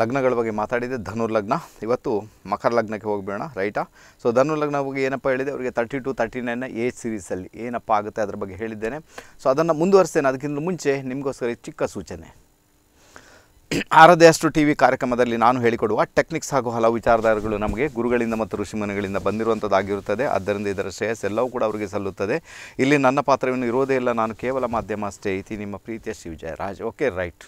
ಲಗ್ನಗಳ ಬಗ್ಗೆ ಮಾತಾಡಿದೆ ಧನುರ್ಲಗ್ನ ಇವತ್ತು ಮಕರ ಲಗ್ನಕ್ಕೆ ಹೋಗಿಬಿಡೋಣ ರೈಟಾ ಸೊ ಧನುರ್ಲಗ್ನ ಬಗ್ಗೆ ಏನಪ್ಪ ಹೇಳಿದೆ ಅವರಿಗೆ thirty two thirty nine age ಸೀರೀಸಲ್ಲಿ ಏನಪ್ಪ ಆಗುತ್ತೆ ಅದ್ರ ಬಗ್ಗೆ ಹೇಳಿದ್ದೇನೆ ಸೊ ಅದನ್ನು ಮುಂದುವರಿಸ್ತೇನೆ ಅದಕ್ಕಿಂತ ಮುಂಚೆ ನಿಮಗೋಸ್ಕರ ಚಿಕ್ಕ ಸೂಚನೆ ಆರದೆಯಷ್ಟು ಟಿ ವಿ ಕಾರ್ಯಕ್ರಮದಲ್ಲಿ ನಾನು ಹೇಳಿಕೊಡುವ ಟೆಕ್ನಿಕ್ಸ್ ಹಾಗೂ ಹಲವು ವಿಚಾರಧಾರೆಗಳು ನಮಗೆ ಗುರುಗಳಿಂದ ಮತ್ತು ಋಷಿಮನೆಗಳಿಂದ ಬಂದಿರುವಂಥದ್ದಾಗಿರುತ್ತದೆ ಆದ್ದರಿಂದ ಇದರ ಶ್ರೇಯಸ್ ಎಲ್ಲವೂ ಕೂಡ ಅವರಿಗೆ ಸಲ್ಲುತ್ತದೆ ಇಲ್ಲಿ ನನ್ನ ಪಾತ್ರವನ್ನು ಇರೋದೇ ಇಲ್ಲ ನಾನು ಕೇವಲ ಮಾಧ್ಯಮ ಅಷ್ಟೇ ಇತಿ ನಿಮ್ಮ ಪ್ರೀತಿಯ ರಾಜ್ ಓಕೆ ರೈಟ್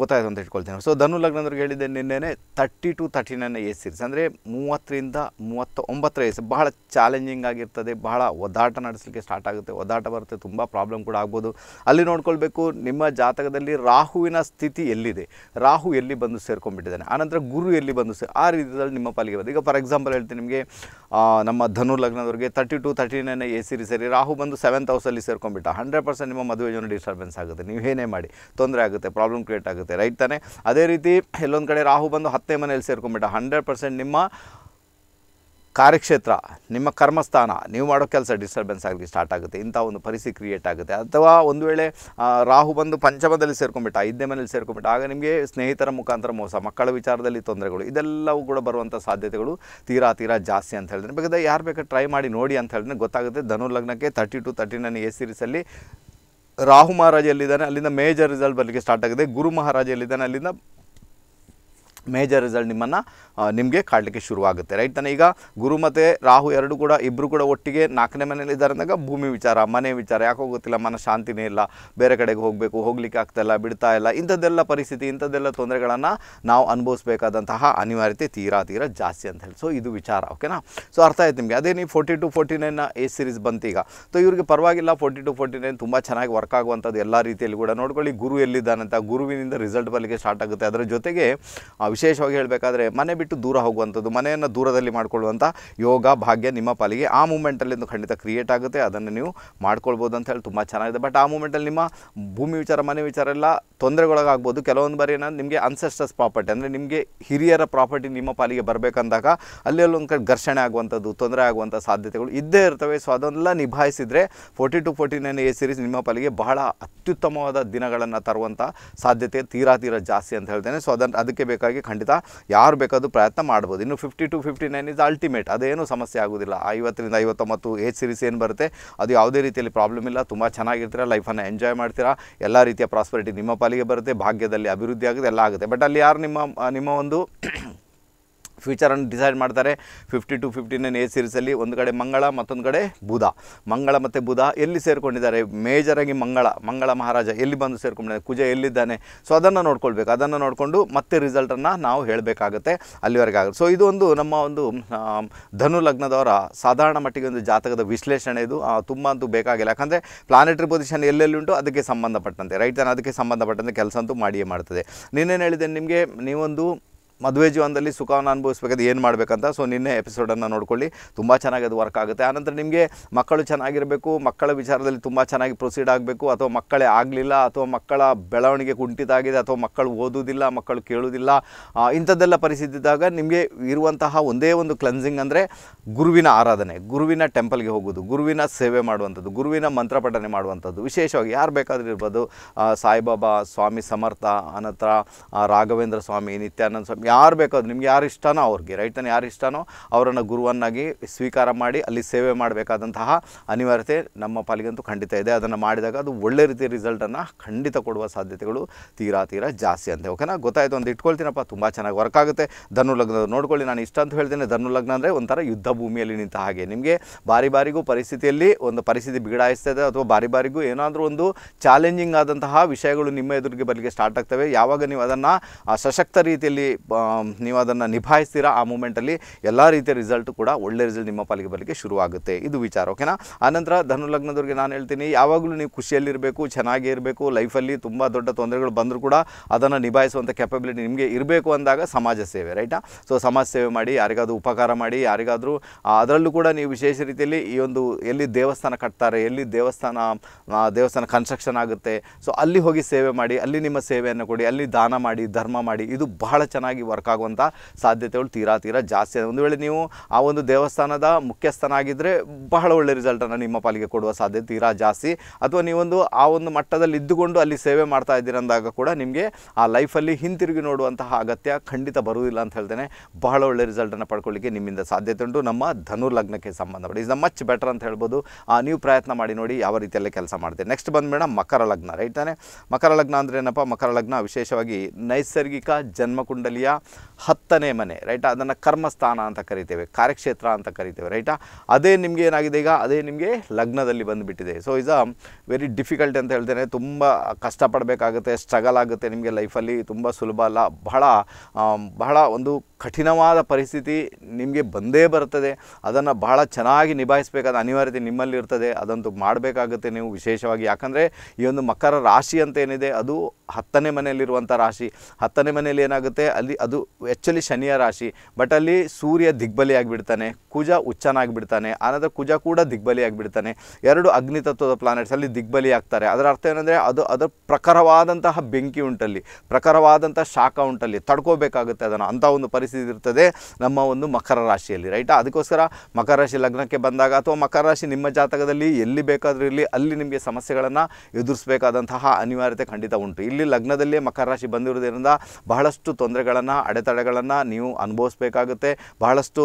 ಗೊತ್ತಾಯಿತು ಅಂತ ಇಟ್ಕೊಳ್ತೇನೆ ಸೊ ಧನು ಲಗ್ನದವ್ರಿಗೆ ಹೇಳಿದ್ದೆ ನಿನ್ನೆ thirty two thirty nine age series ಅಂದರೆ ಮೂವತ್ತರಿಂದ ಮೂವತ್ತ ಒಂಬತ್ತರ ಏಜ್ ಬಹಳ ಚಾಲೆಂಜಿಂಗ್ ಆಗಿರ್ತದೆ ಬಹಳ ಒದ್ದಾಟ ನಡೆಸಲಿಕ್ಕೆ ಸ್ಟಾರ್ಟ್ ಆಗುತ್ತೆ ಒದ್ದಾಟ ಬರುತ್ತೆ ತುಂಬ ಪ್ರಾಬ್ಲಮ್ ಕೂಡ ಆಗ್ಬೋದು ಅಲ್ಲಿ ನೋಡ್ಕೊಳ್ಬೇಕು ನಿಮ್ಮ ಜಾತಕದಲ್ಲಿ ರಾಹುವಿನ ಸ್ಥಿತಿ ಎಲ್ಲಿದೆ ರಾಹು ಎಲ್ಲಿ ಬಂದು ಸೇರ್ಕೊಂಡ್ಬಿಟ್ಟಿದ್ದಾನೆ ಆನಂತರ ಗುರು ಎಲ್ಲಿ ಬಂದು ಸೇ ಆ ರೀತಿಯಲ್ಲಿ ನಿಮ್ಮ ಪಾಲಿಗೆ ಬರುತ್ತೆ ಈಗ ಫಾರ್ ಎಕ್ಸಾಂಪಲ್ ಹೇಳ್ತೀನಿ ನಿಮಗೆ ನಮ್ಮ ಧನು ಲಗ್ನದವ್ರಿಗೆ thirty two thirty nine A series ಸರಿ ರಾಹು ಬಂದು ಸೆವೆಂತ್ ಹೌಸಲ್ಲಿ ಸೇರ್ಕೊಂಡ್ಬಿಟ್ಟ ಹಂಡ್ರೆಡ್ ಪರ್ಸೆಂಟ್ ನಿಮ್ಮ ಮದುವೆ ಜನ ಡಿಸ್ಟರ್ಬೆನ್ಸ್ ಆಗುತ್ತೆ ನೀವು ಏನೇ ಮಾಡಿ ತೊಂದರೆ ಆಗುತ್ತೆ ಪ್ರಾಬ್ಲಮ್ ಕ್ರಿಯೇಟ್ ಆಗುತ್ತೆ ಆಗುತ್ತೆ ರೈಟ್ ತಾನೆ ಅದೇ ರೀತಿ ಎಲ್ಲೊಂದು ಕಡೆ ರಾಹು ಬಂದು ಹತ್ತನೇ ಮನೆಯಲ್ಲಿ ಸೇರ್ಕೊಂಬಿಟ್ಟ ಹಂಡ್ರೆಡ್ ಪರ್ಸೆಂಟ್ ನಿಮ್ಮ ಕಾರ್ಯಕ್ಷೇತ್ರ ನಿಮ್ಮ ಕರ್ಮಸ್ಥಾನ ನೀವು ಮಾಡೋ ಕೆಲಸ ಡಿಸ್ಟರ್ಬೆನ್ಸ್ ಆಗಲಿಕ್ಕೆ ಸ್ಟಾರ್ಟ್ ಆಗುತ್ತೆ ಇಂಥ ಒಂದು ಪರಿಸ್ಥಿತಿ ಕ್ರಿಯೇಟ್ ಆಗುತ್ತೆ ಅಥವಾ ಒಂದು ವೇಳೆ ರಾಹು ಬಂದು ಪಂಚಮದಲ್ಲಿ ಸೇರ್ಕೊಂಬಿಟ್ಟ ಐದನೇ ಮನೇಲಿ ಸೇರ್ಕೊಂಬಿಟ್ಟ ಆಗ ನಿಮಗೆ ಸ್ನೇಹಿತರ ಮುಖಾಂತರ ಮೋಸ ಮಕ್ಕಳ ವಿಚಾರದಲ್ಲಿ ತೊಂದರೆಗಳು ಇದೆಲ್ಲವೂ ಕೂಡ ಬರುವಂಥ ಸಾಧ್ಯತೆಗಳು ತೀರಾ ತೀರಾ ಜಾಸ್ತಿ ಅಂತ ಹೇಳಿದ್ರೆ ಬೇಕಾದ್ರೆ ಯಾರು ಬೇಕಾದ್ರೆ ಟ್ರೈ ಮಾಡಿ ನೋಡಿ ಅಂತ ಹೇಳಿದ್ರೆ ಗೊತ್ತಾಗುತ್ತೆ ಧನುರ್ಲಗ್ನಕ್ಕೆ ಲಗ್ನಕ್ಕೆ thirty two thirty nine A ಸೀರೀಸಲ್ಲಿ ರಾಹು ಮಹಾರಾಜ ಎಲ್ಲಿದ್ದಾನೆ ಅಲ್ಲಿಂದ ಮೇಜರ್ ರಿಸಲ್ಟ್ ಬರಲಿಕ್ಕೆ ಸ್ಟಾರ್ಟ್ ಆಗಿದೆ ಗುರು ಮಹಾರಾಜ ಎಲ್ಲಿದ್ದಾನೆ ಅಲ್ಲಿಂದ ಮೇಜರ್ ರಿಸಲ್ಟ್ ನಿಮ್ಮನ್ನು ನಿಮಗೆ ಕಾಡಲಿಕ್ಕೆ ಶುರುವಾಗುತ್ತೆ ರೈಟ್ ತಾನೆ ಈಗ ಗುರು ಮತ್ತು ರಾಹು ಎರಡು ಕೂಡ ಇಬ್ಬರು ಕೂಡ ಒಟ್ಟಿಗೆ ನಾಲ್ಕನೇ ಮನೇಲಿ ಇದ್ದಾರೆ ಅಂದಾಗ ಭೂಮಿ ವಿಚಾರ ಮನೆ ವಿಚಾರ ಯಾಕೋ ಗೊತ್ತಿಲ್ಲ ಮನ ಶಾಂತಿನೇ ಇಲ್ಲ ಬೇರೆ ಕಡೆಗೆ ಹೋಗಬೇಕು ಹೋಗ್ಲಿಕ್ಕೆ ಆಗ್ತಾಯಿಲ್ಲ ಬಿಡ್ತಾ ಇಲ್ಲ ಇಂಥದ್ದೆಲ್ಲ ಪರಿಸ್ಥಿತಿ ಇಂಥದ್ದೆಲ್ಲ ತೊಂದರೆಗಳನ್ನು ನಾವು ಅನುಭವಿಸಬೇಕಾದಂತಹ ಅನಿವಾರ್ಯತೆ ತೀರಾ ತೀರಾ ಜಾಸ್ತಿ ಅಂತ ಹೇಳಿ ಸೊ ಇದು ವಿಚಾರ ಓಕೆನಾ ಸೊ ಅರ್ಥ ಆಯ್ತು ನಿಮಗೆ ಅದೇ ನೀವು ಫೋರ್ಟಿ ಟು ಫೋರ್ಟಿ ನೈನ್ನ ಎ ಸೀರೀಸ್ ಬಂತು ಈಗ ಸೊ ಇವರಿಗೆ ಪರವಾಗಿಲ್ಲ ಫೋರ್ಟಿ ಟು ಫೋರ್ಟಿ ನೈನ್ ತುಂಬ ಚೆನ್ನಾಗಿ ವರ್ಕ್ ಆಗುವಂಥದ್ದು ಎಲ್ಲ ರೀತಿಯಲ್ಲಿ ಕೂಡ ನೋಡ್ಕೊಳ್ಳಿ ಗುರು ಎಲ್ಲಿದ್ದಾನಂತ ಗುರುವಿನಿಂದ ರಿಸಲ್ಟ್ ಬರಲಿಕ್ಕೆ ಸ್ಟಾರ್ಟ್ ಆಗುತ್ತೆ ಅದರ ಜೊತೆಗೆ ವಿಶೇಷವಾಗಿ ಹೇಳಬೇಕಾದ್ರೆ ಮನೆ ಬಿಟ್ಟು ದೂರ ಹೋಗುವಂಥದ್ದು ಮನೆಯನ್ನು ದೂರದಲ್ಲಿ ಮಾಡಿಕೊಳ್ಳುವಂಥ ಯೋಗ ಭಾಗ್ಯ ನಿಮ್ಮ ಪಾಲಿಗೆ ಆ ಒಂದು ಖಂಡಿತ ಕ್ರಿಯೇಟ್ ಆಗುತ್ತೆ ಅದನ್ನು ನೀವು ಮಾಡ್ಕೊಳ್ಬೋದು ಅಂತ ಹೇಳಿ ತುಂಬ ಚೆನ್ನಾಗಿದೆ ಬಟ್ ಆ ಮೂಮೆಂಟಲ್ಲಿ ನಿಮ್ಮ ಭೂಮಿ ವಿಚಾರ ಮನೆ ವಿಚಾರ ಎಲ್ಲ ತೊಂದರೆಗೊಳಗಾಗ್ಬೋದು ಕೆಲವೊಂದು ಬಾರಿ ಏನಾದ್ರು ನಿಮಗೆ ಅನ್ಸೆಸ್ಟರ್ಸ್ ಪ್ರಾಪರ್ಟಿ ಅಂದರೆ ನಿಮಗೆ ಹಿರಿಯರ ಪ್ರಾಪರ್ಟಿ ನಿಮ್ಮ ಪಾಲಿಗೆ ಬರಬೇಕಂದಾಗ ಅಲ್ಲಿ ಅಲ್ಲೊಂದು ಕಡೆ ಘರ್ಷಣೆ ಆಗುವಂಥದ್ದು ತೊಂದರೆ ಆಗುವಂಥ ಸಾಧ್ಯತೆಗಳು ಇದ್ದೇ ಇರ್ತವೆ ಸೊ ಅದನ್ನೆಲ್ಲ ನಿಭಾಯಿಸಿದರೆ forty two forty nine A series ನಿಮ್ಮ ಪಾಲಿಗೆ ಬಹಳ ಅತ್ಯುತ್ತಮವಾದ ದಿನಗಳನ್ನು ತರುವಂಥ ಸಾಧ್ಯತೆ ತೀರಾ ತೀರ ಜಾಸ್ತಿ ಅಂತ ಹೇಳ್ತೇನೆ ಸೊ ಅದನ್ನು ಅದಕ್ಕೆ ಬೇಕಾಗಿ ಖಂಡಿತ ಯಾರು ಬೇಕಾದರೂ ಪ್ರಯತ್ನ ಮಾಡ್ಬೋದು ಇನ್ನು fifty two fifty nine is ultimate ಅದೇನು ಸಮಸ್ಯೆ ಆಗೋದಿಲ್ಲ ಐವತ್ತರಿಂದ ಐವತ್ತೊಂಬತ್ತು ಏಜ್ ಸೀರೀಸ್ ಏನು ಬರುತ್ತೆ ಅದು ಯಾವುದೇ ರೀತಿಯಲ್ಲಿ ಪ್ರಾಬ್ಲಮ್ ಇಲ್ಲ ತುಂಬ ಚೆನ್ನಾಗಿರ್ತೀರ ಲೈಫನ್ನು ಎಂಜಾಯ್ ಮಾಡ್ತೀರಾ ಎಲ್ಲ ರೀತಿಯ ಪ್ರಾಸ್ಪರಿಟಿ ನಿಮ್ಮ ಪಾಲಿಗೆ ಬರುತ್ತೆ ಭಾಗ್ಯದಲ್ಲಿ ಅಭಿವೃದ್ಧಿ ಆಗುತ್ತೆ ಎಲ್ಲ ಆಗುತ್ತೆ ಬಟ್ ಅಲ್ಲಿ ಯಾರು ನಿಮ್ಮ ನಿಮ್ಮ ಒಂದು ಫ್ಯೂಚರನ್ನು ಡಿಸೈಡ್ ಮಾಡ್ತಾರೆ fifty two fifty nine A ಸೀರೀಸಲ್ಲಿ ಒಂದು ಕಡೆ ಮಂಗಳ ಮತ್ತೊಂದು ಕಡೆ ಬುಧ ಮಂಗಳ ಮತ್ತು ಬುಧ ಎಲ್ಲಿ ಸೇರಿಕೊಂಡಿದ್ದಾರೆ ಮೇಜರಾಗಿ ಮಂಗಳ ಮಂಗಳ ಮಹಾರಾಜ ಎಲ್ಲಿ ಬಂದು ಸೇರಿಕೊಂಡಿದ್ದಾರೆ ಕುಜ ಎಲ್ಲಿದ್ದಾನೆ ಸೊ ಅದನ್ನು ನೋಡ್ಕೊಳ್ಬೇಕು ಅದನ್ನು ನೋಡಿಕೊಂಡು ಮತ್ತೆ ರಿಸಲ್ಟನ್ನು ನಾವು ಹೇಳಬೇಕಾಗುತ್ತೆ ಅಲ್ಲಿವರೆಗಾಗುತ್ತೆ ಸೊ ಇದು ಒಂದು ನಮ್ಮ ಒಂದು ಧನು ಲಗ್ನದವರ ಸಾಧಾರಣ ಮಟ್ಟಿಗೆ ಒಂದು ಜಾತಕದ ವಿಶ್ಲೇಷಣೆ ಇದು ತುಂಬ ಅಂತೂ ಬೇಕಾಗಿಲ್ಲ ಯಾಕಂದರೆ ಪ್ಲಾನೆಟರಿ ಪೊಸಿಷನ್ ಎಲ್ಲೆಲ್ಲಿ ಉಂಟು ಅದಕ್ಕೆ ಸಂಬಂಧಪಟ್ಟಂತೆ ರೈಟ್ ಅದಕ್ಕೆ ಸಂಬಂಧಪಟ್ಟಂತೆ ಕೆಲಸ ಅಂತೂ ಮಾಡಿಯೇ ಮಾಡ್ತದೆ ನೀನೇನು ಹೇಳಿದೆ ನಿಮಗೆ ನೀವೊಂದು ಮದುವೆ ಜೀವನದಲ್ಲಿ ಸುಖವನ್ನು ಅನುಭವಿಸ್ಬೇಕಾದ್ರೆ ಏನು ಮಾಡಬೇಕಂತ ಸೊ ನಿನ್ನೆ ಎಪಿಸೋಡನ್ನು ನೋಡ್ಕೊಳ್ಳಿ ತುಂಬ ಚೆನ್ನಾಗಿ ಅದು ವರ್ಕ್ ಆಗುತ್ತೆ ಆನಂತರ ನಿಮಗೆ ಮಕ್ಕಳು ಚೆನ್ನಾಗಿರಬೇಕು ಮಕ್ಕಳ ವಿಚಾರದಲ್ಲಿ ತುಂಬ ಚೆನ್ನಾಗಿ ಪ್ರೊಸೀಡ್ ಆಗಬೇಕು ಅಥವಾ ಮಕ್ಕಳೇ ಆಗಲಿಲ್ಲ ಅಥವಾ ಮಕ್ಕಳ ಬೆಳವಣಿಗೆ ಕುಂಠಿತ ಆಗಿದೆ ಅಥವಾ ಮಕ್ಕಳು ಓದುವುದಿಲ್ಲ ಮಕ್ಕಳು ಕೇಳುವುದಿಲ್ಲ ಇಂಥದ್ದೆಲ್ಲ ಪರಿಸ್ಥಿತಿ ಇದ್ದಾಗ ನಿಮಗೆ ಇರುವಂತಹ ಒಂದೇ ಒಂದು ಕ್ಲೆನ್ಸಿಂಗ್ ಅಂದರೆ ಗುರುವಿನ ಆರಾಧನೆ ಗುರುವಿನ ಟೆಂಪಲ್ಗೆ ಹೋಗೋದು ಗುರುವಿನ ಸೇವೆ ಮಾಡುವಂಥದ್ದು ಗುರುವಿನ ಮಂತ್ರ ಪಠನೆ ಮಾಡುವಂಥದ್ದು ವಿಶೇಷವಾಗಿ ಯಾರು ಬೇಕಾದರೂ ಇರ್ಬೋದು ಸಾಯಿಬಾಬಾ ಸ್ವಾಮಿ ಸಮರ್ಥ ಅನಂತರ ರಾಘವೇಂದ್ರ ಸ್ವಾಮಿ ನಿತ್ಯಾನಂದ ಸ್ವಾಮಿ ಯಾರು ಬೇಕಾದ್ರೂ ನಿಮ್ಗೆ ಯಾರು ಇಷ್ಟನೋ ಅವ್ರಿಗೆ ರೈತನ ಯಾರು ಇಷ್ಟನೋ ಅವರನ್ನು ಗುರುವನ್ನಾಗಿ ಸ್ವೀಕಾರ ಮಾಡಿ ಅಲ್ಲಿ ಸೇವೆ ಮಾಡಬೇಕಾದಂತಹ ಅನಿವಾರ್ಯತೆ ನಮ್ಮ ಪಾಲಿಗಂತೂ ಖಂಡಿತ ಇದೆ ಅದನ್ನು ಮಾಡಿದಾಗ ಅದು ಒಳ್ಳೆ ರೀತಿಯ ರಿಸಲ್ಟನ್ನು ಖಂಡಿತ ಕೊಡುವ ಸಾಧ್ಯತೆಗಳು ತೀರಾ ತೀರಾ ಜಾಸ್ತಿ ಅಂತೆ ಓಕೆನಾ ಗೊತ್ತಾಯಿತು ಒಂದು ಇಟ್ಕೊಳ್ತೀನಪ್ಪ ತುಂಬ ಚೆನ್ನಾಗಿ ವರ್ಕ್ ಆಗುತ್ತೆ ಧನು ಲಗ್ನ ನೋಡ್ಕೊಳ್ಳಿ ನಾನು ಇಷ್ಟ ಅಂತ ಹೇಳ್ತೇನೆ ಧನು ಅಂದರೆ ಒಂಥರ ಯುದ್ಧ ಭೂಮಿಯಲ್ಲಿ ನಿಂತ ಹಾಗೆ ನಿಮಗೆ ಬಾರಿ ಬಾರಿಗೂ ಪರಿಸ್ಥಿತಿಯಲ್ಲಿ ಒಂದು ಪರಿಸ್ಥಿತಿ ಬಿಗಡಾಯಿಸ್ತದೆ ಅಥವಾ ಬಾರಿ ಬಾರಿಗೂ ಏನಾದರೂ ಒಂದು ಚಾಲೆಂಜಿಂಗ್ ಆದಂತಹ ವಿಷಯಗಳು ನಿಮ್ಮ ಎದುರಿಗೆ ಬರಲಿಕ್ಕೆ ಸ್ಟಾರ್ಟ್ ಆಗ್ತವೆ ಯಾವಾಗ ನೀವು ಅದನ್ನು ಸಶಕ್ತ ರೀತಿಯಲ್ಲಿ ನೀವು ಅದನ್ನು ನಿಭಾಯಿಸ್ತೀರಾ ಆ ಮೂಮೆಂಟಲ್ಲಿ ಎಲ್ಲ ರೀತಿಯ ರಿಸಲ್ಟ್ ಕೂಡ ಒಳ್ಳೆ ರಿಸಲ್ಟ್ ನಿಮ್ಮ ಪಾಲಿಗೆ ಬರಲಿಕ್ಕೆ ಶುರುವಾಗುತ್ತೆ ಇದು ವಿಚಾರ ಓಕೆನಾ ಆನಂತರ ಧನುಲಗ್ನದವ್ರಿಗೆ ನಾನು ಹೇಳ್ತೀನಿ ಯಾವಾಗಲೂ ನೀವು ಖುಷಿಯಲ್ಲಿರಬೇಕು ಚೆನ್ನಾಗಿ ಇರಬೇಕು ಲೈಫಲ್ಲಿ ತುಂಬ ದೊಡ್ಡ ತೊಂದರೆಗಳು ಬಂದರೂ ಕೂಡ ಅದನ್ನು ನಿಭಾಯಿಸುವಂಥ ಕೆಪಬಿಲಿಟಿ ನಿಮಗೆ ಇರಬೇಕು ಅಂದಾಗ ಸಮಾಜ ಸೇವೆ ರೈಟಾ ಸೊ ಸಮಾಜ ಸೇವೆ ಮಾಡಿ ಯಾರಿಗಾದರೂ ಉಪಕಾರ ಮಾಡಿ ಯಾರಿಗಾದರೂ ಅದರಲ್ಲೂ ಕೂಡ ನೀವು ವಿಶೇಷ ರೀತಿಯಲ್ಲಿ ಈ ಒಂದು ಎಲ್ಲಿ ದೇವಸ್ಥಾನ ಕಟ್ತಾರೆ ಎಲ್ಲಿ ದೇವಸ್ಥಾನ ದೇವಸ್ಥಾನ ಕನ್ಸ್ಟ್ರಕ್ಷನ್ ಆಗುತ್ತೆ ಸೊ ಅಲ್ಲಿ ಹೋಗಿ ಸೇವೆ ಮಾಡಿ ಅಲ್ಲಿ ನಿಮ್ಮ ಸೇವೆಯನ್ನು ಕೊಡಿ ಅಲ್ಲಿ ದಾನ ಮಾಡಿ ಧರ್ಮ ಮಾಡಿ ಇದು ಬಹಳ ಚೆನ್ನಾಗಿ ವರ್ಕ್ ಆಗುವಂಥ ಸಾಧ್ಯತೆಗಳು ತೀರಾ ತೀರಾ ಜಾಸ್ತಿ ಒಂದು ವೇಳೆ ನೀವು ಆ ಒಂದು ದೇವಸ್ಥಾನದ ಮುಖ್ಯಸ್ಥನ ಆಗಿದ್ದರೆ ಬಹಳ ಒಳ್ಳೆ ರಿಸಲ್ಟನ್ನು ನಿಮ್ಮ ಪಾಲಿಗೆ ಕೊಡುವ ಸಾಧ್ಯತೆ ತೀರಾ ಜಾಸ್ತಿ ಅಥವಾ ನೀವೊಂದು ಆ ಒಂದು ಮಟ್ಟದಲ್ಲಿ ಇದ್ದುಕೊಂಡು ಅಲ್ಲಿ ಸೇವೆ ಮಾಡ್ತಾ ಇದ್ದೀರಂದಾಗ ಕೂಡ ನಿಮಗೆ ಆ ಲೈಫಲ್ಲಿ ಹಿಂತಿರುಗಿ ನೋಡುವಂತಹ ಅಗತ್ಯ ಖಂಡಿತ ಬರುವುದಿಲ್ಲ ಅಂತ ಹೇಳ್ತೇನೆ ಬಹಳ ಒಳ್ಳೆ ರಿಸಲ್ಟನ್ನು ಪಡ್ಕೊಳ್ಳಿಕ್ಕೆ ನಿಮ್ಮಿಂದ ಸಾಧ್ಯತೆ ಉಂಟು ನಮ್ಮ ಧನುರ್ಲಗ್ನಕ್ಕೆ ಲಗ್ನಕ್ಕೆ ಸಂಬಂಧಪಟ್ಟ ಇಸ್ ದ ಮಚ್ ಬೆಟರ್ ಅಂತ ಹೇಳ್ಬೋದು ನೀವು ಪ್ರಯತ್ನ ಮಾಡಿ ನೋಡಿ ಯಾವ ರೀತಿಯಲ್ಲೇ ಕೆಲಸ ಮಾಡಿದೆ ನೆಕ್ಸ್ಟ್ ಮೇಡಮ್ ಮಕರ ಲಗ್ನ ರೈಟ್ ತಾನೆ ಮಕರ ಲಗ್ನ ಅಂದರೆ ಏನಪ್ಪ ಮಕರ ಲಗ್ನ ವಿಶೇಷವಾಗಿ ನೈಸರ್ಗಿಕ ಜನ್ಮಕುಂಡಲಿಯ ಹತ್ತನೇ ಮನೆ ರೈಟಾ ಅದನ್ನು ಕರ್ಮಸ್ಥಾನ ಅಂತ ಕರಿತೇವೆ ಕಾರ್ಯಕ್ಷೇತ್ರ ಅಂತ ಕರಿತೇವೆ ರೈಟ ಅದೇ ನಿಮಗೆ ಏನಾಗಿದೆ ಈಗ ಅದೇ ನಿಮಗೆ ಲಗ್ನದಲ್ಲಿ ಬಂದುಬಿಟ್ಟಿದೆ so is a very difficult ಅಂತ ಹೇಳ್ತೇನೆ ತುಂಬ ಕಷ್ಟಪಡಬೇಕಾಗುತ್ತೆ ಸ್ಟ್ರಗಲ್ ಆಗುತ್ತೆ ನಿಮಗೆ ಲೈಫಲ್ಲಿ ತುಂಬ ಸುಲಭ ಅಲ್ಲ ಬಹಳ ಬಹಳ ಒಂದು ಕಠಿಣವಾದ ಪರಿಸ್ಥಿತಿ ನಿಮಗೆ ಬಂದೇ ಬರ್ತದೆ ಅದನ್ನು ಬಹಳ ಚೆನ್ನಾಗಿ ನಿಭಾಯಿಸಬೇಕಾದ ಅನಿವಾರ್ಯತೆ ನಿಮ್ಮಲ್ಲಿ ಇರ್ತದೆ ಅದಂತೂ ಮಾಡಬೇಕಾಗುತ್ತೆ ನೀವು ವಿಶೇಷವಾಗಿ ಯಾಕಂದರೆ ಈ ಒಂದು ಮಕರ ರಾಶಿ ಅಂತ ಏನಿದೆ ಅದು ಹತ್ತನೇ ಮನೆಯಲ್ಲಿರುವಂಥ ರಾಶಿ ಹತ್ತನೇ ಮನೆಯಲ್ಲಿ ಏನಾಗುತ್ತೆ ಅಲ್ಲಿ ಅದು ಆ್ಯಕ್ಚುಲಿ ಶನಿಯ ರಾಶಿ ಬಟ್ ಅಲ್ಲಿ ಸೂರ್ಯ ದಿಗ್ಬಲಿ ಆಗಿಬಿಡ್ತಾನೆ ಕುಜ ಹುಚ್ಚನಾಗಿಬಿಡ್ತಾನೆ ಆನಂತರ ಕುಜ ಕೂಡ ದಿಗ್ಬಲಿ ಆಗಿಬಿಡ್ತಾನೆ ಎರಡು ಅಗ್ನಿತತ್ವದ ಪ್ಲಾನೆಟ್ಸ್ ಅಲ್ಲಿ ದಿಗ್ಬಲಿ ಆಗ್ತಾರೆ ಅದರ ಅರ್ಥ ಏನಂದರೆ ಅದು ಅದರ ಪ್ರಖರವಾದಂತಹ ಬೆಂಕಿ ಉಂಟಲ್ಲಿ ಪ್ರಖರವಾದಂಥ ಶಾಖ ಉಂಟಲ್ಲಿ ತಡ್ಕೋಬೇಕಾಗುತ್ತೆ ಅದನ್ನು ಅಂಥ ಒಂದು ಪರಿಸ್ಥಿತಿ ಇರ್ತದೆ ನಮ್ಮ ಒಂದು ಮಕರ ರಾಶಿಯಲ್ಲಿ ರೈಟ್ ಅದಕ್ಕೋಸ್ಕರ ಮಕರ ರಾಶಿ ಲಗ್ನಕ್ಕೆ ಬಂದಾಗ ಅಥವಾ ಮಕರ ರಾಶಿ ನಿಮ್ಮ ಜಾತಕದಲ್ಲಿ ಎಲ್ಲಿ ಬೇಕಾದರೂ ಇರಲಿ ಅಲ್ಲಿ ನಿಮಗೆ ಸಮಸ್ಯೆಗಳನ್ನು ಎದುರಿಸಬೇಕಾದಂತಹ ಅನಿವಾರ್ಯತೆ ಖಂಡಿತ ಉಂಟು ಇಲ್ಲಿ ಲಗ್ನದಲ್ಲೇ ಮಕರ ರಾಶಿ ಬಂದಿರುವುದರಿಂದ ಬಹಳಷ್ಟು ತೊಂದರೆಗಳನ್ನು ಅಡೆತಡೆಗಳನ್ನು ನೀವು ಅನುಭವಿಸ್ಬೇಕಾಗುತ್ತೆ ಬಹಳಷ್ಟು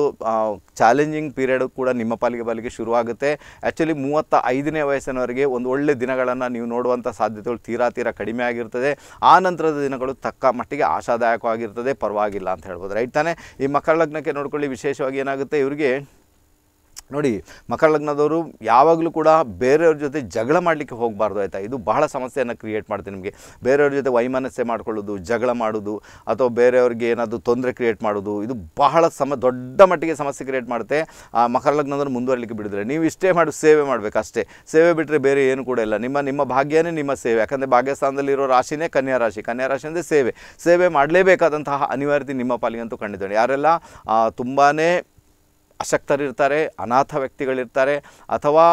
ಚಾಲೆಂಜಿಂಗ್ ಪೀರಿಯಡ್ ಕೂಡ ನಿಮ್ಮ ಪಾಲಿಗೆ ಪಾಲಿಗೆ ಶುರುವಾಗುತ್ತೆ ಆ್ಯಕ್ಚುಲಿ ಮೂವತ್ತ ಐದನೇ ವಯಸ್ಸಿನವರೆಗೆ ಒಂದು ಒಳ್ಳೆ ದಿನಗಳನ್ನು ನೀವು ನೋಡುವಂಥ ಸಾಧ್ಯತೆಗಳು ತೀರಾ ತೀರಾ ಕಡಿಮೆ ಆಗಿರ್ತದೆ ಆ ನಂತರದ ದಿನಗಳು ತಕ್ಕ ಮಟ್ಟಿಗೆ ಆಶಾದಾಯಕವಾಗಿರ್ತದೆ ಪರವಾಗಿಲ್ಲ ಅಂತ ಹೇಳ್ಬೋದು ರೈಟ್ ತಾನೇ ಈ ಮಕ್ಕಳ ಲಗ್ನಕ್ಕೆ ನೋಡ್ಕೊಳ್ಳಿ ವಿಶೇಷವಾಗಿ ಏನಾಗುತ್ತೆ ಇವರಿಗೆ ನೋಡಿ ಮಕರ ಲಗ್ನದವರು ಯಾವಾಗಲೂ ಕೂಡ ಬೇರೆಯವ್ರ ಜೊತೆ ಜಗಳ ಮಾಡಲಿಕ್ಕೆ ಹೋಗಬಾರ್ದು ಆಯಿತಾ ಇದು ಬಹಳ ಸಮಸ್ಯೆಯನ್ನು ಕ್ರಿಯೇಟ್ ಮಾಡ್ತೀನಿ ನಿಮಗೆ ಬೇರೆಯವ್ರ ಜೊತೆ ವೈಮನಸ್ಸೆ ಮಾಡ್ಕೊಳ್ಳೋದು ಜಗಳ ಮಾಡೋದು ಅಥವಾ ಬೇರೆಯವ್ರಿಗೆ ಏನಾದರೂ ತೊಂದರೆ ಕ್ರಿಯೇಟ್ ಮಾಡೋದು ಇದು ಬಹಳ ಸಮ ದೊಡ್ಡ ಮಟ್ಟಿಗೆ ಸಮಸ್ಯೆ ಕ್ರಿಯೇಟ್ ಮಾಡುತ್ತೆ ಆ ಮಕರ ಲಗ್ನದವರು ಮುಂದುವರಲಿಕ್ಕೆ ಬಿಡಿದ್ರೆ ನೀವು ಇಷ್ಟೇ ಮಾಡಿ ಸೇವೆ ಮಾಡಬೇಕು ಅಷ್ಟೇ ಸೇವೆ ಬಿಟ್ಟರೆ ಬೇರೆ ಏನು ಕೂಡ ಇಲ್ಲ ನಿಮ್ಮ ನಿಮ್ಮ ಭಾಗ್ಯನೇ ನಿಮ್ಮ ಸೇವೆ ಯಾಕಂದರೆ ಭಾಗ್ಯಸ್ಥಾನದಲ್ಲಿರೋ ರಾಶಿನೇ ಕನ್ಯಾ ರಾಶಿ ಕನ್ಯಾ ರಾಶಿ ಅಂದರೆ ಸೇವೆ ಸೇವೆ ಮಾಡಲೇಬೇಕಾದಂತಹ ಅನಿವಾರ್ಯತೆ ನಿಮ್ಮ ಪಾಲಿಗಂತೂ ಕಂಡಿದ್ದೇನೆ ಯಾರೆಲ್ಲ ತುಂಬಾ ಅಶಕ್ತರಿರ್ತಾರೆ ಅನಾಥ ವ್ಯಕ್ತಿಗಳಿರ್ತಾರೆ ಅಥವಾ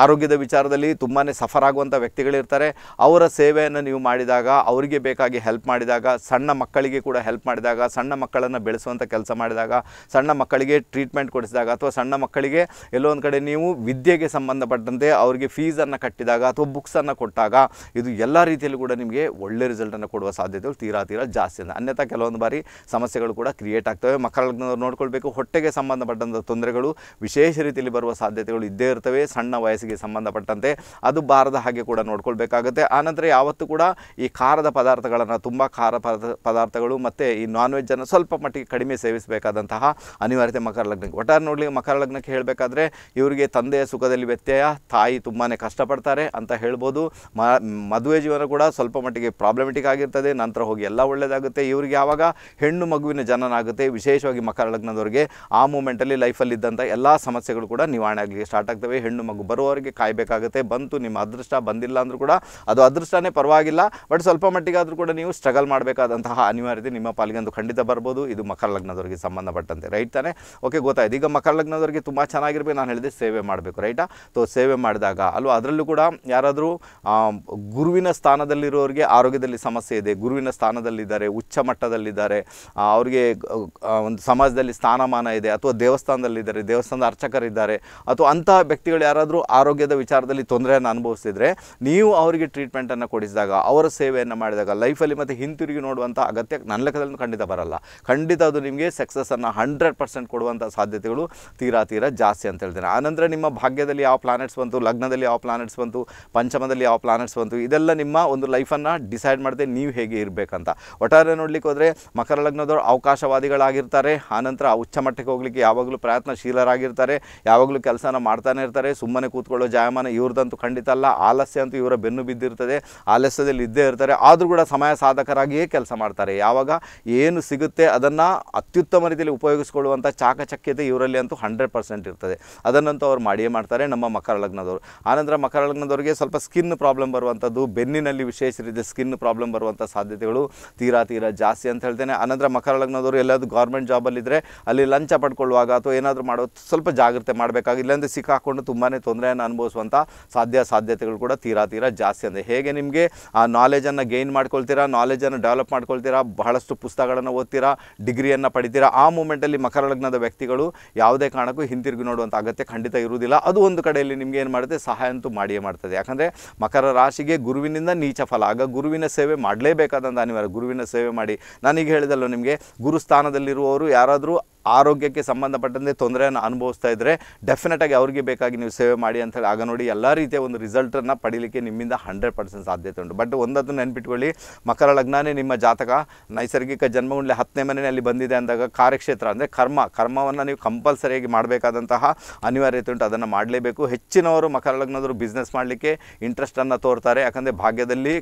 ಆರೋಗ್ಯದ ವಿಚಾರದಲ್ಲಿ ತುಂಬಾ ಆಗುವಂಥ ವ್ಯಕ್ತಿಗಳಿರ್ತಾರೆ ಅವರ ಸೇವೆಯನ್ನು ನೀವು ಮಾಡಿದಾಗ ಅವರಿಗೆ ಬೇಕಾಗಿ ಹೆಲ್ಪ್ ಮಾಡಿದಾಗ ಸಣ್ಣ ಮಕ್ಕಳಿಗೆ ಕೂಡ ಹೆಲ್ಪ್ ಮಾಡಿದಾಗ ಸಣ್ಣ ಮಕ್ಕಳನ್ನು ಬೆಳೆಸುವಂಥ ಕೆಲಸ ಮಾಡಿದಾಗ ಸಣ್ಣ ಮಕ್ಕಳಿಗೆ ಟ್ರೀಟ್ಮೆಂಟ್ ಕೊಡಿಸಿದಾಗ ಅಥವಾ ಸಣ್ಣ ಮಕ್ಕಳಿಗೆ ಎಲ್ಲೋ ಒಂದು ಕಡೆ ನೀವು ವಿದ್ಯೆಗೆ ಸಂಬಂಧಪಟ್ಟಂತೆ ಅವರಿಗೆ ಫೀಸನ್ನು ಕಟ್ಟಿದಾಗ ಅಥವಾ ಬುಕ್ಸನ್ನು ಕೊಟ್ಟಾಗ ಇದು ಎಲ್ಲ ರೀತಿಯಲ್ಲೂ ಕೂಡ ನಿಮಗೆ ಒಳ್ಳೆ ರಿಸಲ್ಟನ್ನು ಕೊಡುವ ಸಾಧ್ಯತೆಗಳು ತೀರಾ ತೀರಾ ಜಾಸ್ತಿ ಅಂತ ಅನ್ಯಥಾ ಕೆಲವೊಂದು ಬಾರಿ ಸಮಸ್ಯೆಗಳು ಕೂಡ ಕ್ರಿಯೇಟ್ ಆಗ್ತವೆ ಮಕ್ಕಳನ್ನು ನೋಡ್ಕೊಳ್ಬೇಕು ಹೊಟ್ಟೆಗೆ ಸಂಬಂಧಪಟ್ಟಂಥ ತೊಂದರೆಗಳು ವಿಶೇಷ ರೀತಿಯಲ್ಲಿ ಬರುವ ಸಾಧ್ಯತೆಗಳು ಇದ್ದೇ ಇರ್ತವೆ ಸಣ್ಣ ವಯಸ್ಸು ಸ್ಪೈಸಿಗೆ ಸಂಬಂಧಪಟ್ಟಂತೆ ಅದು ಬಾರದ ಹಾಗೆ ಕೂಡ ನೋಡ್ಕೊಳ್ಬೇಕಾಗುತ್ತೆ ಆನಂತರ ಯಾವತ್ತು ಕೂಡ ಈ ಖಾರದ ಪದಾರ್ಥಗಳನ್ನು ತುಂಬ ಖಾರ ಪದಾರ್ಥಗಳು ಮತ್ತು ಈ ನಾನ್ ವೆಜ್ಜನ್ನು ಸ್ವಲ್ಪ ಮಟ್ಟಿಗೆ ಕಡಿಮೆ ಸೇವಿಸಬೇಕಾದಂತಹ ಅನಿವಾರ್ಯತೆ ಮಕರ ಲಗ್ನಕ್ಕೆ ಒಟ್ಟಾರೆ ನೋಡಲಿ ಮಕರ ಲಗ್ನಕ್ಕೆ ಹೇಳಬೇಕಾದ್ರೆ ಇವರಿಗೆ ತಂದೆಯ ಸುಖದಲ್ಲಿ ವ್ಯತ್ಯಯ ತಾಯಿ ತುಂಬಾ ಕಷ್ಟಪಡ್ತಾರೆ ಅಂತ ಹೇಳ್ಬೋದು ಮದುವೆ ಜೀವನ ಕೂಡ ಸ್ವಲ್ಪ ಮಟ್ಟಿಗೆ ಪ್ರಾಬ್ಲಮೆಟಿಕ್ ಆಗಿರ್ತದೆ ನಂತರ ಹೋಗಿ ಎಲ್ಲ ಒಳ್ಳೆಯದಾಗುತ್ತೆ ಇವರಿಗೆ ಯಾವಾಗ ಹೆಣ್ಣು ಮಗುವಿನ ಜನನಾಗುತ್ತೆ ವಿಶೇಷವಾಗಿ ಮಕರ ಲಗ್ನದವರಿಗೆ ಆ ಮೂಮೆಂಟಲ್ಲಿ ಲೈಫಲ್ಲಿದ್ದಂಥ ಎಲ್ಲ ಸಮಸ್ಯೆಗಳು ಕೂಡ ನಿವಾರಣೆ ಆಗಲಿಕ್ಕೆ ಸ್ಟಾರ್ಟ್ ಆಗ್ತವೆ ಹೆಣ್ಣು ಮಗು ಅವರಿಗೆ ಕಾಯಬೇಕಾಗುತ್ತೆ ಬಂತು ನಿಮ್ಮ ಅದೃಷ್ಟ ಬಂದಿಲ್ಲ ಅಂದರೂ ಕೂಡ ಅದು ಅದೃಷ್ಟನೇ ಪರವಾಗಿಲ್ಲ ಬಟ್ ಸ್ವಲ್ಪ ಮಟ್ಟಿಗಾದರೂ ಕೂಡ ನೀವು ಸ್ಟ್ರಗಲ್ ಮಾಡಬೇಕಾದಂತಹ ಅನಿವಾರ್ಯತೆ ನಿಮ್ಮ ಪಾಲಿಗೆ ಖಂಡಿತ ಬರ್ಬೋದು ಇದು ಮಕರ ಲಗ್ನದವರಿಗೆ ಸಂಬಂಧಪಟ್ಟಂತೆ ರೈಟ್ ತಾನೆ ಓಕೆ ಗೊತ್ತಾಯ್ತು ಈಗ ಮಕರ ಲಗ್ನದವರಿಗೆ ತುಂಬ ಚೆನ್ನಾಗಿರ್ಬೇಕು ನಾನು ಹೇಳಿದೆ ಸೇವೆ ಮಾಡಬೇಕು ರೈಟಾ ತೋ ಸೇವೆ ಮಾಡಿದಾಗ ಅಲ್ವಾ ಅದರಲ್ಲೂ ಕೂಡ ಯಾರಾದರೂ ಗುರುವಿನ ಸ್ಥಾನದಲ್ಲಿರೋರಿಗೆ ಆರೋಗ್ಯದಲ್ಲಿ ಸಮಸ್ಯೆ ಇದೆ ಗುರುವಿನ ಸ್ಥಾನದಲ್ಲಿದ್ದಾರೆ ಉಚ್ಚ ಮಟ್ಟದಲ್ಲಿದ್ದಾರೆ ಅವರಿಗೆ ಒಂದು ಸಮಾಜದಲ್ಲಿ ಸ್ಥಾನಮಾನ ಇದೆ ಅಥವಾ ದೇವಸ್ಥಾನದಲ್ಲಿದ್ದಾರೆ ದೇವಸ್ಥಾನದ ಅರ್ಚಕರಿದ್ದಾರೆ ಅಥವಾ ಅಂತಹ ವ್ಯಕ್ತಿಗಳು ಯಾರಾದರೂ ಆರೋಗ್ಯದ ವಿಚಾರದಲ್ಲಿ ತೊಂದರೆಯನ್ನು ಅನುಭವಿಸಿದರೆ ನೀವು ಅವರಿಗೆ ಟ್ರೀಟ್ಮೆಂಟನ್ನು ಕೊಡಿಸಿದಾಗ ಅವರ ಸೇವೆಯನ್ನು ಮಾಡಿದಾಗ ಲೈಫಲ್ಲಿ ಮತ್ತು ಹಿಂತಿರುಗಿ ನೋಡುವಂಥ ಅಗತ್ಯ ನನ್ನ ಲೆಕ್ಕದಲ್ಲಿ ಖಂಡಿತ ಬರಲ್ಲ ಖಂಡಿತ ಅದು ನಿಮಗೆ ಸಕ್ಸಸ್ಸನ್ನು ಹಂಡ್ರೆಡ್ ಪರ್ಸೆಂಟ್ ಕೊಡುವಂಥ ಸಾಧ್ಯತೆಗಳು ತೀರಾ ತೀರಾ ಜಾಸ್ತಿ ಅಂತ ಹೇಳ್ತೇನೆ ಆನಂತರ ನಿಮ್ಮ ಭಾಗ್ಯದಲ್ಲಿ ಯಾವ ಪ್ಲಾನೆಟ್ಸ್ ಬಂತು ಲಗ್ನದಲ್ಲಿ ಯಾವ ಪ್ಲಾನೆಟ್ಸ್ ಬಂತು ಪಂಚಮದಲ್ಲಿ ಯಾವ ಪ್ಲಾನೆಟ್ಸ್ ಬಂತು ಇದೆಲ್ಲ ನಿಮ್ಮ ಒಂದು ಲೈಫನ್ನು ಡಿಸೈಡ್ ಮಾಡದೆ ನೀವು ಹೇಗೆ ಇರಬೇಕಂತ ಒಟ್ಟಾರೆ ನೋಡಲಿಕ್ಕೆ ಹೋದರೆ ಮಕರ ಲಗ್ನದವರು ಅವಕಾಶವಾದಿಗಳಾಗಿರ್ತಾರೆ ಆನಂತರ ಉಚ್ಚ ಮಟ್ಟಕ್ಕೆ ಹೋಗಲಿಕ್ಕೆ ಯಾವಾಗಲೂ ಪ್ರಯತ್ನಶೀಲರಾಗಿರ್ತಾರೆ ಯಾವಾಗಲೂ ಕೆಲಸನ ಮಾಡ್ತಾನೆ ಇರ್ತಾರೆ ಸುಮ್ಮನೆ ಕೂತು ಕೂತ್ಕೊಳ್ಳೋ ಜಾಯಮಾನ ಇವ್ರದಂತೂ ಖಂಡಿತ ಅಲ್ಲ ಆಲಸ್ಯ ಅಂತೂ ಇವರ ಬೆನ್ನು ಬಿದ್ದಿರ್ತದೆ ಆಲಸ್ಯದಲ್ಲಿ ಇದ್ದೇ ಇರ್ತಾರೆ ಆದರೂ ಕೂಡ ಸಮಯ ಸಾಧಕರಾಗಿಯೇ ಕೆಲಸ ಮಾಡ್ತಾರೆ ಯಾವಾಗ ಏನು ಸಿಗುತ್ತೆ ಅದನ್ನು ಅತ್ಯುತ್ತಮ ರೀತಿಯಲ್ಲಿ ಉಪಯೋಗಿಸ್ಕೊಳ್ಳುವಂಥ ಚಾಕಚಕ್ಯತೆ ಇವರಲ್ಲಿ ಅಂತೂ ಹಂಡ್ರೆಡ್ ಪರ್ಸೆಂಟ್ ಇರ್ತದೆ ಅದನ್ನಂತೂ ಅವ್ರು ಮಾಡಿಯೇ ಮಾಡ್ತಾರೆ ನಮ್ಮ ಮಕರ ಲಗ್ನದವರು ಆನಂತರ ಮಕರ ಲಗ್ನದವರಿಗೆ ಸ್ವಲ್ಪ ಸ್ಕಿನ್ ಪ್ರಾಬ್ಲಮ್ ಬರುವಂಥದ್ದು ಬೆನ್ನಿನಲ್ಲಿ ವಿಶೇಷ ರೀತಿಯ ಸ್ಕಿನ್ ಪ್ರಾಬ್ಲಮ್ ಬರುವಂಥ ಸಾಧ್ಯತೆಗಳು ತೀರಾ ತೀರಾ ಜಾಸ್ತಿ ಅಂತ ಹೇಳ್ತೇನೆ ಆನಂತರ ಮಕರ ಲಗ್ನದವರು ಎಲ್ಲಾದರೂ ಗೌರ್ಮೆಂಟ್ ಜಾಬಲ್ಲಿದ್ದರೆ ಅಲ್ಲಿ ಲಂಚ ಪಡ್ಕೊಳ್ಳುವಾಗ ಅಥವಾ ಏನಾದರೂ ಮಾಡೋ ಸ್ವಲ್ಪ ಜಾಗ್ರತೆ ಮಾಡಬೇಕಾಗಿ ಇಲ್ಲಾಂದರೆ ಸಿಕ್ಕಾಕೊಂಡು ತುಂಬಾ ತೊಂದರೆ ಅನುಭವಿಸುವಂತ ಅನುಭವಿಸುವಂಥ ಸಾಧ್ಯ ಸಾಧ್ಯತೆಗಳು ಕೂಡ ತೀರಾ ತೀರಾ ಜಾಸ್ತಿ ಅಂದರೆ ಹೇಗೆ ನಿಮಗೆ ಆ ನಾಲೆಜನ್ನು ಗೈನ್ ಮಾಡ್ಕೊಳ್ತೀರಾ ನಾಲೆಜನ್ನು ಡೆವಲಪ್ ಮಾಡ್ಕೊಳ್ತೀರಾ ಬಹಳಷ್ಟು ಪುಸ್ತಕಗಳನ್ನು ಓದ್ತೀರಾ ಡಿಗ್ರಿಯನ್ನು ಪಡಿತೀರಾ ಆ ಮೂಮೆಂಟಲ್ಲಿ ಮಕರ ಲಗ್ನದ ವ್ಯಕ್ತಿಗಳು ಯಾವುದೇ ಕಾರಣಕ್ಕೂ ಹಿಂತಿರುಗಿ ನೋಡುವಂಥ ಅಗತ್ಯ ಖಂಡಿತ ಇರುವುದಿಲ್ಲ ಅದು ಒಂದು ಕಡೆಯಲ್ಲಿ ನಿಮಗೆ ಏನು ಮಾಡುತ್ತೆ ಸಹಾಯ ಅಂತೂ ಮಾಡಿಯೇ ಮಾಡ್ತದೆ ಯಾಕಂದರೆ ಮಕರ ರಾಶಿಗೆ ಗುರುವಿನಿಂದ ನೀಚ ಫಲ ಆಗ ಗುರುವಿನ ಸೇವೆ ಮಾಡಲೇಬೇಕಾದಂಥ ಅನಿವಾರ್ಯ ಗುರುವಿನ ಸೇವೆ ಮಾಡಿ ನಾನೀಗ ಹೇಳಿದಲ್ಲ ನಿಮಗೆ ಗುರುಸ್ಥಾನದಲ್ಲಿರುವವರು ಯಾರಾದರೂ ಆರೋಗ್ಯಕ್ಕೆ ಸಂಬಂಧಪಟ್ಟಂತೆ ತೊಂದರೆಯನ್ನು ಅನುಭವಿಸ್ತಾ ಇದ್ದರೆ ಡೆಫಿನೆಟಾಗಿ ಅವ್ರಿಗೆ ಬೇಕಾಗಿ ನೀವು ಸೇವೆ ಮಾಡಿ ಅಂತ ಹೇಳಿ ಆಗ ನೋಡಿ ಎಲ್ಲ ರೀತಿಯ ಒಂದು ರಿಸಲ್ಟನ್ನು ಪಡೀಲಿಕ್ಕೆ ನಿಮ್ಮಿಂದ ಹಂಡ್ರೆಡ್ ಪರ್ಸೆಂಟ್ ಸಾಧ್ಯತೆ ಉಂಟು ಬಟ್ ಒಂದದ್ದು ನೆನ್ಪಿಟ್ಕೊಳ್ಳಿ ಮಕರ ಲಗ್ನನೇ ನಿಮ್ಮ ಜಾತಕ ನೈಸರ್ಗಿಕ ಜನ್ಮಗುಂಡ್ಲೆ ಹತ್ತನೇ ಮನೆಯಲ್ಲಿ ಬಂದಿದೆ ಅಂದಾಗ ಕಾರ್ಯಕ್ಷೇತ್ರ ಅಂದರೆ ಕರ್ಮ ಕರ್ಮವನ್ನು ನೀವು ಕಂಪಲ್ಸರಿಯಾಗಿ ಮಾಡಬೇಕಾದಂತಹ ಅನಿವಾರ್ಯತೆ ಉಂಟು ಅದನ್ನು ಮಾಡಲೇಬೇಕು ಹೆಚ್ಚಿನವರು ಮಕರ ಲಗ್ನದವರು ಬಿಸ್ನೆಸ್ ಮಾಡಲಿಕ್ಕೆ ಇಂಟ್ರೆಸ್ಟನ್ನು ತೋರ್ತಾರೆ ಯಾಕಂದರೆ ಭಾಗ್ಯದಲ್ಲಿ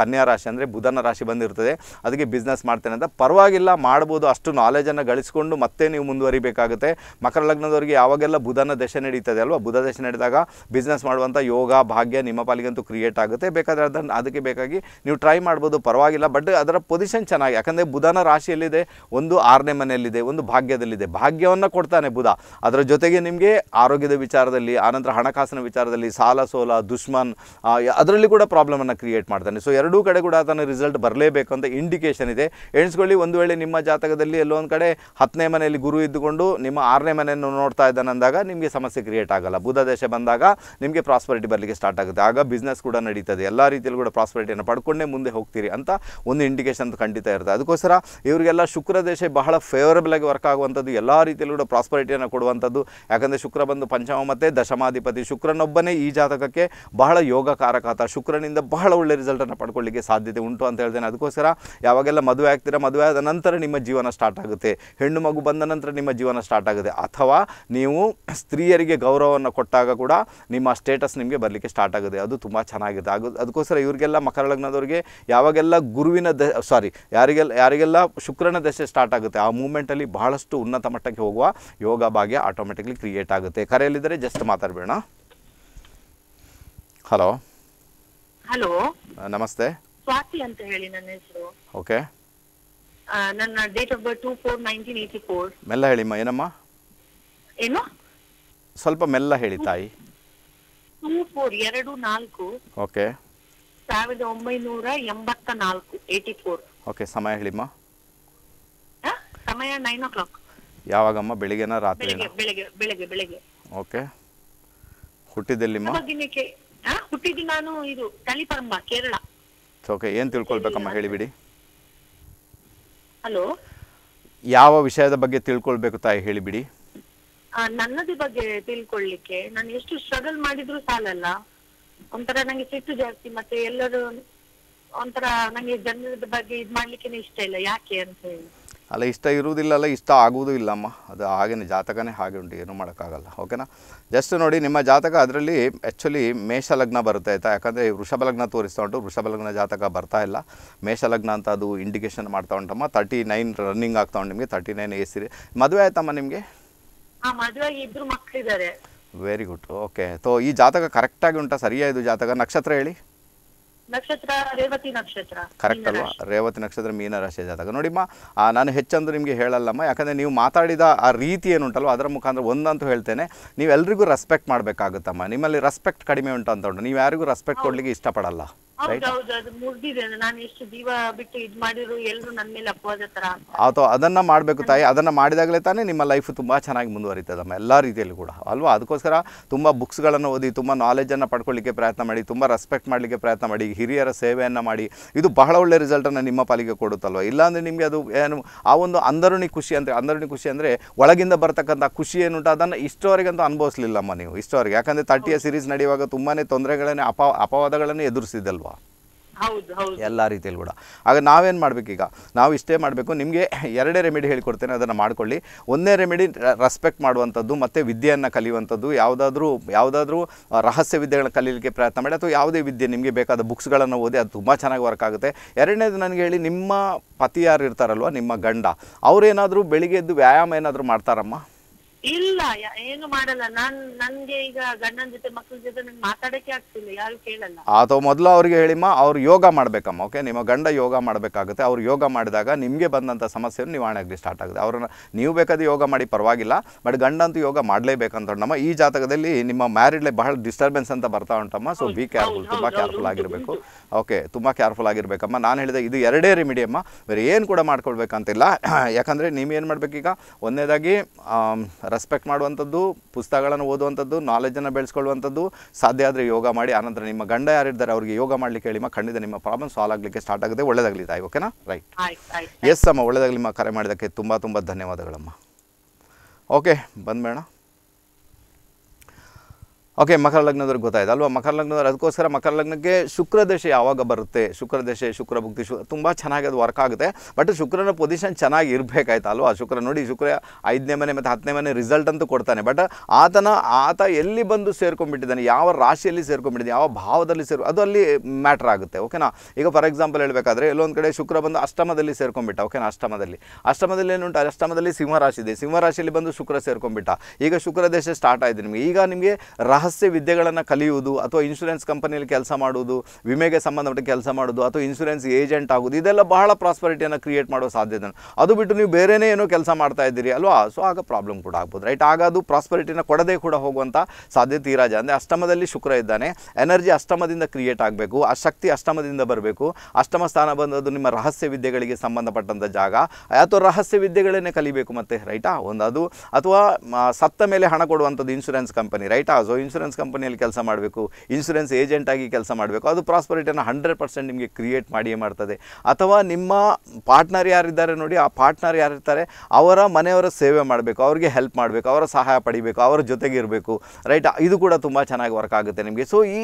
ಕನ್ಯಾ ರಾಶಿ ಅಂದರೆ ಬುಧನ ರಾಶಿ ಬಂದಿರ್ತದೆ ಅದಕ್ಕೆ ಬಿಸ್ನೆಸ್ ಮಾಡ್ತೇನೆ ಅಂತ ಪರವಾಗಿಲ್ಲ ಮಾಡ್ಬೋದು ಅಷ್ಟು ನಾಲೆಜನ್ನು ಗಳಿಸ್ಕೊಂಡು ಮತ್ತೆ ನೀವು ಮುಂದುವರಿಬೇಕಾಗುತ್ತೆ ಮಕರ ಲಗ್ನದವರಿಗೆ ಯಾವಾಗೆಲ್ಲ ಬುಧನ ದಶೆ ನಡೀತದೆ ಅಲ್ವಾ ಬುಧ ದಶೆ ನಡೆದಾಗ ಬಿಸ್ನೆಸ್ ಮಾಡುವಂಥ ಯೋಗ ಭಾಗ್ಯ ನಿಮ್ಮ ಪಾಲಿಗಂತೂ ಕ್ರಿಯೇಟ್ ಆಗುತ್ತೆ ಬೇಕಾದರೆ ಅದನ್ನು ಅದಕ್ಕೆ ಬೇಕಾಗಿ ನೀವು ಟ್ರೈ ಮಾಡ್ಬೋದು ಪರವಾಗಿಲ್ಲ ಬಟ್ ಅದರ ಪೊಸಿಷನ್ ಚೆನ್ನಾಗಿ ಯಾಕಂದರೆ ಬುಧನ ರಾಶಿಯಲ್ಲಿದೆ ಒಂದು ಆರನೇ ಮನೆಯಲ್ಲಿದೆ ಒಂದು ಭಾಗ್ಯದಲ್ಲಿದೆ ಭಾಗ್ಯವನ್ನು ಕೊಡ್ತಾನೆ ಬುಧ ಅದರ ಜೊತೆಗೆ ನಿಮಗೆ ಆರೋಗ್ಯದ ವಿಚಾರದಲ್ಲಿ ಆನಂತರ ಹಣಕಾಸಿನ ವಿಚಾರದಲ್ಲಿ ಸಾಲ ಸೋಲ ದುಶ್ಮನ್ ಅದರಲ್ಲಿ ಕೂಡ ಪ್ರಾಬ್ಲಮನ್ನು ಕ್ರಿಯೇಟ್ ಮಾಡ್ತಾನೆ ಸೊ ಎರಡೂ ಕಡೆ ಕೂಡ ಅದನ್ನು ರಿಸಲ್ಟ್ ಬರಲೇಬೇಕು ಅಂತ ಇಂಡಿಕೇಶನ್ ಇದೆ ಎಣಿಸ್ಕೊಳ್ಳಿ ಒಂದು ವೇಳೆ ನಿಮ್ಮ ಜಾತಕದಲ್ಲಿ ಎಲ್ಲೊಂದು ಕಡೆ ಹತ್ತನೇ ಮನೆಯಲ್ಲಿ ಮನೆಯಲ್ಲಿ ಗುರು ಇದ್ದುಕೊಂಡು ನಿಮ್ಮ ಆರನೇ ಮನೆಯನ್ನು ನೋಡ್ತಾ ಅಂದಾಗ ನಿಮಗೆ ಸಮಸ್ಯೆ ಕ್ರಿಯೇಟ್ ಆಗಲ್ಲ ಬುಧ ದೇಶ ಬಂದಾಗ ನಿಮಗೆ ಪ್ರಾಸ್ಪರಿಟಿ ಬರಲಿಕ್ಕೆ ಸ್ಟಾರ್ಟ್ ಆಗುತ್ತೆ ಆಗ ಬಿಸ್ನೆಸ್ ಕೂಡ ನಡೀತದೆ ಎಲ್ಲ ರೀತಿಯಲ್ಲೂ ಕೂಡ ಪ್ರಾಸ್ಪರಿಟಿಯನ್ನು ಪಡ್ಕೊಂಡೇ ಮುಂದೆ ಹೋಗ್ತೀರಿ ಅಂತ ಒಂದು ಇಂಡಿಕೇಶನ್ ಖಂಡಿತ ಇರುತ್ತೆ ಅದಕ್ಕೋಸ್ಕರ ಇವರಿಗೆಲ್ಲ ಶುಕ್ರ ದೇಶ ಬಹಳ ಫೇವರಬಲ್ ಆಗಿ ವರ್ಕ್ ಆಗುವಂಥದ್ದು ಎಲ್ಲ ರೀತಿಯಲ್ಲೂ ಕೂಡ ಪ್ರಾಸ್ಪರಿಟಿಯನ್ನು ಕೊಡುವಂಥದ್ದು ಯಾಕಂದರೆ ಶುಕ್ರ ಬಂದು ಪಂಚಮ ಮತ್ತೆ ದಶಮಾಧಿಪತಿ ಶುಕ್ರನೊಬ್ಬನೇ ಈ ಜಾತಕಕ್ಕೆ ಬಹಳ ಯೋಗಕಾರಕಾತ ಶುಕ್ರನಿಂದ ಬಹಳ ಒಳ್ಳೆ ರಿಸಲ್ಟನ್ನು ಪಡ್ಕೊಳ್ಳಿಕ್ಕೆ ಸಾಧ್ಯತೆ ಉಂಟು ಅಂತ ಹೇಳ್ತೇನೆ ಅದಕ್ಕೋಸ್ಕರ ಯಾವಾಗೆಲ್ಲ ಮದುವೆ ಆಗ್ತೀರಾ ಮದುವೆ ಆದ ನಂತರ ನಿಮ್ಮ ಜೀವನ ಸ್ಟಾರ್ಟ್ ಆಗುತ್ತೆ ಹೆಣ್ಣು ಮಗು ಬಂದ ನಂತರ ನಿಮ್ಮ ಜೀವನ ಸ್ಟಾರ್ಟ್ ಆಗುತ್ತೆ ಅಥವಾ ನೀವು ಸ್ತ್ರೀಯರಿಗೆ ಗೌರವವನ್ನು ಕೊಟ್ಟಾಗ ಕೂಡ ನಿಮ್ಮ ಸ್ಟೇಟಸ್ ನಿಮಗೆ ಬರಲಿಕ್ಕೆ ಸ್ಟಾರ್ಟ್ ಆಗುತ್ತೆ ಅದು ತುಂಬ ಚೆನ್ನಾಗಿದೆ ಆಗ ಅದಕ್ಕೋಸ್ಕರ ಇವರಿಗೆಲ್ಲ ಮಕರ ಲಗ್ನದವರಿಗೆ ಯಾವಾಗೆಲ್ಲ ಗುರುವಿನ ದ ಸಾರಿ ಯಾರಿಗೆಲ್ಲ ಯಾರಿಗೆಲ್ಲ ಶುಕ್ರನ ದಶೆ ಸ್ಟಾರ್ಟ್ ಆಗುತ್ತೆ ಆ ಮೂಮೆಂಟಲ್ಲಿ ಬಹಳಷ್ಟು ಉನ್ನತ ಮಟ್ಟಕ್ಕೆ ಹೋಗುವ ಯೋಗ ಭಾಗ್ಯ ಆಟೋಮೆಟಿಕ್ಲಿ ಕ್ರಿಯೇಟ್ ಆಗುತ್ತೆ ಕರೆಯಲ್ಲಿದ್ದರೆ ಜಸ್ಟ್ ಮಾತಾಡಬೇಡ ಹಲೋ ಹಲೋ ನಮಸ್ತೆ ಸ್ವಾತಿ ಅಂತ ಹೇಳಿ ನನ್ನ ಹೆಸರು ಓಕೆ ನನ್ನ date of birth two four nineteen eighty four ಮೆಲ್ಲ ಹೇಳಿಮ್ಮ ಏನಮ್ಮ ಏನು ಸ್ವಲ್ಪ ಮೆಲ್ಲ ಹೇಳಿ ತಾಯಿ ಟೂ ಫೋರ್ ಎರಡು ನಾಲ್ಕು ಓಕೆ ಸಾವಿರದ ಒಂಬೈನೂರ ಎಂಬತ್ತ ನಾಲ್ಕು ಏಯ್ಟಿ ಫೋರ್ ಓಕೆ ಸಮಯ ಹೇಳಿಮ್ಮ ಸಮಯ ನೈನ್ ಓ ಕ್ಲಾಕ್ ಯಾವಾಗಮ್ಮ ಬೆಳಿಗ್ಗೆನ ರಾತ್ರಿ ಬೆಳಿಗ್ಗೆ ಬೆಳಿಗ್ಗೆ ಬೆಳಿಗ್ಗೆ ಓಕೆ ಹುಟ್ಟಿದ್ದೆಲ್ಲಿಮ್ಮ ಹುಟ್ಟಿದ್ದು ನಾನು ಇದು ತಳಿಪರಂಬ ಕೇರಳ ಓಕೆ ಏನು ತಿಳ್ಕೊಳ್ಬೇಕಮ್ಮ ಹೇಳಿಬಿಡಿ ಹಲೋ ಯಾವ ವಿಷಯದ ಬಗ್ಗೆ ತಿಳ್ಕೊಳ್ಬೇಕು ತಾಯಿ ಹೇಳಿಬಿಡಿ ನನ್ನದೇ ಬಗ್ಗೆ ತಿಳ್ಕೊಳ್ಳಿಕ್ಕೆ ನಾನು ಎಷ್ಟು ಸ್ಟ್ರಗಲ್ ಮಾಡಿದ್ರು ಸಾಲಲ್ಲ ಒಂಥರ ನಂಗೆ ಸಿಟ್ಟು ಜಾಸ್ತಿ ಮತ್ತೆ ಎಲ್ಲರೂ ಒಂಥರ ನಂಗೆ ಜನದ ಬಗ್ಗೆ ಇದ್ ಮಾಡ್ಲಿಕ್ಕೆ ಇಷ್ಟ ಇಲ್ಲ ಯಾಕೆ ಅಂತ ಹೇಳಿ ಅಲ್ಲ ಇಷ್ಟ ಅಲ್ಲ ಇಷ್ಟ ಆಗುವುದೂ ಇಲ್ಲಮ್ಮ ಅದು ಆಗಿನ ಜಾತಕನೇ ಹಾಗೆ ಉಂಟು ಏನು ಮಾಡೋಕ್ಕಾಗಲ್ಲ ಓಕೆನಾ ಜಸ್ಟ್ ನೋಡಿ ನಿಮ್ಮ ಜಾತಕ ಅದರಲ್ಲಿ ಆ್ಯಕ್ಚುಲಿ ಮೇಷ ಲಗ್ನ ಬರುತ್ತೆ ಆಯಿತಾ ಯಾಕಂದರೆ ವೃಷಭ ಲಗ್ನ ತೋರಿಸ್ತಾ ಉಂಟು ವೃಷಭ ಲಗ್ನ ಜಾತಕ ಬರ್ತಾ ಇಲ್ಲ ಮೇಷ ಲಗ್ನ ಅಂತ ಅದು ಇಂಡಿಕೇಶನ್ ಮಾಡ್ತಾ ಉಂಟಮ್ಮ ತರ್ಟಿ ನೈನ್ ರನ್ನಿಂಗ್ ಆಗ್ತಾ ಉಂಟು ನಿಮಗೆ ತರ್ಟಿ ನೈನ್ ಎ ಸಿರಿ ಮದುವೆ ಆಯ್ತಮ್ಮ ನಿಮಗೆ ವೆರಿ ಗುಡ್ ಓಕೆ ಸೊ ಈ ಜಾತಕ ಕರೆಕ್ಟಾಗಿ ಉಂಟಾ ಸರಿಯಾಯಿತು ಜಾತಕ ನಕ್ಷತ್ರ ಹೇಳಿ ನಕ್ಷತ್ರ ರೇವತಿ ನಕ್ಷತ್ರ ಕರೆಕ್ಟ್ ಅಲ್ವಾ ರೇವತಿ ನಕ್ಷತ್ರ ಮೀನ ರಾಶಿ ಜಾತಕ ನೋಡಿಮ್ಮ ನಾನು ಹೆಚ್ಚಂದ್ರೆ ನಿಮಗೆ ಹೇಳಲ್ಲಮ್ಮ ಯಾಕಂದರೆ ನೀವು ಮಾತಾಡಿದ ಆ ರೀತಿ ಏನುಂಟಲ್ವ ಅದರ ಮುಖಾಂತರ ಒಂದಂತೂ ಹೇಳ್ತೇನೆ ನೀವೆಲ್ರಿಗೂ ರೆಸ್ಪೆಕ್ಟ್ ಮಾಡಬೇಕಾಗುತ್ತಮ್ಮ ನಿಮ್ಮಲ್ಲಿ ರೆಸ್ಪೆಕ್ಟ್ ಕಡಿಮೆ ಉಂಟು ಅಂತ ಉಂಟು ನೀವು ಯಾರಿಗೂ ರೆಸ್ಪೆಕ್ಟ್ ಕೊಡಲಿಕ್ಕೆ ಇಷ್ಟಪಡಲ್ಲ ಅದನ್ನ ಮಾಡಬೇಕು ತಾಯಿ ಅದನ್ನ ಮಾಡಿದಾಗಲೇ ತಾನೇ ನಿಮ್ಮ ಲೈಫ್ ತುಂಬಾ ಚೆನ್ನಾಗಿ ಮುಂದುವರಿತದಮ್ಮ ಎಲ್ಲ ರೀತಿಯಲ್ಲಿ ಕೂಡ ಅಲ್ವಾ ಅದಕ್ಕೋಸ್ಕರ ತುಂಬಾ ಬುಕ್ಸ್ಗಳನ್ನು ಓದಿ ತುಂಬಾ ಅನ್ನ ಪಡ್ಕೊಳ್ಳಿಕ್ಕೆ ಪ್ರಯತ್ನ ಮಾಡಿ ತುಂಬಾ ರೆಸ್ಪೆಕ್ಟ್ ಮಾಡ್ಲಿಕ್ಕೆ ಪ್ರಯತ್ನ ಮಾಡಿ ಹಿರಿಯರ ಸೇವೆಯನ್ನು ಮಾಡಿ ಇದು ಬಹಳ ಒಳ್ಳೆ ರಿಸಲ್ಟನ್ನು ನಿಮ್ಮ ಪಾಲಿಗೆ ಕೊಡುತ್ತಲ್ವ ಅಂದ್ರೆ ನಿಮಗೆ ಅದು ಏನು ಆ ಒಂದು ಅಂದರಣಿ ಖುಷಿ ಅಂದ್ರೆ ಅಂದರಣಿ ಖುಷಿ ಅಂದರೆ ಒಳಗಿಂದ ಬರ್ತಕ್ಕಂಥ ಖುಷಿ ಉಂಟು ಅದನ್ನು ಇಷ್ಟವರೆಗಂತೂ ಅನುಭವಿಸಲಿಲ್ಲಮ್ಮ ನೀವು ಇಷ್ಟವರೆಗೆ ಯಾಕಂದ್ರೆ ತರ್ಟಿಯ ಸೀರೀಸ್ ನಡೆಯುವಾಗ ತುಂಬಾನೇ ತೊಂದರೆಗಳನ್ನೇ ಅಪ ಅಪವಾದಗಳನ್ನೇ ಎದುರಿಸಿದಲ್ವ ಎಲ್ಲ ರೀತಿಯಲ್ಲಿ ಕೂಡ ಆಗ ನಾವೇನು ಮಾಡಬೇಕೀಗ ನಾವು ಇಷ್ಟೇ ಮಾಡಬೇಕು ನಿಮಗೆ ಎರಡೇ ರೆಮಿಡಿ ಹೇಳಿಕೊಡ್ತೇನೆ ಅದನ್ನು ಮಾಡ್ಕೊಳ್ಳಿ ಒಂದೇ ರೆಮಿಡಿ ರೆಸ್ಪೆಕ್ಟ್ ಮಾಡುವಂಥದ್ದು ಮತ್ತು ವಿದ್ಯೆಯನ್ನು ಕಲಿಯುವಂಥದ್ದು ಯಾವುದಾದ್ರೂ ಯಾವುದಾದ್ರೂ ರಹಸ್ಯ ವಿದ್ಯೆಗಳನ್ನ ಕಲೀಲಿಕ್ಕೆ ಪ್ರಯತ್ನ ಮಾಡಿ ಅಥವಾ ಯಾವುದೇ ವಿದ್ಯೆ ನಿಮಗೆ ಬೇಕಾದ ಬುಕ್ಸ್ಗಳನ್ನು ಓದಿ ಅದು ತುಂಬ ಚೆನ್ನಾಗಿ ವರ್ಕ್ ಆಗುತ್ತೆ ಎರಡನೇದು ನನಗೆ ಹೇಳಿ ನಿಮ್ಮ ಪತಿ ಯಾರು ಇರ್ತಾರಲ್ವ ನಿಮ್ಮ ಗಂಡ ಅವರೇನಾದರೂ ಬೆಳಿಗ್ಗೆ ಎದ್ದು ವ್ಯಾಯಾಮ ಏನಾದರೂ ಮಾಡ್ತಾರಮ್ಮ ಇಲ್ಲ ಏನು ಮಾಡಲ್ಲ ನಾನ್ ನನ್ಗೆ ಈಗ ಗಂಡನ ಜೊತೆ ಮಕ್ಕಳ ಜೊತೆ ನಂಗೆ ಮಾತಾಡಕ್ಕೆ ಆಗ್ತಿಲ್ಲ ಯಾರು ಕೇಳಲ್ಲ ಅಥವಾ ಮೊದಲು ಅವ್ರಿಗೆ ಹೇಳಿಮ್ಮ ಅವ್ರು ಯೋಗ ಮಾಡ್ಬೇಕಮ್ಮ ಓಕೆ ನಿಮ್ಮ ಗಂಡ ಯೋಗ ಮಾಡಬೇಕಾಗುತ್ತೆ ಅವ್ರು ಯೋಗ ಮಾಡಿದಾಗ ನಿಮಗೆ ಬಂದಂಥ ಸಮಸ್ಯೆ ನಿವಾರಣೆಯಾಗಲಿ ಸ್ಟಾರ್ಟ್ ಆಗುತ್ತೆ ಅವ್ರನ್ನ ನೀವು ಬೇಕಾದ್ರೆ ಯೋಗ ಮಾಡಿ ಪರವಾಗಿಲ್ಲ ಬಟ್ ಗಂಡಂತೂ ಯೋಗ ಮಾಡಲೇಬೇಕಂತ ನಮ್ಮ ಈ ಜಾತಕದಲ್ಲಿ ನಿಮ್ಮ ಮ್ಯಾರಿಡ್ಲೆ ಬಹಳ ಡಿಸ್ಟರ್ಬೆನ್ಸ್ ಅಂತ ಬರ್ತಾ ಉಂಟಮ್ಮ ಸೊ ಬಿ ಕೇರ್ಫುಲ್ ತುಂಬ ಕೇರ್ಫುಲ್ ಆಗಿರಬೇಕು ಓಕೆ ತುಂಬ ಕೇರ್ಫುಲ್ ಆಗಿರಬೇಕಮ್ಮ ನಾನು ಹೇಳಿದೆ ಇದು ಎರಡೇ ರೆಮಿಡಿ ಅಮ್ಮ ಬೇರೆ ಏನು ಕೂಡ ಮಾಡ್ಕೊಳ್ಬೇಕಂತಿಲ್ಲ ಯಾಕಂದರೆ ನೀವೇನು ಮಾಡಬೇಕೀಗ ಒಂದೇದಾಗಿ ರೆಸ್ಪೆಕ್ಟ್ ಮಾಡುವಂಥದ್ದು ಪುಸ್ತಕಗಳನ್ನು ಓದುವಂಥದ್ದು ನಾಲೆಜನ್ನು ಬೆಳೆಸ್ಕೊಳ್ಳುವಂಥದ್ದು ಸಾಧ್ಯ ಆದರೆ ಯೋಗ ಮಾಡಿ ಆನಂತರ ನಿಮ್ಮ ಗಂಡ ಯಾರಿದ್ದಾರೆ ಅವರಿಗೆ ಯೋಗ ಮಾಡಲಿಕ್ಕೆ ಹೇಳಿಮ್ಮ ಖಂಡಿತ ನಿಮ್ಮ ಪ್ರಾಬ್ಲಮ್ ಸಾಲ್ವ್ ಆಗಲಿಕ್ಕೆ ಸ್ಟಾರ್ಟ್ ಆಗುತ್ತೆ ಒಳ್ಳೆದಾಗಲಿ ತಾಯಿ ಓಕೆನಾ ರೈಟ್ ಎಸ್ ಅಮ್ಮ ಒಳ್ಳೆದಾಗಲಿ ಕರೆ ಮಾಡಿದ್ದಕ್ಕೆ ತುಂಬ ತುಂಬ ಧನ್ಯವಾದಗಳಮ್ಮ ಓಕೆ ಬಂದ್ಬೇಡ ಓಕೆ ಮಕರ ಲಗ್ನದವ್ರಿಗೆ ಗೊತ್ತಾಯ್ತು ಅಲ್ವಾ ಮಕರ ಲಗ್ನದವ್ರು ಅದಕ್ಕೋಸ್ಕರ ಮಕರ ಲಗ್ನಕ್ಕೆ ಶುಕ್ರ ದಶೆ ಯಾವಾಗ ಬರುತ್ತೆ ಶುಕ್ರ ದಶೆ ಶುಕ್ರ ಭುಕ್ತಿ ಶು ತುಂಬ ಚೆನ್ನಾಗಿ ಅದು ವರ್ಕ್ ಆಗುತ್ತೆ ಬಟ್ ಶುಕ್ರನ ಪೊಸಿಷನ್ ಚೆನ್ನಾಗಿ ಇರಬೇಕಾಯ್ತು ಅಲ್ವಾ ಶುಕ್ರ ನೋಡಿ ಶುಕ್ರ ಐದನೇ ಮನೆ ಮತ್ತು ಹತ್ತನೇ ಮನೆ ರಿಸಲ್ಟ್ ಅಂತೂ ಕೊಡ್ತಾನೆ ಬಟ್ ಆತನ ಆತ ಎಲ್ಲಿ ಬಂದು ಸೇರ್ಕೊಂಡ್ಬಿಟ್ಟಿದ್ದಾನೆ ಯಾವ ರಾಶಿಯಲ್ಲಿ ಸೇರ್ಕೊಂಡ್ಬಿಟ್ಟಿದ್ದಾನೆ ಯಾವ ಭಾವದಲ್ಲಿ ಸೇರ್ ಅದು ಅಲ್ಲಿ ಮ್ಯಾಟ್ರ್ ಆಗುತ್ತೆ ಓಕೆನಾ ಈಗ ಫಾರ್ ಎಕ್ಸಾಂಪಲ್ ಹೇಳಬೇಕಾದ್ರೆ ಎಲ್ಲೊಂದು ಕಡೆ ಶುಕ್ರ ಬಂದು ಅಷ್ಟಮದಲ್ಲಿ ಸೇರ್ಕೊಂಡ್ಬಿಟ್ಟ ಓಕೆನಾ ಅಷ್ಟಮದಲ್ಲಿ ಅಷ್ಟಮದಲ್ಲಿ ಏನುಂಟು ಅಷ್ಟಮದಲ್ಲಿ ಸಿಂಹರಾಶಿ ಇದೆ ಸಿಂಹರಾಶಿಯಲ್ಲಿ ಬಂದು ಶುಕ್ರ ಸೇರ್ಕೊಂಡ್ಬಿಟ್ಟ ಈಗ ಶುಕ್ರ ದೇಶ ಸ್ಟಾರ್ಟ್ ಆಯಿತು ನಿಮಗೆ ಈಗ ನಿಮಗೆ ರಹ ರಹಸ್ಯ ವಿದ್ಯೆಗಳನ್ನು ಕಲಿಯುವುದು ಅಥವಾ ಇನ್ಶೂರೆನ್ಸ್ ಕಂಪನಿಯಲ್ಲಿ ಕೆಲಸ ಮಾಡುವುದು ವಿಮೆಗೆ ಸಂಬಂಧಪಟ್ಟ ಕೆಲಸ ಮಾಡೋದು ಅಥವಾ ಇನ್ಶೂರೆನ್ಸ್ ಏಜೆಂಟ್ ಆಗೋದು ಇದೆಲ್ಲ ಬಹಳ ಪ್ರಾಸ್ಪರಿಟಿಯನ್ನು ಕ್ರಿಯೇಟ್ ಮಾಡೋ ಸಾಧ್ಯತೆ ಅದು ಬಿಟ್ಟು ನೀವು ಬೇರೇನೇ ಏನೋ ಕೆಲಸ ಮಾಡ್ತಾ ಇದ್ದೀರಿ ಅಲ್ವಾ ಸೊ ಆಗ ಪ್ರಾಬ್ಲಮ್ ಕೂಡ ಆಗ್ಬೋದು ರೈಟ್ ಆಗ ಅದು ಪ್ರಾಸ್ಪರಿಟಿನ ಕೊಡದೇ ಕೂಡ ಹೋಗುವಂಥ ಸಾಧ್ಯತೆ ಇರಾಜ ಅಂದರೆ ಅಷ್ಟಮದಲ್ಲಿ ಶುಕ್ರ ಇದ್ದಾನೆ ಎನರ್ಜಿ ಅಷ್ಟಮದಿಂದ ಕ್ರಿಯೇಟ್ ಆಗಬೇಕು ಆ ಶಕ್ತಿ ಅಷ್ಟಮದಿಂದ ಬರಬೇಕು ಅಷ್ಟಮ ಸ್ಥಾನ ಬಂದದ್ದು ನಿಮ್ಮ ರಹಸ್ಯ ವಿದ್ಯೆಗಳಿಗೆ ಸಂಬಂಧಪಟ್ಟಂಥ ಜಾಗ ಅಥವಾ ರಹಸ್ಯ ವಿದ್ಯೆಗಳನ್ನೇ ಕಲಿಬೇಕು ಮತ್ತೆ ರೈಟಾ ಒಂದು ಅದು ಅಥವಾ ಸತ್ತ ಮೇಲೆ ಹಣ ಕೊಡುವಂಥದ್ದು ಇನ್ಶೂರೆನ್ಸ್ ಕಂಪನಿ ರೈಟಾ ಸೊ ಇನ್ಶೂರೆನ್ಸ್ ಇನ್ಶೂರೆನ್ಸ್ ಕಂಪನಿಯಲ್ಲಿ ಕೆಲಸ ಮಾಡಬೇಕು ಇನ್ಶೂರೆನ್ಸ್ ಆಗಿ ಕೆಲಸ ಮಾಡಬೇಕು ಅದು ಪ್ರಾಸ್ಪರಿಟಿಯನ್ನು ಹಂಡ್ರೆಡ್ ಪರ್ಸೆಂಟ್ ನಿಮಗೆ ಕ್ರಿಯೇಟ್ ಮಾಡಿಯೇ ಮಾಡ್ತದೆ ಅಥವಾ ನಿಮ್ಮ ಪಾರ್ಟ್ನರ್ ಯಾರಿದ್ದಾರೆ ನೋಡಿ ಆ ಪಾರ್ಟ್ನರ್ ಯಾರಿರ್ತಾರೆ ಅವರ ಮನೆಯವರ ಸೇವೆ ಮಾಡಬೇಕು ಅವರಿಗೆ ಹೆಲ್ಪ್ ಮಾಡಬೇಕು ಅವರ ಸಹಾಯ ಪಡಿಬೇಕು ಅವರ ಜೊತೆಗೆ ಇರಬೇಕು ರೈಟ್ ಇದು ಕೂಡ ತುಂಬ ಚೆನ್ನಾಗಿ ವರ್ಕ್ ಆಗುತ್ತೆ ನಿಮಗೆ ಸೊ ಈ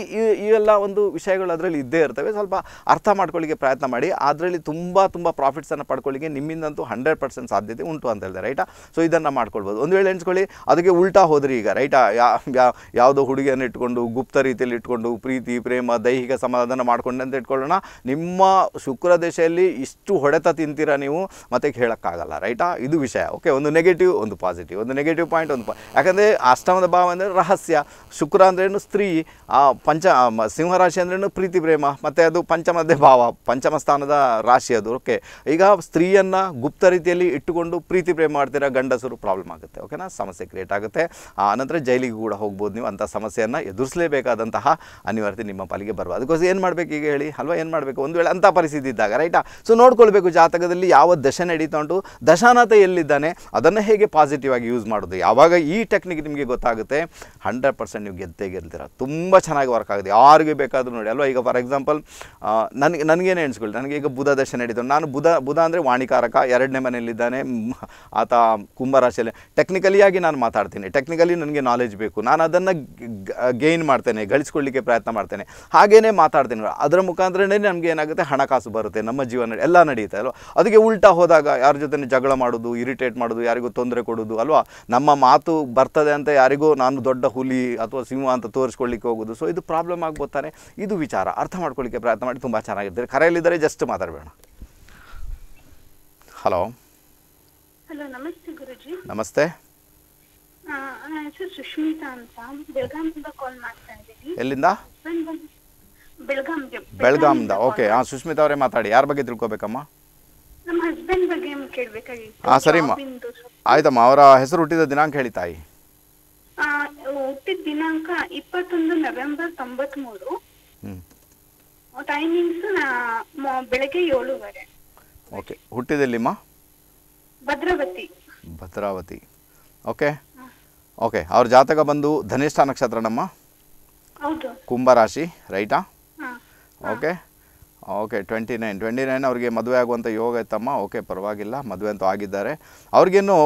ಈ ಎಲ್ಲ ಒಂದು ವಿಷಯಗಳು ಅದರಲ್ಲಿ ಇದ್ದೇ ಇರ್ತವೆ ಸ್ವಲ್ಪ ಅರ್ಥ ಮಾಡ್ಕೊಳ್ಳಿಕ್ಕೆ ಪ್ರಯತ್ನ ಮಾಡಿ ಅದರಲ್ಲಿ ತುಂಬ ತುಂಬ ಪ್ರಾಫಿಟ್ಸನ್ನು ಪಡ್ಕೊಳ್ಳಿಕ್ಕೆ ನಿಮ್ಮಿಂದಂತೂ ಹಂಡ್ರೆಡ್ ಪರ್ಸೆಂಟ್ ಸಾಧ್ಯತೆ ಉಂಟು ಅಂತ ಹೇಳಿದೆ ರೈಟಾ ಸೊ ಇದನ್ನು ಮಾಡ್ಕೊಳ್ಬೋದು ಒಂದು ವೇಳೆ ಎಣಿಸ್ಕೊಳ್ಳಿ ಅದಕ್ಕೆ ಉಲ್ಟಾ ಹೋದ್ರಿ ಈಗ ರೈಟಾ ಯಾವ ಒಂದು ಹುಡುಗಿಯನ್ನು ಇಟ್ಕೊಂಡು ಗುಪ್ತ ರೀತಿಯಲ್ಲಿ ಇಟ್ಕೊಂಡು ಪ್ರೀತಿ ಪ್ರೇಮ ದೈಹಿಕ ಸಮಾಧಾನ ಮಾಡ್ಕೊಂಡು ಅಂತ ಇಟ್ಕೊಳ್ಳೋಣ ನಿಮ್ಮ ಶುಕ್ರ ದೇಶದಲ್ಲಿ ಇಷ್ಟು ಹೊಡೆತ ತಿಂತೀರಾ ನೀವು ಮತ್ತೆ ಹೇಳೋಕ್ಕಾಗಲ್ಲ ರೈಟಾ ಇದು ವಿಷಯ ಓಕೆ ಒಂದು ನೆಗೆಟಿವ್ ಒಂದು ಪಾಸಿಟಿವ್ ಒಂದು ನೆಗೆಟಿವ್ ಪಾಯಿಂಟ್ ಒಂದು ಯಾಕಂದ್ರೆ ಯಾಕಂದರೆ ಅಷ್ಟಮದ ಭಾವ ಅಂದರೆ ರಹಸ್ಯ ಶುಕ್ರ ಅಂದ್ರೇನು ಸ್ತ್ರೀ ಆ ಪಂಚ ಸಿಂಹರಾಶಿ ಅಂದ್ರೇನು ಪ್ರೀತಿ ಪ್ರೇಮ ಮತ್ತು ಅದು ಪಂಚಮದೇ ಭಾವ ಪಂಚಮ ಸ್ಥಾನದ ರಾಶಿ ಅದು ಓಕೆ ಈಗ ಸ್ತ್ರೀಯನ್ನು ಗುಪ್ತ ರೀತಿಯಲ್ಲಿ ಇಟ್ಟುಕೊಂಡು ಪ್ರೀತಿ ಪ್ರೇಮ ಮಾಡ್ತೀರಾ ಗಂಡಸರು ಪ್ರಾಬ್ಲಮ್ ಆಗುತ್ತೆ ಓಕೆನಾ ಸಮಸ್ಯೆ ಕ್ರಿಯೇಟ್ ಆಗುತ್ತೆ ಆನಂತರ ಜೈಲಿಗೆ ಕೂಡ ಹೋಗ್ಬೋದು ನೀವು ಅಂಥ ಸಮಸ್ಯೆಯನ್ನು ಎದುರಿಸಲೇಬೇಕಾದಂತಹ ಅನಿವಾರ್ಯತೆ ನಿಮ್ಮ ಪಾಲಿಗೆ ಬರುವ ಅದಕ್ಕೋಸ್ಕರ ಏನು ಮಾಡಬೇಕು ಈಗ ಹೇಳಿ ಅಲ್ವಾ ಏನು ಮಾಡಬೇಕು ಒಂದು ವೇಳೆ ಅಂಥ ಪರಿಸ್ಥಿತಿ ಇದ್ದಾಗ ರೈಟಾ ಸೊ ನೋಡ್ಕೊಳ್ಬೇಕು ಜಾತಕದಲ್ಲಿ ಯಾವ ದಶ ನಡೀತಾ ಉಂಟು ದಶಾನಾಥ ಎಲ್ಲಿದ್ದಾನೆ ಅದನ್ನು ಹೇಗೆ ಪಾಸಿಟಿವ್ ಆಗಿ ಯೂಸ್ ಮಾಡೋದು ಯಾವಾಗ ಈ ಟೆಕ್ನಿಕ್ ನಿಮಗೆ ಗೊತ್ತಾಗುತ್ತೆ ಹಂಡ್ರೆಡ್ ಪರ್ಸೆಂಟ್ ನೀವು ಗೆದ್ದೇ ಗೆಲ್ತೀರ ತುಂಬ ಚೆನ್ನಾಗಿ ವರ್ಕ್ ಆಗುತ್ತೆ ಯಾರಿಗೆ ಬೇಕಾದರೂ ನೋಡಿ ಅಲ್ವಾ ಈಗ ಫಾರ್ ಎಕ್ಸಾಂಪಲ್ ನನಗೆ ನನಗೇನು ಎಣಿಸ್ಕೊಳ್ಳಿ ನನಗೆ ಈಗ ಬುಧ ದಶ ನಡೀತು ನಾನು ಬುಧ ಬುಧ ಅಂದರೆ ವಾಣಿಕಾರಕ ಎರಡನೇ ಮನೆಯಲ್ಲಿದ್ದಾನೆ ಆತ ಕುಂಭರಾಶಿಯಲ್ಲಿ ಟೆಕ್ನಿಕಲಿಯಾಗಿ ನಾನು ಮಾತಾಡ್ತೀನಿ ಟೆಕ್ನಿಕಲಿ ನನಗೆ ನಾಲೆಜ್ ಬೇಕು ನಾನು ಅದನ್ನು ಗೈನ್ ಮಾಡ್ತೇನೆ ಗಳಿಸ್ಕೊಳ್ಳಿಕ್ಕೆ ಪ್ರಯತ್ನ ಮಾಡ್ತೇನೆ ಹಾಗೇನೇ ಮಾತಾಡ್ತೇನೆ ಅದರ ಮುಖಾಂತರನೇ ನಮಗೆ ಏನಾಗುತ್ತೆ ಹಣಕಾಸು ಬರುತ್ತೆ ನಮ್ಮ ಜೀವನ ಎಲ್ಲ ನಡೆಯುತ್ತೆ ಅಲ್ವಾ ಅದಕ್ಕೆ ಉಲ್ಟಾ ಹೋದಾಗ ಯಾರ ಜೊತೆ ಜಗಳ ಮಾಡೋದು ಇರಿಟೇಟ್ ಮಾಡೋದು ಯಾರಿಗೂ ತೊಂದರೆ ಕೊಡೋದು ಅಲ್ವಾ ನಮ್ಮ ಮಾತು ಬರ್ತದೆ ಅಂತ ಯಾರಿಗೂ ನಾನು ದೊಡ್ಡ ಹುಲಿ ಅಥವಾ ಸಿಂಹ ಅಂತ ತೋರಿಸ್ಕೊಳ್ಳಿಕ್ಕೆ ಹೋಗೋದು ಸೊ ಇದು ಪ್ರಾಬ್ಲಮ್ ಆಗ್ಬೋತಾನೆ ಇದು ವಿಚಾರ ಅರ್ಥ ಮಾಡ್ಕೊಳ್ಳಿಕ್ಕೆ ಪ್ರಯತ್ನ ಮಾಡಿ ತುಂಬ ಚೆನ್ನಾಗಿರ್ತಾರೆ ಕರೆಯಲ್ಲಿದ್ದರೆ ಜಸ್ಟ್ ಮಾತಾಡಬೇಡ ಹಲೋ ಹಲೋ ನಮಸ್ತೆ ಗುರುಜಿ ನಮಸ್ತೆ ಸುಶ್ಮಿತಾ ಕಾಲ್ ಮಾಡ್ತಾ ಇದ್ದೀನಿ ಎಲ್ಲಿಂದ ಬೆಳಗಾಂ ಬೆಳಗಾಂದ ಓಕೆ ಆ ಸುಶ್ಮಿತಾ ಅವರೇ ಮಾತಾಡಿ ಯಾರ ಬಗ್ಗೆ ತಿಳ್ಕೊಬೇಕಮ್ಮ ನಮ್ಮ ಹಸ್ಬೆಂಡ್ ಬಗ್ಗೆ ಕೇಳಬೇಕಾಗಿತ್ತು ಹಾಂ ಸರಿಮ್ಮ ಆಯ್ತಮ್ಮ ಅವರ ಹೆಸರು ಹುಟ್ಟಿದ ದಿನಾಂಕ ಹೇಳಿ ತಾಯಿ ಹುಟ್ಟಿದ ದಿನಾಂಕ ಇಪ್ಪತ್ತೊಂದು ನವೆಂಬರ್ ತೊಂಬತ್ಮೂರು ಟೈಮಿಂಗ್ಸ್ ಬೆಳಗ್ಗೆ ಏಳುವರೆ ಓಕೆ ಹುಟ್ಟಿದಲ್ಲಿಮ್ಮ ಭದ್ರಾವತಿ ಭದ್ರಾವತಿ ಓಕೆ ಓಕೆ ಅವ್ರ ಜಾತಕ ಬಂದು ಧನಿಷ್ಠ ನಕ್ಷತ್ರನಮ್ಮ ಕುಂಭರಾಶಿ ರೈಟಾ okay okay twenty nine twenty nine ಅವ್ರಿಗೆ ಮದುವೆ ಆಗುವಂಥ ಯೋಗ ಇತ್ತಮ್ಮ ಓಕೆ ಪರವಾಗಿಲ್ಲ ಮದುವೆ ಅಂತೂ ಆಗಿದ್ದಾರೆ ಅವ್ರಿಗೇನು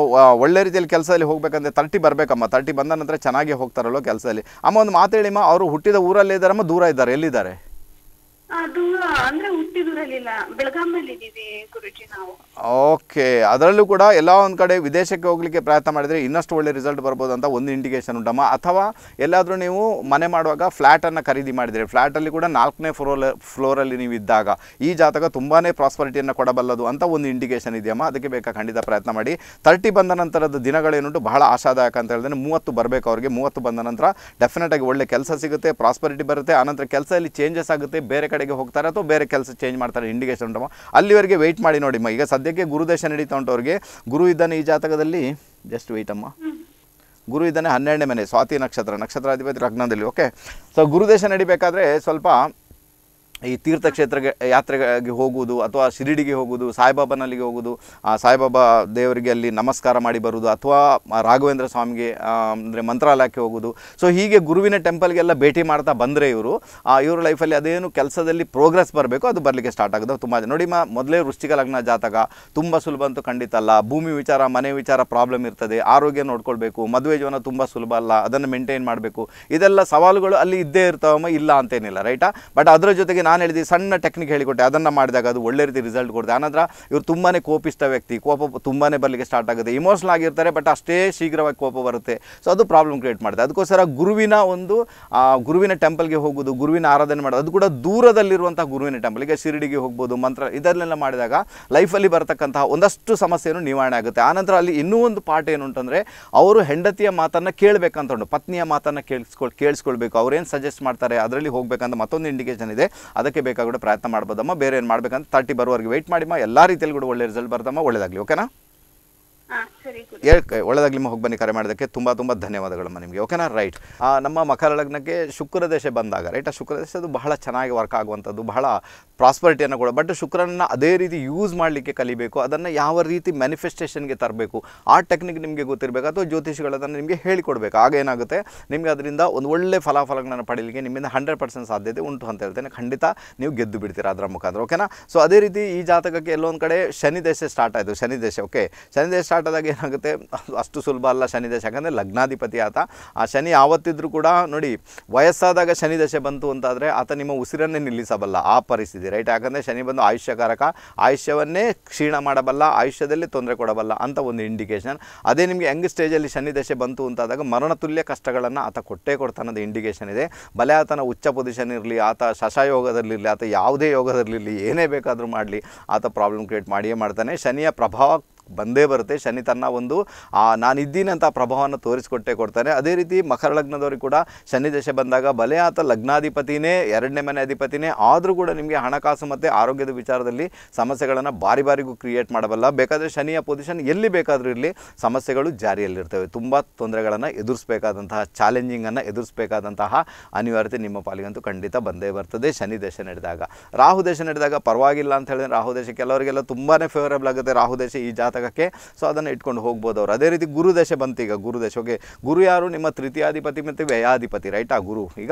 ಒಳ್ಳೆ ರೀತಿಯಲ್ಲಿ ಕೆಲಸದಲ್ಲಿ ಹೋಗಬೇಕಂದ್ರೆ ತರ್ಟಿ ಬರಬೇಕಮ್ಮ ತರ್ಟಿ ಬಂದ ನಂತರ ಚೆನ್ನಾಗಿ ಹೋಗ್ತಾರಲ್ಲೋ ಕೆಲಸದಲ್ಲಿ ಅಮ್ಮ ಒಂದು ಮಾತು ಹೇಳಿಮ್ಮ ಅವರು ಹುಟ್ಟಿದ ಊರಲ್ಲೇ ಇದ್ದಾರಮ್ಮ ದೂರ ಇದ್ದಾರೆ ಎಲ್ಲಿದ್ದಾರೆ ಓಕೆ ಅದರಲ್ಲೂ ಕೂಡ ಎಲ್ಲ ಒಂದು ಕಡೆ ವಿದೇಶಕ್ಕೆ ಹೋಗ್ಲಿಕ್ಕೆ ಪ್ರಯತ್ನ ಮಾಡಿದ್ರೆ ಇನ್ನಷ್ಟು ಒಳ್ಳೆ ರಿಸಲ್ಟ್ ಬರ್ಬೋದು ಅಂತ ಒಂದು ಇಂಡಿಕೇಶನ್ ಉಂಟಮ್ಮ ಅಥವಾ ಎಲ್ಲಾದರೂ ನೀವು ಮನೆ ಮಾಡುವಾಗ ಫ್ಲ್ಯಾಟನ್ನು ಖರೀದಿ ಫ್ಲಾಟ್ ಫ್ಲ್ಯಾಟಲ್ಲಿ ಕೂಡ ನಾಲ್ಕನೇ ಫ್ಲೋರ್ ಫ್ಲೋರಲ್ಲಿ ನೀವು ಇದ್ದಾಗ ಈ ಜಾತಕ ತುಂಬಾನೇ ಪ್ರಾಸ್ಪರಿಟಿಯನ್ನು ಕೊಡಬಲ್ಲದು ಅಂತ ಒಂದು ಇಂಡಿಕೇಶನ್ ಇದೆಯಮ್ಮ ಅದಕ್ಕೆ ಬೇಕಾ ಖಂಡಿತ ಪ್ರಯತ್ನ ಮಾಡಿ ತರ್ಟಿ ಬಂದ ನಂತರದ ದಿನಗಳೇನುಂಟು ಬಹಳ ಆಶಾದಾಯಕ ಅಂತ ಹೇಳಿದ್ರೆ ಮೂವತ್ತು ಬರಬೇಕು ಅವರಿಗೆ ಮೂವತ್ತು ಬಂದ ನಂತರ ಡೆಫಿನೆಟ್ ಆಗಿ ಒಳ್ಳೆ ಕೆಲಸ ಸಿಗುತ್ತೆ ಪ್ರಾಸ್ಪರಿಟಿ ಬರುತ್ತೆ ಆನಂತರ ಕೆಲಸದಲ್ಲಿ ಚೇಂಜಸ್ ಆಗುತ್ತೆ ಬೇರೆ ಕಡೆ ಕಡೆಗೆ ಹೋಗ್ತಾರೆ ಅಥವಾ ಬೇರೆ ಕೆಲಸ ಚೇಂಜ್ ಮಾಡ್ತಾರೆ ಇಂಡಿಕೇಶನ್ ಉಂಟಮ್ಮ ಅಲ್ಲಿವರೆಗೆ ವೆಯ್ಟ್ ಮಾಡಿ ನೋಡಿಮ್ಮ ಈಗ ಸದ್ಯಕ್ಕೆ ಗುರುದೇಶ ನಡೀತಾ ಉಂಟು ಗುರು ಇದ್ದಾನೆ ಈ ಜಾತಕದಲ್ಲಿ ಜಸ್ಟ್ ವೆಯ್ಟ್ ಅಮ್ಮ ಗುರು ಇದ್ದಾನೆ ಹನ್ನೆರಡನೇ ಮನೆ ಸ್ವಾತಿ ನಕ್ಷತ್ರ ನಕ್ಷತ್ರಾಧಿಪತಿ ಲಗ್ನದಲ್ಲಿ ಓಕೆ ಸೊ ಗುರುದೇಶ ನಡಿಬೇಕಾದ್ರೆ ಸ್ವಲ್ಪ ಈ ತೀರ್ಥಕ್ಷೇತ್ರಗೆ ಯಾತ್ರೆಗೆ ಹೋಗುವುದು ಅಥವಾ ಶಿರಿಡಿಗೆ ಹೋಗುವುದು ಸಾಯಿಬಾಬಾನಲ್ಲಿಗೆ ಹೋಗುವುದು ಆ ಸಾಯಿಬಾಬಾ ದೇವರಿಗೆ ಅಲ್ಲಿ ನಮಸ್ಕಾರ ಮಾಡಿ ಬರುವುದು ಅಥವಾ ರಾಘವೇಂದ್ರ ಸ್ವಾಮಿಗೆ ಅಂದರೆ ಮಂತ್ರಾಲಯಕ್ಕೆ ಹೋಗುವುದು ಸೊ ಹೀಗೆ ಗುರುವಿನ ಟೆಂಪಲ್ಗೆಲ್ಲ ಭೇಟಿ ಮಾಡ್ತಾ ಬಂದರೆ ಇವರು ಇವ್ರ ಲೈಫಲ್ಲಿ ಅದೇನು ಕೆಲಸದಲ್ಲಿ ಪ್ರೋಗ್ರೆಸ್ ಬರಬೇಕು ಅದು ಬರಲಿಕ್ಕೆ ಸ್ಟಾರ್ಟ್ ಆಗೋದು ತುಂಬ ನೋಡಿ ಮ ಮೊದಲೇ ವೃಷ್ಟಿಕ ಲಗ್ನ ಜಾತಕ ತುಂಬ ಸುಲಭ ಅಂತೂ ಖಂಡಿತ ಅಲ್ಲ ಭೂಮಿ ವಿಚಾರ ಮನೆ ವಿಚಾರ ಪ್ರಾಬ್ಲಮ್ ಇರ್ತದೆ ಆರೋಗ್ಯ ನೋಡ್ಕೊಳ್ಬೇಕು ಮದುವೆ ಜೀವನ ತುಂಬ ಸುಲಭ ಅಲ್ಲ ಅದನ್ನು ಮೇಂಟೈನ್ ಮಾಡಬೇಕು ಇದೆಲ್ಲ ಸವಾಲುಗಳು ಅಲ್ಲಿ ಇದ್ದೇ ಇರ್ತಾವಮ್ಮ ಇಲ್ಲ ಅಂತೇನಿಲ್ಲ ರೈಟಾ ಬಟ್ ಅದರ ಜೊತೆಗೆ ನಾನು ನಾನು ಹೇಳಿದೆ ಸಣ್ಣ ಟೆಕ್ನಿಕ್ ಹೇಳಿಕೊಟ್ಟೆ ಅದನ್ನು ಮಾಡಿದಾಗ ಅದು ಒಳ್ಳೆ ರೀತಿ ರಿಸಲ್ಟ್ ಕೊಡುತ್ತೆ ಆನಂತರ ಇವರು ತುಂಬಾ ಕೋಪಿಷ್ಟ ವ್ಯಕ್ತಿ ಕೋಪ ತುಂಬಾ ಬರಲಿಕ್ಕೆ ಸ್ಟಾರ್ಟ್ ಆಗುತ್ತೆ ಇಮೋಷನಲ್ ಆಗಿರ್ತಾರೆ ಬಟ್ ಅಷ್ಟೇ ಶೀಘ್ರವಾಗಿ ಕೋಪ ಬರುತ್ತೆ ಸೊ ಅದು ಪ್ರಾಬ್ಲಮ್ ಕ್ರಿಯೇಟ್ ಮಾಡುತ್ತೆ ಅದಕ್ಕೋಸ್ಕರ ಗುರುವಿನ ಒಂದು ಗುರುವಿನ ಟೆಂಪಲ್ಗೆ ಹೋಗೋದು ಗುರುವಿನ ಆರಾಧನೆ ಮಾಡೋದು ಅದು ಕೂಡ ದೂರದಲ್ಲಿರುವಂಥ ಗುರುವಿನ ಟೆಂಪಲ್ ಈಗ ಶಿರಡಿಗೆ ಹೋಗ್ಬೋದು ಮಂತ್ರ ಇದರಲ್ಲೆಲ್ಲ ಮಾಡಿದಾಗ ಲೈಫಲ್ಲಿ ಬರತಕ್ಕಂತಹ ಒಂದಷ್ಟು ಸಮಸ್ಯೆಯನ್ನು ನಿವಾರಣೆ ಆಗುತ್ತೆ ಆನಂತರ ಅಲ್ಲಿ ಇನ್ನೂ ಒಂದು ಪಾಠ ಏನು ಅಂತಂದರೆ ಅವರು ಹೆಂಡತಿಯ ಮಾತನ್ನು ಕೇಳಬೇಕಂತ ಉಂಟು ಪತ್ನಿಯ ಮಾತನ್ನು ಕೇಳಿಸ್ಕೊಳ್ ಕೇಳಿಸ್ಕೊಳ್ಬೇಕು ಅವ್ರೇನು ಸಜೆಸ್ಟ್ ಮಾಡ್ತಾರೆ ಅದರಲ್ಲಿ ಹೋಗಬೇಕಂತ ಮತ್ತೊಂದು ಇಂಡಿಕೇಶನ್ ಇದೆ ಅದಕ್ಕೆ ಬೇಕಾಗಿ ಪ್ರಯತ್ನ ಮಾಡ್ಬೋದಮ್ಮ ಬೇರೆ ಏನು ಮಾಡಬೇಕಂತ ತರ್ಟಿ ಬರುವವರೆಗೆ ವೆಯ್ಟ್ ಮಾಡಿಮ್ಮ ಎಲ್ಲ ರೀತಿಯಲ್ಲಿ ಕೂಡ ಒಳ್ಳೆ ರಿಸಲ್ಟ್ ಬರ್ತಮ್ಮ ಒಳ್ಳೆಯದಾಗಲಿ ಓಕೆನಾ ಒಳ್ಳೆದಾಗ್ಲಿಮ್ಮ ಹೋಗಿ ಬನ್ನಿ ಕರೆ ಮಾಡೋದಕ್ಕೆ ತುಂಬ ತುಂಬ ಧನ್ಯವಾದಗಳಮ್ಮ ನಿಮಗೆ ಓಕೆನಾ ರೈಟ್ ನಮ್ಮ ಮಕರ ಲಗ್ನಕ್ಕೆ ಶುಕ್ರ ದೇಶ ಬಂದಾಗ ರೈಟ್ ಆ ಶುಕ್ರ ಅದು ಬಹಳ ಚೆನ್ನಾಗಿ ವರ್ಕ್ ಆಗುವಂಥದ್ದು ಬಹಳ ಪ್ರಾಸ್ಪರಿಟಿಯನ್ನು ಕೂಡ ಬಟ್ ಶುಕ್ರನ ಅದೇ ರೀತಿ ಯೂಸ್ ಮಾಡಲಿಕ್ಕೆ ಕಲಿಬೇಕು ಅದನ್ನು ಯಾವ ರೀತಿ ಮ್ಯಾನಿಫೆಸ್ಟೇಷನ್ಗೆ ತರಬೇಕು ಆ ಟೆಕ್ನಿಕ್ ನಿಮಗೆ ಗೊತ್ತಿರಬೇಕು ಅಥವಾ ಅದನ್ನು ನಿಮಗೆ ಹೇಳಿಕೊಡ್ಬೇಕು ಆಗ ಏನಾಗುತ್ತೆ ನಿಮಗೆ ಅದರಿಂದ ಒಂದು ಒಳ್ಳೆ ಫಲಾಫಲಗಳನ್ನು ಪಡೀಲಿಕ್ಕೆ ನಿಮ್ಮಿಂದ ಹಂಡ್ರೆಡ್ ಪರ್ಸೆಂಟ್ ಸಾಧ್ಯತೆ ಉಂಟು ಅಂತ ಹೇಳ್ತೇನೆ ಖಂಡಿತ ನೀವು ಗೆದ್ದು ಬಿಡ್ತೀರಾ ಅದರ ಮುಖಾಂತರ ಓಕೆನಾ ಸೊ ಅದೇ ರೀತಿ ಈ ಜಾತಕಕ್ಕೆ ಎಲ್ಲೊಂದು ಕಡೆ ಶನಿ ದೇಶ ಸ್ಟಾರ್ಟ್ ಆಯಿತು ಶನಿ ದೇಶ ಓಕೆ ಶನಿ ದೇಶ ಆದಾಗ ಏನಾಗುತ್ತೆ ಅಷ್ಟು ಸುಲಭ ಅಲ್ಲ ಶನಿದಶೆ ಯಾಕಂದರೆ ಲಗ್ನಾಧಿಪತಿ ಆತ ಆ ಶನಿ ಆವತ್ತಿದ್ರೂ ಕೂಡ ನೋಡಿ ವಯಸ್ಸಾದಾಗ ಶನಿದಶೆ ಬಂತು ಅಂತಾದರೆ ಆತ ನಿಮ್ಮ ಉಸಿರನ್ನೇ ನಿಲ್ಲಿಸಬಲ್ಲ ಆ ಪರಿಸ್ಥಿತಿ ರೈಟ್ ಯಾಕಂದರೆ ಶನಿ ಬಂದು ಆಯುಷ್ಯಕಾರಕ ಆಯುಷ್ಯವನ್ನೇ ಕ್ಷೀಣ ಮಾಡಬಲ್ಲ ಆಯುಷ್ಯದಲ್ಲಿ ತೊಂದರೆ ಕೊಡಬಲ್ಲ ಅಂತ ಒಂದು ಇಂಡಿಕೇಷನ್ ಅದೇ ನಿಮಗೆ ಯಂಗ್ ಸ್ಟೇಜಲ್ಲಿ ಶನಿದಶೆ ಬಂತು ಅಂತಾದಾಗ ಮರಣತುಲ್ಯ ಕಷ್ಟಗಳನ್ನು ಆತ ಕೊಟ್ಟೇ ಕೊಡ್ತಾನದ ಇಂಡಿಕೇಷನ್ ಇದೆ ಬಲೆ ಆತನ ಉಚ್ಚ ಪೊಸಿಷನ್ ಇರಲಿ ಆತ ಶಶಯೋಗದಲ್ಲಿರಲಿ ಆತ ಯಾವುದೇ ಯೋಗದಲ್ಲಿರಲಿ ಏನೇ ಬೇಕಾದರೂ ಮಾಡಲಿ ಆತ ಪ್ರಾಬ್ಲಮ್ ಕ್ರಿಯೇಟ್ ಮಾಡಿಯೇ ಮಾಡ್ತಾನೆ ಶನಿಯ ಪ್ರಭಾವ ಬಂದೇ ಬರುತ್ತೆ ಶನಿ ತನ್ನ ಒಂದು ನಾನಿದ್ದೀನಿ ಅಂತ ಪ್ರಭಾವವನ್ನು ತೋರಿಸಿಕೊಟ್ಟೆ ಕೊಡ್ತಾನೆ ಅದೇ ರೀತಿ ಮಕರ ಲಗ್ನದವರಿಗೆ ಕೂಡ ಶನಿ ದಶೆ ಬಂದಾಗ ಬಲೆ ಆತ ಲಗ್ನಾಧಿಪತಿನೇ ಎರಡನೇ ಮನೆ ಅಧಿಪತಿನೇ ಆದರೂ ಕೂಡ ನಿಮಗೆ ಹಣಕಾಸು ಮತ್ತು ಆರೋಗ್ಯದ ವಿಚಾರದಲ್ಲಿ ಸಮಸ್ಯೆಗಳನ್ನು ಬಾರಿ ಬಾರಿಗೂ ಕ್ರಿಯೇಟ್ ಮಾಡಬಲ್ಲ ಬೇಕಾದರೆ ಶನಿಯ ಪೊಸಿಷನ್ ಎಲ್ಲಿ ಬೇಕಾದರೂ ಇರಲಿ ಸಮಸ್ಯೆಗಳು ಜಾರಿಯಲ್ಲಿರ್ತವೆ ತುಂಬ ತೊಂದರೆಗಳನ್ನು ಎದುರಿಸಬೇಕಾದಂತಹ ಚಾಲೆಂಜಿಂಗನ್ನು ಎದುರಿಸಬೇಕಾದಂತಹ ಅನಿವಾರ್ಯತೆ ನಿಮ್ಮ ಪಾಲಿಗಂತೂ ಖಂಡಿತ ಬಂದೇ ಬರ್ತದೆ ಶನಿ ದಶೆ ನಡೆದಾಗ ರಾಹು ದೇಶ ನಡೆದಾಗ ಪರವಾಗಿಲ್ಲ ಅಂತ ಹೇಳಿದ್ರೆ ರಾಹು ದೇಶ ಕೆಲವರಿಗೆಲ್ಲ ತುಂಬಾ ಫೇವರೇಬಲ್ ಆಗುತ್ತೆ ರಾಹು ದೇಶ ಈ ಜಾತ್ರೆ ಜಾತಕಕ್ಕೆ ಸೊ ಅದನ್ನು ಇಟ್ಕೊಂಡು ಹೋಗ್ಬೋದು ಅವರು ಅದೇ ರೀತಿ ಗುರುದಶೆ ಬಂತು ಈಗ ಗುರುದಶೆ ಓಕೆ ಗುರು ಯಾರು ನಿಮ್ಮ ತೃತೀಯಾಧಿಪತಿ ಮತ್ತು ವ್ಯಯಾಧಿಪತಿ ರೈಟ್ ಆ ಗುರು ಈಗ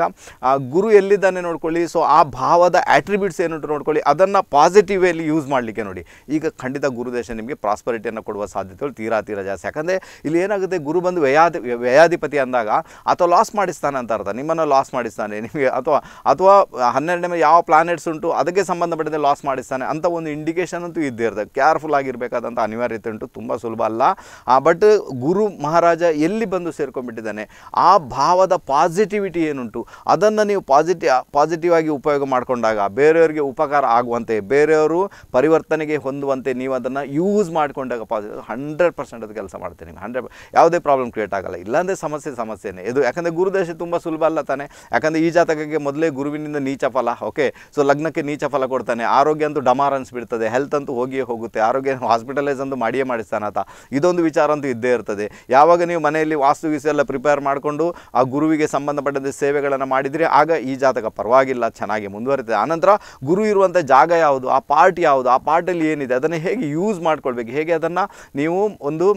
ಆ ಗುರು ಎಲ್ಲಿದ್ದಾನೆ ನೋಡ್ಕೊಳ್ಳಿ ಸೊ ಆ ಭಾವದ ಆಟ್ರಿಬ್ಯೂಟ್ಸ್ ಏನು ನೋಡ್ಕೊಳ್ಳಿ ಅದನ್ನು ಪಾಸಿಟಿವ್ ವೇಲಿ ಯೂಸ್ ಮಾಡಲಿಕ್ಕೆ ನೋಡಿ ಈಗ ಖಂಡಿತ ಗುರುದೇಶ ನಿಮಗೆ ಪ್ರಾಸ್ಪರಿಟಿಯನ್ನು ಕೊಡುವ ಸಾಧ್ಯತೆಗಳು ತೀರಾ ತೀರಾ ಜಾಸ್ತಿ ಯಾಕಂದರೆ ಇಲ್ಲಿ ಏನಾಗುತ್ತೆ ಗುರು ಬಂದು ವ್ಯಯಾಧಿ ವ್ಯಯಾಧಿಪತಿ ಅಂದಾಗ ಅಥವಾ ಲಾಸ್ ಮಾಡಿಸ್ತಾನೆ ಅಂತ ಅರ್ಥ ನಿಮ್ಮನ್ನು ಲಾಸ್ ಮಾಡಿಸ್ತಾನೆ ನಿಮಗೆ ಅಥವಾ ಅಥವಾ ಹನ್ನೆರಡನೇ ಯಾವ ಪ್ಲಾನೆಟ್ಸ್ ಉಂಟು ಅದಕ್ಕೆ ಸಂಬಂಧಪಟ್ಟಂತೆ ಲಾಸ್ ಮಾಡಿಸ್ತಾನೆ ಅಂತ ಒಂದು ಇಂಡಿಕೇಶನ್ ಅಂತೂ ಇದ್ದೇ ಇರ್ತದೆ ಕೇರ್ಫುಲ್ ಆಗಿರಬೇಕಾದಂಥ ಅನಿವಾರ್ಯ ಉಂಟು ತುಂಬ ಸುಲಭ ಅಲ್ಲ ಬಟ್ ಗುರು ಮಹಾರಾಜ ಎಲ್ಲಿ ಬಂದು ಸೇರ್ಕೊಂಡ್ಬಿಟ್ಟಿದ್ದಾನೆ ಆ ಭಾವದ ಪಾಸಿಟಿವಿಟಿ ಏನುಂಟು ಅದನ್ನು ನೀವು ಪಾಸಿಟಿ ಪಾಸಿಟಿವ್ ಆಗಿ ಉಪಯೋಗ ಮಾಡಿಕೊಂಡಾಗ ಬೇರೆಯವರಿಗೆ ಉಪಕಾರ ಆಗುವಂತೆ ಬೇರೆಯವರು ಪರಿವರ್ತನೆಗೆ ಹೊಂದುವಂತೆ ನೀವು ಅದನ್ನು ಯೂಸ್ ಮಾಡಿಕೊಂಡಾಗ ಪಾಸಿಟಿವ್ ಹಂಡ್ರೆಡ್ ಪರ್ಸೆಂಟ್ ಅದು ಕೆಲಸ ಮಾಡ್ತೀನಿ ಹಂಡ್ರೆಡ್ ಯಾವುದೇ ಪ್ರಾಬ್ಲಮ್ ಕ್ರಿಯೇಟ್ ಆಗಲ್ಲ ಇಲ್ಲಾಂದರೆ ಸಮಸ್ಯೆ ಸಮಸ್ಯೆನೆ ಇದು ಯಾಕಂದರೆ ಗುರುದೇಶ ತುಂಬ ಸುಲಭ ಅಲ್ಲ ತಾನೆ ಯಾಕಂದರೆ ಈ ಜಾತಕಕ್ಕೆ ಮೊದಲೇ ಗುರುವಿನಿಂದ ನೀಚ ಫಲ ಓಕೆ ಸೊ ಲಗ್ನಕ್ಕೆ ನೀಚ ಫಲ ಕೊಡ್ತಾನೆ ಆರೋಗ್ಯ ಅಂತೂ ಡಮಾರ್ ಬಿಡ್ತದೆ ಹೆಲ್ತ್ ಅಂತೂ ಹೋಗಿಯೇ ಹೋಗುತ್ತೆ ಆರೋಗ್ಯ ಹಾಸ್ಪಿಟಲೈಸ್ ಅಂತ ಮಾಡಿಯೇ ಮಾಡಿಸ್ತಾನೆ ಆತ ಇದೊಂದು ವಿಚಾರ ಅಂತೂ ಇದ್ದೇ ಇರ್ತದೆ ಯಾವಾಗ ನೀವು ಮನೆಯಲ್ಲಿ ವಾಸ್ತು ವಿಸು ಎಲ್ಲ ಪ್ರಿಪೇರ್ ಮಾಡಿಕೊಂಡು ಆ ಗುರುವಿಗೆ ಸಂಬಂಧಪಟ್ಟಂತೆ ಸೇವೆಗಳನ್ನು ಮಾಡಿದರೆ ಆಗ ಈ ಜಾತಕ ಪರವಾಗಿಲ್ಲ ಚೆನ್ನಾಗಿ ಮುಂದುವರಿತದೆ ಆನಂತರ ಗುರು ಇರುವಂಥ ಜಾಗ ಯಾವುದು ಆ ಪಾರ್ಟ್ ಯಾವುದು ಆ ಪಾರ್ಟಲ್ಲಿ ಏನಿದೆ ಅದನ್ನು ಹೇಗೆ ಯೂಸ್ ಮಾಡ್ಕೊಳ್ಬೇಕು ಹೇಗೆ ಅದನ್ನು ನೀವು ಒಂದು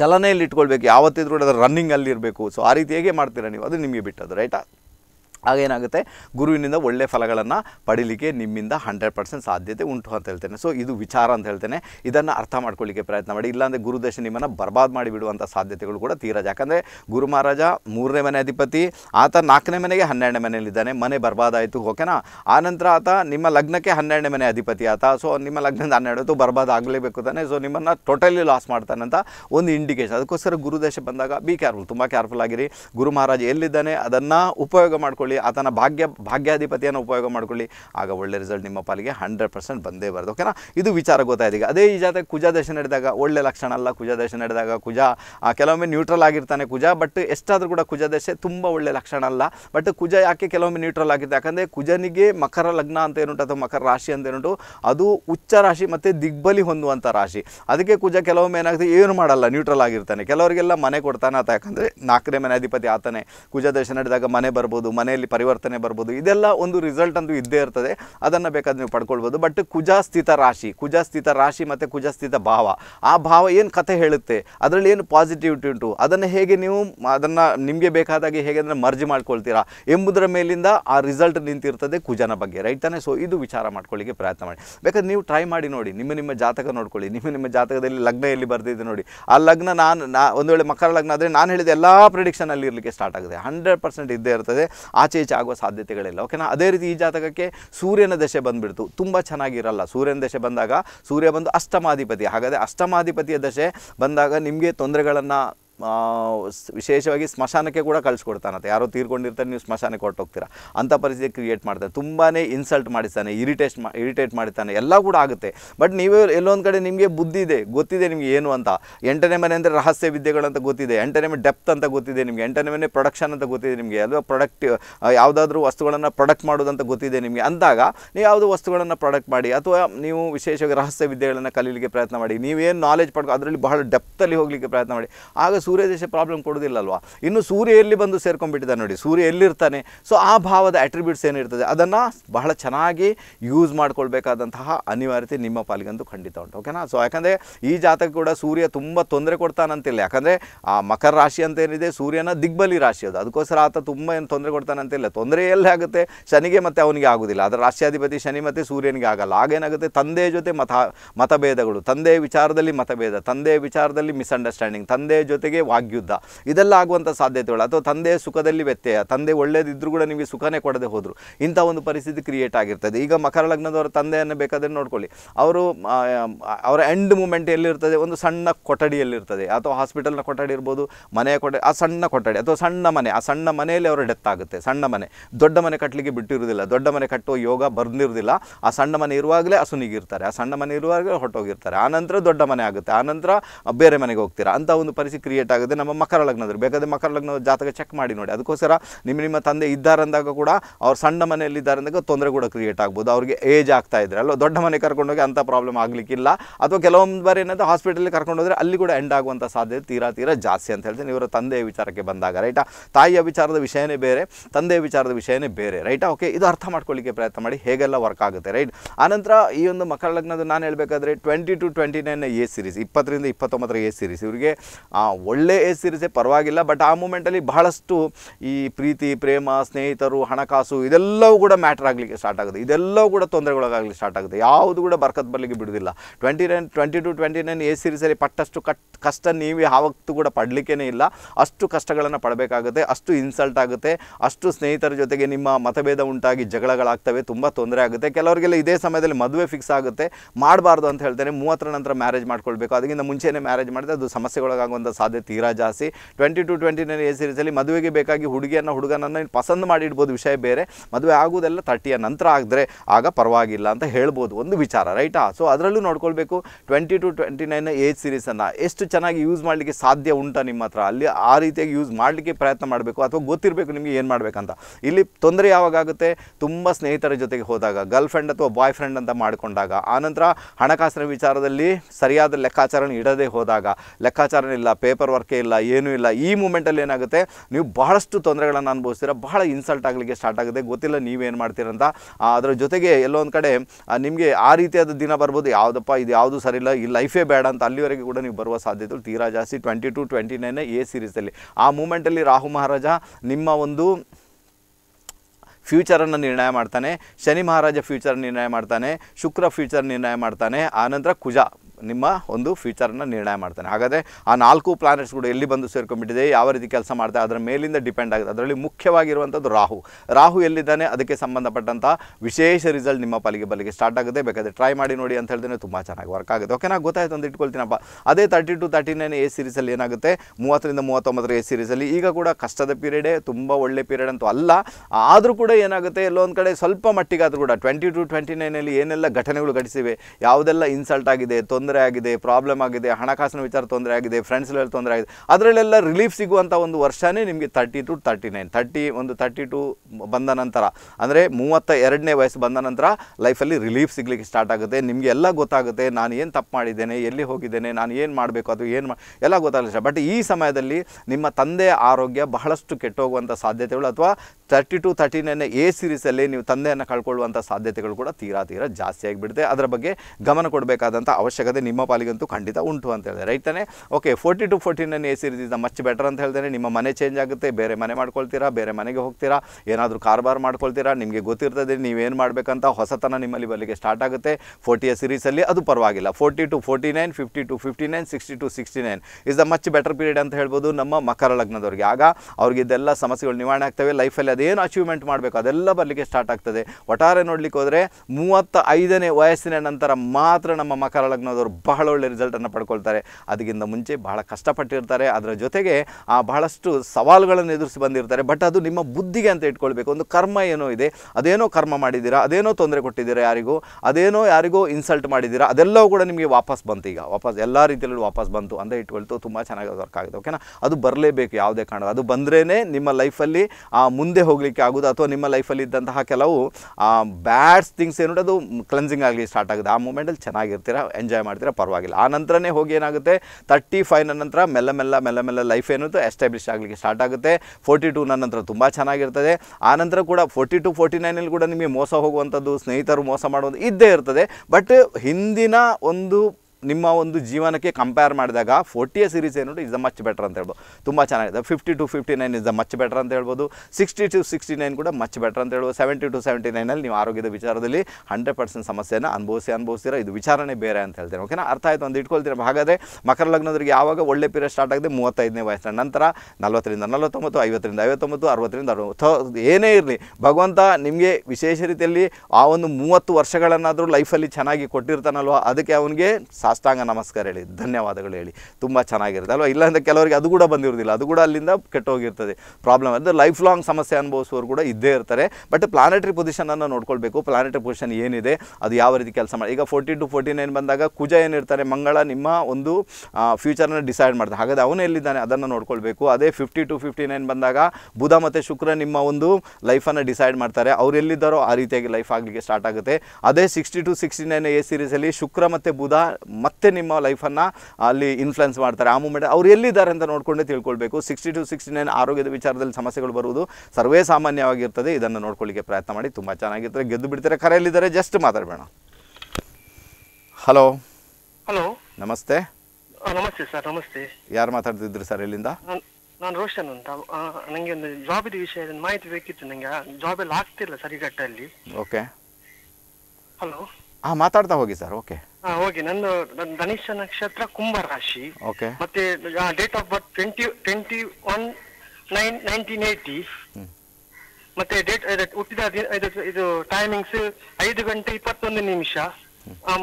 ಚಲನೆಯಲ್ಲಿ ಇಟ್ಕೊಳ್ಬೇಕು ಯಾವತ್ತಿದ್ರೂ ಅದರ ಇರಬೇಕು ಸೊ ಆ ರೀತಿ ಹೇಗೆ ಮಾಡ್ತೀರಾ ನೀವು ಅದು ನಿಮಗೆ ಬಿಟ್ಟದ್ದು ರೈಟಾ ಆಗೇನಾಗುತ್ತೆ ಗುರುವಿನಿಂದ ಒಳ್ಳೆಯ ಫಲಗಳನ್ನು ಪಡೀಲಿಕ್ಕೆ ನಿಮ್ಮಿಂದ ಹಂಡ್ರೆಡ್ ಪರ್ಸೆಂಟ್ ಸಾಧ್ಯತೆ ಉಂಟು ಅಂತ ಹೇಳ್ತೇನೆ ಸೊ ಇದು ವಿಚಾರ ಅಂತ ಹೇಳ್ತೇನೆ ಇದನ್ನು ಅರ್ಥ ಮಾಡ್ಕೊಳ್ಳಿಕ್ಕೆ ಪ್ರಯತ್ನ ಮಾಡಿ ಇಲ್ಲಾಂದರೆ ಗುರುದೇಶ ನಿಮ್ಮನ್ನು ಬರ್ಬಾದ್ ಮಾಡಿಬಿಡುವಂಥ ಸಾಧ್ಯತೆಗಳು ಕೂಡ ತೀರ ಯಾಕಂದರೆ ಗುರು ಮಹಾರಾಜ ಮೂರನೇ ಮನೆ ಅಧಿಪತಿ ಆತ ನಾಲ್ಕನೇ ಮನೆಗೆ ಹನ್ನೆರಡನೇ ಮನೆಯಲ್ಲಿದ್ದಾನೆ ಮನೆ ಬರ್ಬಾದಾಯಿತು ಓಕೆನಾ ಆನಂತರ ಆತ ನಿಮ್ಮ ಲಗ್ನಕ್ಕೆ ಹನ್ನೆರಡನೇ ಮನೆ ಅಧಿಪತಿ ಆತ ಸೊ ನಿಮ್ಮ ಲಗ್ನದ ಹನ್ನೆರಡು ಬರ್ಬಾದ್ ಆಗಲೇಬೇಕು ತಾನೆ ಸೊ ನಿಮ್ಮನ್ನು ಟೋಟಲಿ ಲಾಸ್ ಮಾಡ್ತಾನೆ ಅಂತ ಒಂದು ಇಂಡಿಕೇಶನ್ ಅದಕ್ಕೋಸ್ಕರ ಗುರುದೇಶ ಬಂದಾಗ ಬಿ ಕೇರ್ಫುಲ್ ತುಂಬ ಕೇರ್ಫುಲ್ ಆಗಿರಿ ಗುರು ಮಹಾರಾಜ ಎಲ್ಲಿದ್ದಾನೆ ಅದನ್ನು ಉಪಯೋಗ ಮಾಡ್ಕೊಳ್ಳಿ ಮಾಡ್ಕೊಳ್ಳಿ ಆತನ ಭಾಗ್ಯ ಭಾಗ್ಯಾಧಿಪತಿಯನ್ನು ಉಪಯೋಗ ಮಾಡ್ಕೊಳ್ಳಿ ಆಗ ಒಳ್ಳೆ ರಿಸಲ್ಟ್ ನಿಮ್ಮ ಪಾಲಿಗೆ ಹಂಡ್ರೆಡ್ ಪರ್ಸೆಂಟ್ ಬಂದೇ ಬರೋದು ಓಕೆನಾ ಇದು ವಿಚಾರ ಗೊತ್ತಾಯ್ತು ಈಗ ಅದೇ ಈ ಜಾತೆ ಕುಜ ದೇಶ ನಡೆದಾಗ ಒಳ್ಳೆ ಲಕ್ಷಣ ಅಲ್ಲ ಕುಜ ದೇಶ ನಡೆದಾಗ ಕುಜ ಕೆಲವೊಮ್ಮೆ ನ್ಯೂಟ್ರಲ್ ಆಗಿರ್ತಾನೆ ಕುಜ ಬಟ್ ಎಷ್ಟಾದರೂ ಕೂಡ ಕುಜ ದೇಶ ತುಂಬ ಒಳ್ಳೆ ಲಕ್ಷಣ ಅಲ್ಲ ಬಟ್ ಕುಜ ಯಾಕೆ ಕೆಲವೊಮ್ಮೆ ನ್ಯೂಟ್ರಲ್ ಆಗಿದೆ ಯಾಕಂದರೆ ಕುಜನಿಗೆ ಮಕರ ಲಗ್ನ ಅಂತ ಏನುಂಟು ಅಥವಾ ಮಕರ ರಾಶಿ ಅಂತ ಏನುಂಟು ಅದು ಉಚ್ಚ ರಾಶಿ ಮತ್ತು ದಿಗ್ಬಲಿ ಹೊಂದುವಂಥ ರಾಶಿ ಅದಕ್ಕೆ ಕುಜ ಕೆಲವೊಮ್ಮೆ ಏನಾಗುತ್ತೆ ಏನು ಮಾಡಲ್ಲ ನ್ಯೂಟ್ರಲ್ ಆಗಿರ್ತಾನೆ ಕೆಲವರಿಗೆಲ್ಲ ಮನೆ ಕೊಡ್ತಾನೆ ಆತ ಯಾಕಂದರೆ ನಾಲ್ಕನೇ ಮನೆ ಅಧಿಪತಿ ಆತನೇ ಕುಜ ದೇಶ ನಡೆದಾಗ ಮನೆ ಬರ್ಬೋದು ಮನೆ ಮನೆಯಲ್ಲಿ ಪರಿವರ್ತನೆ ಬರ್ಬೋದು ಇದೆಲ್ಲ ಒಂದು ರಿಸಲ್ಟ್ ಅಂತೂ ಇದ್ದೇ ಇರ್ತದೆ ಅದನ್ನು ಬೇಕಾದ್ರೆ ನೀವು ಪಡ್ಕೊಳ್ಬೋದು ಬಟ್ ಕುಜಾಸ್ಥಿತ ರಾಶಿ ಕುಜಾಸ್ಥಿತ ರಾಶಿ ಮತ್ತು ಕುಜಾಸ್ಥಿತ ಭಾವ ಆ ಭಾವ ಏನು ಕಥೆ ಹೇಳುತ್ತೆ ಅದರಲ್ಲಿ ಏನು ಪಾಸಿಟಿವಿಟಿ ಉಂಟು ಅದನ್ನು ಹೇಗೆ ನೀವು ಅದನ್ನು ನಿಮಗೆ ಬೇಕಾದಾಗೆ ಹೇಗೆ ಅಂದರೆ ಮರ್ಜಿ ಮಾಡ್ಕೊಳ್ತೀರಾ ಎಂಬುದರ ಮೇಲಿಂದ ಆ ರಿಸಲ್ಟ್ ನಿಂತಿರ್ತದೆ ಕುಜನ ಬಗ್ಗೆ ರೈಟ್ ತಾನೆ ಸೊ ಇದು ವಿಚಾರ ಮಾಡ್ಕೊಳ್ಳಿಕ್ಕೆ ಪ್ರಯತ್ನ ಮಾಡಿ ಬೇಕಾದ್ರೆ ನೀವು ಟ್ರೈ ಮಾಡಿ ನೋಡಿ ನಿಮ್ಮ ನಿಮ್ಮ ಜಾತಕ ನೋಡ್ಕೊಳ್ಳಿ ನಿಮ್ಮ ನಿಮ್ಮ ಜಾತಕದಲ್ಲಿ ಲಗ್ನ ಎಲ್ಲಿ ಬರ್ದಿದೆ ನೋಡಿ ಆ ಲಗ್ನ ನಾನು ನಾ ಒಂದು ವೇಳೆ ಮಕರ ಲಗ್ನ ಆದರೆ ನಾನು ಹೇಳಿದ ಎಲ್ಲ ಪ್ರಿಡಿಕ್ಷನಲ್ಲಿ ಇರಲಿಕ್ಕೆ ಸ್ಟಾರ್ಟ್ ಆಗಿದೆ ಹಂಡ್ರೆಡ್ ಪರ್ಸೆಂಟ್ ಇದ್ದೇ ಇರ್ತದೆ ಆ ಆಚೆ ಈಚೆ ಆಗುವ ಸಾಧ್ಯತೆಗಳಿಲ್ಲ ಓಕೆನಾ ಅದೇ ರೀತಿ ಈ ಜಾತಕಕ್ಕೆ ಸೂರ್ಯನ ದಶೆ ಬಂದುಬಿಡ್ತು ತುಂಬ ಚೆನ್ನಾಗಿರಲ್ಲ ಸೂರ್ಯನ ದಶೆ ಬಂದಾಗ ಸೂರ್ಯ ಬಂದು ಅಷ್ಟಮಾಧಿಪತಿ ಹಾಗಾದರೆ ಅಷ್ಟಮಾಧಿಪತಿಯ ದಶೆ ಬಂದಾಗ ನಿಮಗೆ ತೊಂದರೆಗಳನ್ನು ವಿಶೇಷವಾಗಿ ಸ್ಮಶಾನಕ್ಕೆ ಕೂಡ ಕಳಿಸ್ಕೊಡ್ತಾನಂತೆ ಯಾರೋ ತೀರ್ಕೊಂಡಿರ್ತಾರೆ ನೀವು ಸ್ಮಶಾನಕ್ಕೆ ಹೋಗ್ತೀರಾ ಅಂಥ ಪರಿಸ್ಥಿತಿ ಕ್ರಿಯೇಟ್ ಮಾಡ್ತಾನೆ ತುಂಬಾ ಇನ್ಸಲ್ಟ್ ಮಾಡಿಸ್ತಾನೆ ಇರಿಟೇಟ್ ಮಾ ಇರಿಟೇಟ್ ಮಾಡ್ತಾನೆ ಎಲ್ಲ ಕೂಡ ಆಗುತ್ತೆ ಬಟ್ ನೀವು ಎಲ್ಲೊಂದು ಕಡೆ ನಿಮಗೆ ಬುದ್ಧಿ ಇದೆ ಗೊತ್ತಿದೆ ನಿಮಗೆ ಏನು ಅಂತ ಎಂಟನೇ ಮನೆ ಅಂದರೆ ರಹಸ್ಯ ವಿದ್ಯೆಗಳಂತ ಗೊತ್ತಿದೆ ಎಂಟನೇ ಮನೆ ಡೆಪ್ತ್ ಅಂತ ಗೊತ್ತಿದೆ ನಿಮಗೆ ಎಂಟನೇ ಮನೆ ಪ್ರೊಡಕ್ಷನ್ ಅಂತ ಗೊತ್ತಿದೆ ನಿಮಗೆ ಅಲ್ವಾ ಪ್ರೊಡಕ್ಟ್ ಯಾವುದಾದ್ರೂ ವಸ್ತುಗಳನ್ನು ಪ್ರೊಡಕ್ಟ್ ಮಾಡೋದಂತ ಗೊತ್ತಿದೆ ನಿಮಗೆ ಅಂದಾಗ ನೀವು ಯಾವುದೋ ವಸ್ತುಗಳನ್ನು ಪ್ರೊಡಕ್ಟ್ ಮಾಡಿ ಅಥವಾ ನೀವು ವಿಶೇಷವಾಗಿ ರಹಸ್ಯ ವಿದ್ಯೆಗಳನ್ನು ಕಲೀಲಿಕ್ಕೆ ಪ್ರಯತ್ನ ಮಾಡಿ ನೀವೇನು ನಾಲೆಜ್ ಪಡ್ಕೊ ಅದರಲ್ಲಿ ಬಹಳ ಡೆಪ್ತಲ್ಲಿ ಹೋಗಲಿಕ್ಕೆ ಪ್ರಯತ್ನ ಮಾಡಿ ಆಗ ಸೂರ್ಯ ದೇಶ ಪ್ರಾಬ್ಲಮ್ ಅಲ್ವಾ ಇನ್ನು ಸೂರ್ಯ ಎಲ್ಲಿ ಬಂದು ಸೇರ್ಕೊಂಡ್ಬಿಟ್ಟಿದ್ದಾನೆ ನೋಡಿ ಸೂರ್ಯ ಎಲ್ಲಿರ್ತಾನೆ ಸೊ ಆ ಭಾವದ ಅಟ್ರಿಬ್ಯೂಟ್ಸ್ ಏನಿರ್ತದೆ ಅದನ್ನು ಬಹಳ ಚೆನ್ನಾಗಿ ಯೂಸ್ ಮಾಡ್ಕೊಳ್ಬೇಕಾದಂತಹ ಅನಿವಾರ್ಯತೆ ನಿಮ್ಮ ಪಾಲಿಗಂತೂ ಖಂಡಿತ ಉಂಟು ಓಕೆನಾ ಸೊ ಯಾಕಂದರೆ ಈ ಜಾತಕ ಕೂಡ ಸೂರ್ಯ ತುಂಬ ತೊಂದರೆ ಕೊಡ್ತಾನಂತಿಲ್ಲ ಯಾಕಂದರೆ ಆ ಮಕರ ರಾಶಿ ಅಂತ ಏನಿದೆ ಸೂರ್ಯನ ದಿಗ್ಬಲಿ ರಾಶಿ ಅದು ಅದಕ್ಕೋಸ್ಕರ ಆತ ತುಂಬ ಏನು ತೊಂದರೆ ಕೊಡ್ತಾನಂತಿಲ್ಲ ತೊಂದರೆ ಎಲ್ಲೇ ಆಗುತ್ತೆ ಶನಿಗೆ ಮತ್ತು ಅವನಿಗೆ ಆಗೋದಿಲ್ಲ ಅದರ ರಾಷ್ಟ್ರಾಧಿಪತಿ ಶನಿ ಮತ್ತು ಸೂರ್ಯನಿಗೆ ಆಗಲ್ಲ ಆಗೇನಾಗುತ್ತೆ ತಂದೆಯ ಜೊತೆ ಮತ ಮತಭೇದಗಳು ತಂದೆ ವಿಚಾರದಲ್ಲಿ ಮತಭೇದ ತಂದೆ ವಿಚಾರದಲ್ಲಿ ಮಿಸ್ಅಂಡರ್ಸ್ಟ್ಯಾಂಡಿಂಗ್ ತಂದೆಯ ಜೊತೆಗೆ ತಂದೆಗೆ ವಾಗ್ಯುದ್ಧ ಇದೆಲ್ಲ ಆಗುವಂಥ ಸಾಧ್ಯತೆಗಳು ಅಥವಾ ತಂದೆ ಸುಖದಲ್ಲಿ ವ್ಯತ್ಯಯ ತಂದೆ ಒಳ್ಳೇದಿದ್ರು ಕೂಡ ನಿಮಗೆ ಸುಖನೇ ಕೊಡದೆ ಹೋದರು ಇಂಥ ಒಂದು ಪರಿಸ್ಥಿತಿ ಕ್ರಿಯೇಟ್ ಆಗಿರ್ತದೆ ಈಗ ಮಕರ ಲಗ್ನದವರ ತಂದೆಯನ್ನು ಬೇಕಾದರೆ ನೋಡ್ಕೊಳ್ಳಿ ಅವರು ಅವರ ಎಂಡ್ ಮೂಮೆಂಟ್ ಎಲ್ಲಿರ್ತದೆ ಒಂದು ಸಣ್ಣ ಕೊಠಡಿಯಲ್ಲಿರ್ತದೆ ಅಥವಾ ಹಾಸ್ಪಿಟಲ್ನ ಕೊಠಡಿ ಇರ್ಬೋದು ಮನೆಯ ಕೊಠಡಿ ಆ ಸಣ್ಣ ಕೊಠಡಿ ಅಥವಾ ಸಣ್ಣ ಮನೆ ಆ ಸಣ್ಣ ಮನೆಯಲ್ಲಿ ಅವರ ಡೆತ್ ಆಗುತ್ತೆ ಸಣ್ಣ ಮನೆ ದೊಡ್ಡ ಮನೆ ಕಟ್ಟಲಿಕ್ಕೆ ಬಿಟ್ಟಿರುವುದಿಲ್ಲ ದೊಡ್ಡ ಮನೆ ಕಟ್ಟುವ ಯೋಗ ಬರ್ದಿರುವುದಿಲ್ಲ ಆ ಸಣ್ಣ ಮನೆ ಇರುವಾಗಲೇ ಅಸುನಿಗಿರ್ತಾರೆ ಆ ಸಣ್ಣ ಮನೆ ಇರುವಾಗಲೇ ಹೊಟ್ಟೋಗಿರ್ತಾರೆ ಆನಂತರ ದೊಡ್ಡ ಮನೆ ಆಗುತ್ತೆ ಆನಂತರ ಬೇರೆ ಮನೆಗೆ ಹೋಗ್ತೀರಾ ಅಂತ ಒಂದು ಪರಿಸ್ಥಿತಿ ಕ್ರಿಯೇಟ್ ಆಗುತ್ತೆ ನಮ್ಮ ಮಕರ ಲಗ್ನದ್ರು ಬೇಕಾದ್ರೆ ಮಕರ ಲಗ್ನ ಜಾತಕ ಚೆಕ್ ಮಾಡಿ ನೋಡಿ ಅದಕ್ಕೋಸ್ಕರ ನಿಮ್ಮ ನಿಮ್ಮ ತಂದೆ ಇದ್ದಾರಂದಾಗ ಕೂಡ ಅವ್ರು ಸಣ್ಣ ಮನೆಯಲ್ಲಿ ಇದ್ದಾರಂದಾಗ ತೊಂದರೆ ಕೂಡ ಕ್ರಿಯೇಟ್ ಆಗ್ಬೋದು ಅವ್ರಿಗೆ ಏಜ್ ಆಗ್ತಾ ಇದ್ರೆ ಅಲ್ವ ದೊಡ್ಡ ಮನೆ ಕರ್ಕೊಂಡೋಗಿ ಅಂಥ ಪ್ರಾಬ್ಲಮ್ ಆಗಲಿಕ್ಕಿಲ್ಲ ಅಥವಾ ಕೆಲವೊಂದು ಬಾರಿ ಏನಾದರೂ ಹಾಸ್ಪಿಟಲ್ಗೆ ಕರ್ಕೊಂಡೋದ್ರೆ ಅಲ್ಲಿ ಕೂಡ ಎಂಡ್ ಆಗುವಂಥ ಸಾಧ್ಯತೆ ತೀರಾ ತೀರಾ ಜಾಸ್ತಿ ಅಂತ ಹೇಳ್ತೀನಿ ಇವರ ತಂದೆಯ ವಿಚಾರಕ್ಕೆ ಬಂದಾಗ ರೈಟ ತಾಯಿಯ ವಿಚಾರದ ವಿಷಯನೇ ಬೇರೆ ತಂದೆಯ ವಿಚಾರದ ವಿಷಯನೇ ಬೇರೆ ರೈಟಾ ಓಕೆ ಇದು ಅರ್ಥ ಮಾಡ್ಕೊಳ್ಳಿಕ್ಕೆ ಪ್ರಯತ್ನ ಮಾಡಿ ಹೇಗೆಲ್ಲ ವರ್ಕ್ ಆಗುತ್ತೆ ರೈಟ್ ಆನಂತರ ಈ ಒಂದು ಮಕರ ಲಗ್ನದ ನಾನು ಹೇಳಬೇಕಾದ್ರೆ twenty two twenty nine A series ಇಪ್ಪತ್ತರಿಂದ ಇಪ್ಪತ್ತೊಂಬತ್ತರ ಎ ಸೀರೀಸ್ ಇವರಿಗೆ ಒಳ್ಳೆ ಏಜ್ ಸೀರೀಸೇ ಪರವಾಗಿಲ್ಲ ಬಟ್ ಆ ಮೂಮೆಂಟಲ್ಲಿ ಬಹಳಷ್ಟು ಈ ಪ್ರೀತಿ ಪ್ರೇಮ ಸ್ನೇಹಿತರು ಹಣಕಾಸು ಇದೆಲ್ಲವೂ ಕೂಡ ಮ್ಯಾಟ್ರ್ ಆಗಲಿಕ್ಕೆ ಸ್ಟಾರ್ಟ್ ಆಗುತ್ತೆ ಇದೆಲ್ಲವೂ ಕೂಡ ತೊಂದರೆಗೊಳಗಾಗಲಿ ಸ್ಟಾರ್ಟ್ ಆಗುತ್ತೆ ಯಾವುದು ಕೂಡ ಬರ್ಕತ್ ಬರಲಿಕ್ಕೆ ಬಿಡುವುದಿಲ್ಲ twenty nine twenty two twenty nine age ಸೀರೀಸಲ್ಲಿ ಪಟ್ಟಷ್ಟು ಕಟ್ ಕಷ್ಟ ನೀವು ಯಾವತ್ತು ಕೂಡ ಪಡಲಿಕ್ಕೇ ಇಲ್ಲ ಅಷ್ಟು ಕಷ್ಟಗಳನ್ನು ಪಡಬೇಕಾಗುತ್ತೆ ಅಷ್ಟು ಇನ್ಸಲ್ಟ್ ಆಗುತ್ತೆ ಅಷ್ಟು ಸ್ನೇಹಿತರ ಜೊತೆಗೆ ನಿಮ್ಮ ಮತಭೇದ ಉಂಟಾಗಿ ಜಗಳಗಳಾಗ್ತವೆ ತುಂಬ ತೊಂದರೆ ಆಗುತ್ತೆ ಕೆಲವರಿಗೆಲ್ಲ ಇದೇ ಸಮಯದಲ್ಲಿ ಮದುವೆ ಫಿಕ್ಸ್ ಆಗುತ್ತೆ ಮಾಡಬಾರ್ದು ಅಂತ ಹೇಳ್ತೇನೆ ಮೂವತ್ತರ ನಂತರ ಮ್ಯಾರೇಜ್ ಮಾಡ್ಕೊಳ್ಬೇಕು ಅದಕ್ಕಿಂತ ಮುಂಚೆನೇ ಮ್ಯಾರೇಜ್ ಮಾಡಿದ್ರೆ ಅದು ಸಮಸ್ಯೆಗೊಳಗಾಗುವಂಥ ಸಾಧ್ಯತೆ ತೀರಾ ಜಾಸ್ತಿ twenty two twenty nine age ಸೀರೀಸಲ್ಲಿ ಮದುವೆಗೆ ಬೇಕಾಗಿ ಹುಡುಗಿಯನ್ನು ಹುಡುಗನನ್ನು ಪಸಂದ್ ಮಾಡಿ ವಿಷಯ ಬೇರೆ ಮದುವೆ ಆಗೋದೆಲ್ಲ ತರ್ಟಿಯ ನಂತರ ಆದರೆ ಆಗ ಪರವಾಗಿಲ್ಲ ಅಂತ ಹೇಳ್ಬೋದು ಒಂದು ವಿಚಾರ ರೈಟಾ ಸೊ ಅದರಲ್ಲೂ ನೋಡ್ಕೊಳ್ಬೇಕು twenty two twenty nine age ಸೀರೀಸನ್ನು ಎಷ್ಟು ಚೆನ್ನಾಗಿ ಯೂಸ್ ಮಾಡಲಿಕ್ಕೆ ಸಾಧ್ಯ ಉಂಟ ನಿಮ್ಮ ಹತ್ರ ಅಲ್ಲಿ ಆ ರೀತಿಯಾಗಿ ಯೂಸ್ ಮಾಡಲಿಕ್ಕೆ ಪ್ರಯತ್ನ ಮಾಡಬೇಕು ಅಥವಾ ಗೊತ್ತಿರಬೇಕು ನಿಮಗೆ ಏನು ಮಾಡಬೇಕಂತ ಇಲ್ಲಿ ತೊಂದರೆ ಯಾವಾಗುತ್ತೆ ತುಂಬ ಸ್ನೇಹಿತರ ಜೊತೆಗೆ ಹೋದಾಗ ಗರ್ಲ್ ಫ್ರೆಂಡ್ ಅಥವಾ ಬಾಯ್ ಫ್ರೆಂಡ್ ಅಂತ ಮಾಡಿಕೊಂಡಾಗ ಆನಂತರ ಹಣಕಾಸಿನ ವಿಚಾರದಲ್ಲಿ ಸರಿಯಾದ ಲೆಕ್ಕಾಚಾರನ ಇಡದೆ ಹೋದಾಗ ಲೆಕ್ಕಾಚಾರ ಇಲ್ಲ ಪೇಪರ್ ವರ್ಕೇ ಇಲ್ಲ ಏನೂ ಇಲ್ಲ ಈ ಮೂಮೆಂಟಲ್ಲಿ ಏನಾಗುತ್ತೆ ನೀವು ಬಹಳಷ್ಟು ತೊಂದರೆಗಳನ್ನು ಅನುಭವಿಸ್ತೀರ ಬಹಳ ಇನ್ಸಲ್ಟ್ ಆಗಲಿಕ್ಕೆ ಸ್ಟಾರ್ಟ್ ಆಗುತ್ತೆ ಗೊತ್ತಿಲ್ಲ ನೀವೇನು ಮಾಡ್ತೀರಂತ ಅದರ ಜೊತೆಗೆ ಎಲ್ಲೋ ಒಂದು ಕಡೆ ನಿಮಗೆ ಆ ರೀತಿಯಾದ ದಿನ ಬರ್ಬೋದು ಯಾವುದಪ್ಪ ಇದು ಯಾವುದು ಸರಿ ಇಲ್ಲ ಈ ಲೈಫೇ ಬೇಡ ಅಂತ ಅಲ್ಲಿವರೆಗೆ ಕೂಡ ನೀವು ಬರುವ ಸಾಧ್ಯತೆಗಳು ತೀರಾ ಜಾಸ್ತಿ twenty two twenty nine A ಸೀರೀಸಲ್ಲಿ ಆ ಮೂಮೆಂಟಲ್ಲಿ ರಾಹು ಮಹಾರಾಜ ನಿಮ್ಮ ಒಂದು ಫ್ಯೂಚರನ್ನು ನಿರ್ಣಯ ಮಾಡ್ತಾನೆ ಶನಿ ಮಹಾರಾಜ ಫ್ಯೂಚರ್ ನಿರ್ಣಯ ಮಾಡ್ತಾನೆ ಶುಕ್ರ ಫ್ಯೂಚರ್ ನಿರ್ಣಯ ಮಾಡ್ತಾನೆ ಆನಂತರ ಕುಜ ನಿಮ್ಮ ಒಂದು ಫ್ಯೂಚರನ್ನ ನಿರ್ಣಯ ಮಾಡ್ತಾನೆ ಹಾಗಾದರೆ ಆ ನಾಲ್ಕು ಪ್ಲಾನೆಟ್ಸ್ಗಳು ಎಲ್ಲಿ ಬಂದು ಸೇರ್ಕೊಂಡ್ಬಿಟ್ಟಿದೆ ಯಾವ ರೀತಿ ಕೆಲಸ ಮಾಡ್ತಾ ಅದರ ಮೇಲಿಂದ ಡಿಪೆಂಡ್ ಆಗುತ್ತೆ ಅದರಲ್ಲಿ ಮುಖ್ಯವಾಗಿರುವಂಥದ್ದು ರಾಹು ರಾಹು ಎಲ್ಲಿದ್ದಾನೆ ಅದಕ್ಕೆ ಸಂಬಂಧಪಟ್ಟಂಥ ವಿಶೇಷ ರಿಸಲ್ಟ್ ನಿಮ್ಮ ಪಾಲಿಗೆ ಬಲಿಗೆ ಸ್ಟಾರ್ಟ್ ಆಗುತ್ತೆ ಬೇಕಾದರೆ ಟ್ರೈ ಮಾಡಿ ನೋಡಿ ಅಂತ ಹೇಳಿದ್ರೆ ತುಂಬ ಚೆನ್ನಾಗಿ ವರ್ಕ್ ಆಗುತ್ತೆ ಓಕೆ ನಾ ಗೊತ್ತಾಯ್ತು ಅಂತ ಇಟ್ಕೊಳ್ತೀನಪ್ಪ ಅದೇ thirty two thirty nine A ಸೀರೀಸಲ್ಲಿ ಏನಾಗುತ್ತೆ ಮೂವತ್ತರಿಂದ ಮೂವತ್ತೊಂಬತ್ತರ ಎ ಸೀರೀಸಲ್ಲಿ ಈಗ ಕೂಡ ಕಷ್ಟದ ಪೀರಿಯಡೇ ತುಂಬ ಒಳ್ಳೆ ಪೀರಿಯಡ್ ಅಂತೂ ಅಲ್ಲ ಆದರೂ ಕೂಡ ಏನಾಗುತ್ತೆ ಎಲ್ಲೊಂದು ಕಡೆ ಸ್ವಲ್ಪ ಮಟ್ಟಿಗಾದರೂ ಕೂಡ ಟ್ವೆಂಟಿ ಟು ಟ್ವೆಂಟಿ ನೈನಲ್ಲಿ ಏನೆಲ್ಲ ಘಟನೆಗಳು ಘಟಿಸಿವೆ ಯಾವುದೆಲ್ಲ ಇನ್ಸಲ್ಟ್ ಆಗಿದೆ ತೊಂದರೆ ತೊಂದರೆ ಆಗಿದೆ ಪ್ರಾಬ್ಲಮ್ ಆಗಿದೆ ಹಣಕಾಸಿನ ವಿಚಾರ ತೊಂದರೆ ಆಗಿದೆ ಫ್ರೆಂಡ್ಸ್ಗಳಲ್ಲಿ ತೊಂದರೆ ಆಗಿದೆ ಅದರಲ್ಲೆಲ್ಲ ರಿಲೀಫ್ ಸಿಗುವಂಥ ಒಂದು ವರ್ಷನೇ ನಿಮಗೆ thirty two thirty nine thirty ಒಂದು ತರ್ಟಿ ಟು ಬಂದ ನಂತರ ಅಂದರೆ ಮೂವತ್ತ ಎರಡನೇ ವಯಸ್ಸು ಬಂದ ನಂತರ ಲೈಫಲ್ಲಿ ರಿಲೀಫ್ ಸಿಗಲಿಕ್ಕೆ ಸ್ಟಾರ್ಟ್ ಆಗುತ್ತೆ ನಿಮಗೆ ಎಲ್ಲ ಗೊತ್ತಾಗುತ್ತೆ ನಾನು ಏನು ತಪ್ಪು ಮಾಡಿದ್ದೇನೆ ಎಲ್ಲಿ ಹೋಗಿದ್ದೇನೆ ನಾನು ಏನು ಮಾಡಬೇಕು ಅದು ಏನು ಎಲ್ಲ ಗೊತ್ತಾಗಲಿಲ್ಲ ಬಟ್ ಈ ಸಮಯದಲ್ಲಿ ನಿಮ್ಮ ತಂದೆಯ ಆರೋಗ್ಯ ಬಹಳಷ್ಟು ಕೆಟ್ಟೋಗುವಂಥ ಸಾಧ್ಯತೆಗಳು ಅಥವಾ thirty two thirty nine A ಸೀರೀಸಲ್ಲಿ ನೀವು ತಂದೆಯನ್ನು ಕಳ್ಕೊಳ್ಳುವಂಥ ಸಾಧ್ಯತೆಗಳು ಕೂಡ ತೀರಾ ತೀರಾ ಜಾಸ್ತಿ ಆಗಿಬಿಡುತ್ತೆ ಅದರ ಬಗ್ಗೆ ಗಮನ ಕೊಡಬೇಕಾದಂಥ ಅವಶ್ಯಕತೆ ನಿಮ್ಮ ಪಾಲಿಗೆಂತು ಖಂಡಿತ ಉಂಟು ಅಂತ ಹೇಳ್ದೆ ರೈಟ್ ತಾನೇ ಓಕೆ 42 49 एसी ಇರಿದ್ದಿದು ಮಚ್ बेटर ಅಂತ ಹೇಳ್ದೆನಿ ನಿಮ್ಮ ಮನೆ ಚೇಂಜ್ ಆಗುತ್ತೆ ಬೇರೆ ಮನೆ ಮಾಡ್ಕೊಳ್ಳುತ್ತೀರಾ ಬೇರೆ ಮನೆಗೆ ಹೋಗ್ತೀರಾ ಏನಾದ್ರೂ کاروبار ಮಾಡ್ಕೊಳ್ಳುತ್ತೀರಾ ನಿಮಗೆ ಗೊತ್ತಿರುತ್ತದಿದ್ರೆ ನೀವು ಏನು ಮಾಡಬೇಕು ಅಂತ ಹೊಸತನ ನಿಮ್ಮಲ್ಲಿ ಬರಲಿಕ್ಕೆ ಸ್ಟಾರ್ಟ ಆಗುತ್ತೆ 40 ಸೀರೀಸ್ ಅಲ್ಲಿ ಅದು ಪರವಾಗಿಲ್ಲ 42 49 52 59 62 69 is a much better period ಅಂತ ಹೇಳಬಹುದು ನಮ್ಮ ಮಕರ ಲಗ್ನದವರಿಗೆ ಆಗ ಅವರಿಗೆ ಇದೆಲ್ಲ ಸಮಸ್ಯೆಗಳು ನಿವಾರಣೆ ಆಗುತ್ತವೆ ಲೈಫ್ ಅಲ್ಲಿ ಅದೇನ ಅಚೀವ್ಮೆಂಟ್ ಮಾಡಬೇಕು ಅದೆಲ್ಲ ಬರಲಿಕ್ಕೆ ಸ್ಟಾರ್ಟ ಆಗತದೆ ವಟಾರೆ ನೋಡಲಿಕ್ಕೆ ಆದರೆ 35ನೇ ವಯಸ್ಸಿನ ನಂತರ ಮಾತ್ರ ನಮ್ಮ ಮಕರ ಲಗ್ನದವರಿಗೆ ಅವರು ಬಹಳ ಒಳ್ಳೆ ರಿಸಲ್ಟನ್ನು ಪಡ್ಕೊಳ್ತಾರೆ ಅದಕ್ಕಿಂತ ಮುಂಚೆ ಬಹಳ ಕಷ್ಟಪಟ್ಟಿರ್ತಾರೆ ಅದರ ಜೊತೆಗೆ ಆ ಬಹಳಷ್ಟು ಸವಾಲುಗಳನ್ನು ಎದುರಿಸಿ ಬಂದಿರ್ತಾರೆ ಬಟ್ ಅದು ನಿಮ್ಮ ಬುದ್ಧಿಗೆ ಅಂತ ಇಟ್ಕೊಳ್ಬೇಕು ಒಂದು ಕರ್ಮ ಏನೋ ಇದೆ ಅದೇನೋ ಕರ್ಮ ಮಾಡಿದ್ದೀರಾ ಅದೇನೋ ತೊಂದರೆ ಕೊಟ್ಟಿದ್ದೀರಾ ಯಾರಿಗೂ ಅದೇನೋ ಯಾರಿಗೋ ಇನ್ಸಲ್ಟ್ ಮಾಡಿದ್ದೀರಾ ಅದೆಲ್ಲವೂ ಕೂಡ ನಿಮಗೆ ವಾಪಸ್ ಬಂತು ಈಗ ವಾಪಸ್ ಎಲ್ಲ ರೀತಿಯಲ್ಲೂ ವಾಪಸ್ ಬಂತು ಅಂತ ಇಟ್ಕೊಳ್ತು ತುಂಬ ಚೆನ್ನಾಗಿ ವರ್ಕ್ ಆಗುತ್ತೆ ಓಕೆನಾ ಅದು ಬರಲೇಬೇಕು ಯಾವುದೇ ಕಾರಣ ಅದು ಬಂದ್ರೇ ನಿಮ್ಮ ಲೈಫಲ್ಲಿ ಆ ಮುಂದೆ ಹೋಗಲಿಕ್ಕೆ ಆಗೋದು ಅಥವಾ ನಿಮ್ಮ ಲೈಫಲ್ಲಿ ಇದ್ದಂತಹ ಕೆಲವು ಬ್ಯಾಡ್ಸ್ ಥಿಂಗ್ಸ್ ಏನು ಅದು ಕ್ಲೆನ್ಸಿಂಗ್ ಆಗಲಿ ಸ್ಟಾರ್ಟ್ ಆಗುತ್ತೆ ಆ ಮೂಮೆಂಟಲ್ಲಿ ಚೆನ್ನಾಗಿರ್ತೀರ ಎಂಜಾಯ್ ಮಾಡಿ ಮಾಡ್ತೀರಾ ಪರವಾಗಿಲ್ಲ ಆ ನಂತರನೇ ಹೋಗಿ ಏನಾಗುತ್ತೆ ತರ್ಟಿ ಫೈವ್ನ ನಂತರ ಮೆಲ್ಲ ಮೆಲ್ಲ ಮೆಲ್ಲ ಮೆಲ್ಲ ಲೈಫ್ ಏನಂತೂ ಎಸ್ಟಾಬ್ಲಿಷ್ ಆಗಲಿಕ್ಕೆ ಸ್ಟಾರ್ಟ್ ಆಗುತ್ತೆ ಫೋರ್ಟಿ ನನ್ನ ನಂತರ ತುಂಬ ಚೆನ್ನಾಗಿರ್ತದೆ ನಂತರ ಕೂಡ ಫೋರ್ಟಿ ಟು ಫೋರ್ಟಿ ನೈನಲ್ಲಿ ಕೂಡ ನಿಮಗೆ ಮೋಸ ಹೋಗುವಂಥದ್ದು ಸ್ನೇಹಿತರು ಮೋಸ ಮಾಡುವಂಥದ್ದು ಇದ್ದೇ ಇರ್ತದೆ ಬಟ್ ಹಿಂದಿನ ಒಂದು ನಿಮ್ಮ ಒಂದು ಜೀವನಕ್ಕೆ ಕಂಪೇರ್ ಮಾಡಿದಾಗ ಫೋರ್ಟಿ ಎ ಸೀರೀಸ್ ಏನು ಇಸ್ ದ ಮಚ್ ಬೆಟರ್ ಅಂತ ಹೇಳ್ಬೋದು ತುಂಬ ಚೆನ್ನಾಗಿದೆ fifty two fifty nine is the much better ಅಂತ ಹೇಳ್ಬೋದು ಸಿಕ್ಸ್ಟಿ ಟು ಸಿಕ್ಸ್ಟಿ ನೈನ್ ಕೂಡ ಮಚ್ ಬೆಟರ್ ಅಂತ ಹೇಳ್ಬೋದು ಸೆವೆಂಟಿ ಟು ಸೆವೆಂಟಿ ನೈನಲ್ಲಿ ನೀವು ಆರೋಗ್ಯದ ವಿಚಾರದಲ್ಲಿ ಹಂಡ್ರೆಡ್ ಪರ್ಸೆಂಟ್ ಸಮಸ್ಯೆಯನ್ನು ಅನುಭವಿಸಿ ಅನುಭವಿಸ್ತೀರ ಇದು ವಿಚಾರಣೆ ಬೇರೆ ಅಂತ ಹೇಳ್ತೀನಿ ಓಕೆನಾ ಅರ್ಥ ಆಯಿತು ಅಂತ ಇಟ್ಕೊಳ್ತೀರಾ ಹಾಗಾದರೆ ಮಕರ ಲಗ್ನದವರಿಗೆ ಯಾವಾಗ ಒಳ್ಳೆ ಪೀರಿಯಡ್ ಸ್ಟಾರ್ಟ್ ಆಗಿದೆ ಮೂವತ್ತೈದನೇ ವಯಸ್ಸಿನ ನಂತರ ನಲವತ್ತರಿಂದ ನಲವತ್ತೊಂಬತ್ತು ಐವತ್ತರಿಂದ ಐವತ್ತೊಂಬತ್ತು ಅರವತ್ತರಿಂದ ಅರವತ್ತು ಏನೇ ಇರಲಿ ಭಗವಂತ ನಿಮಗೆ ವಿಶೇಷ ರೀತಿಯಲ್ಲಿ ಆ ಒಂದು ಮೂವತ್ತು ವರ್ಷಗಳನ್ನಾದರೂ ಲೈಫಲ್ಲಿ ಚೆನ್ನಾಗಿ ಕೊಟ್ಟಿರ್ತಾನಲ್ವ ಅದಕ್ಕೆ ಅವನಿಗೆ ಸಾ ಸಾಷ್ಟಾಂಗ ನಮಸ್ಕಾರ ಹೇಳಿ ಧನ್ಯವಾದಗಳು ಹೇಳಿ ತುಂಬ ಚೆನ್ನಾಗಿರುತ್ತೆ ಅಲ್ವಾ ಇಲ್ಲಾಂದರೆ ಕೆಲವರಿಗೆ ಅದು ಕೂಡ ಬಂದಿರೋದಿಲ್ಲ ಅದು ಕೂಡ ಅಲ್ಲಿಂದ ಕೆಟ್ಟೋಗಿರ್ತದೆ ಪ್ರಾಬ್ಲಮ್ ಅಂದರೆ ಲೈಫ್ ಲಾಂಗ್ ಸಮಸ್ಯೆ ಅನುಭವಿಸುವವರು ಕೂಡ ಇದ್ದೇ ಇರ್ತಾರೆ ಬಟ್ ಪ್ಲಾನೆಟ್ರಿ ಪೊಸಿಷನನ್ನು ನೋಡ್ಕೊಳ್ಬೇಕು ಪ್ಲಾನೆಟ್ರಿ ಪೊಸಿಷನ್ ಏನಿದೆ ಅದು ಯಾವ ರೀತಿ ಕೆಲಸ ಮಾಡಿ ಈಗ ಫೋರ್ಟಿ ಟು ಫೋರ್ಟಿ ನೈನ್ ಬಂದಾಗ ಕುಜ ಏನಿರ್ತಾರೆ ಮಂಗಳ ನಿಮ್ಮ ಒಂದು ಫ್ಯೂಚರನ್ನ ಡಿಸೈಡ್ ಮಾಡ್ತಾರೆ ಹಾಗಾದರೆ ಅವನು ಎಲ್ಲಿದ್ದಾನೆ ಅದನ್ನು ನೋಡ್ಕೊಳ್ಬೇಕು ಅದೇ ಫಿಫ್ಟಿ ಟು ಫಿಫ್ಟಿ ನೈನ್ ಬಂದಾಗ ಬುಧ ಮತ್ತು ಶುಕ್ರ ನಿಮ್ಮ ಒಂದು ಲೈಫನ್ನು ಡಿಸೈಡ್ ಮಾಡ್ತಾರೆ ಅವ್ರು ಎಲ್ಲಿದ್ದಾರೋ ಆ ರೀತಿಯಾಗಿ ಲೈಫ್ ಆಗಲಿಕ್ಕೆ ಸ್ಟಾರ್ಟ್ ಆಗುತ್ತೆ ಅದೇ sixty two sixty nine A ಸೀರೀಸಲ್ಲಿ ಶುಕ್ರ ಮತ್ತು ಬುಧ ಮತ್ತೆ ನಿಮ್ಮ ಲೈಫನ್ನು ಅಲ್ಲಿ ಇನ್ಫ್ಲುಯೆನ್ಸ್ ಮಾಡ್ತಾರೆ ಆ ಮೂಮೆಂಟ್ ಅವ್ರು ಎಲ್ಲಿದ್ದಾರೆ ಅಂತ ನೋಡ್ಕೊಂಡೇ ತಿಳ್ಕೊಳ್ಬೇಕು ಸಿಕ್ಸ್ಟಿ ಟು ಸಿಕ್ಸ್ಟಿ ನೈನ್ ಆರೋಗ್ಯದ ವಿಚಾರದಲ್ಲಿ ಸಮಸ್ಯೆಗಳು ಬರುವುದು ಸರ್ವೇ ಸಾಮಾನ್ಯವಾಗಿರ್ತದೆ ಇದನ್ನು ನೋಡ್ಕೊಳ್ಳಿಕ್ಕೆ ಪ್ರಯತ್ನ ಮಾಡಿ ತುಂಬ ಚೆನ್ನಾಗಿರ್ತಾರೆ ಗೆದ್ದು ಬಿಡ್ತಾರೆ ಕರೆಯಲ್ಲಿದ್ದಾರೆ ಜಸ್ಟ್ ಮಾತಾಡಬೇಡ ಹಲೋ ಹಲೋ ನಮಸ್ತೆ ನಮಸ್ತೆ ಸರ್ ನಮಸ್ತೆ ಯಾರು ಮಾತಾಡ್ತಿದ್ರು ಸರ್ ಇಲ್ಲಿಂದ ನಾನು ರೋಷನ್ ಅಂತ ನನಗೆ ಒಂದು ಜಾಬ್ ವಿಷಯ ಮಾಹಿತಿ ಬೇಕಿತ್ತು ನನಗೆ ಜಾಬ್ ಎಲ್ಲ ಆಗ್ತಿಲ್ಲ ಕಟ್ಟಲ್ಲಿ ಓಕೆ ಹಲೋ ಹಾಂ ಮಾತಾಡ್ತಾ ಹೋಗಿ ಸರ್ ಓಕೆ ಓಕೆ ನಂದು ಧನಿಷ್ಠ ನಕ್ಷತ್ರ ಕುಂಭ ರಾಶಿ ಓಕೆ ಮತ್ತೆ date of birth twenty twenty one nine nineteen eighty ಮತ್ತೆ ಡೇಟ್ ಹುಟ್ಟಿದ ಇದು ಟೈಮಿಂಗ್ಸ್ ಐದು ಗಂಟೆ ಇಪ್ಪತ್ತೊಂದು ನಿಮಿಷ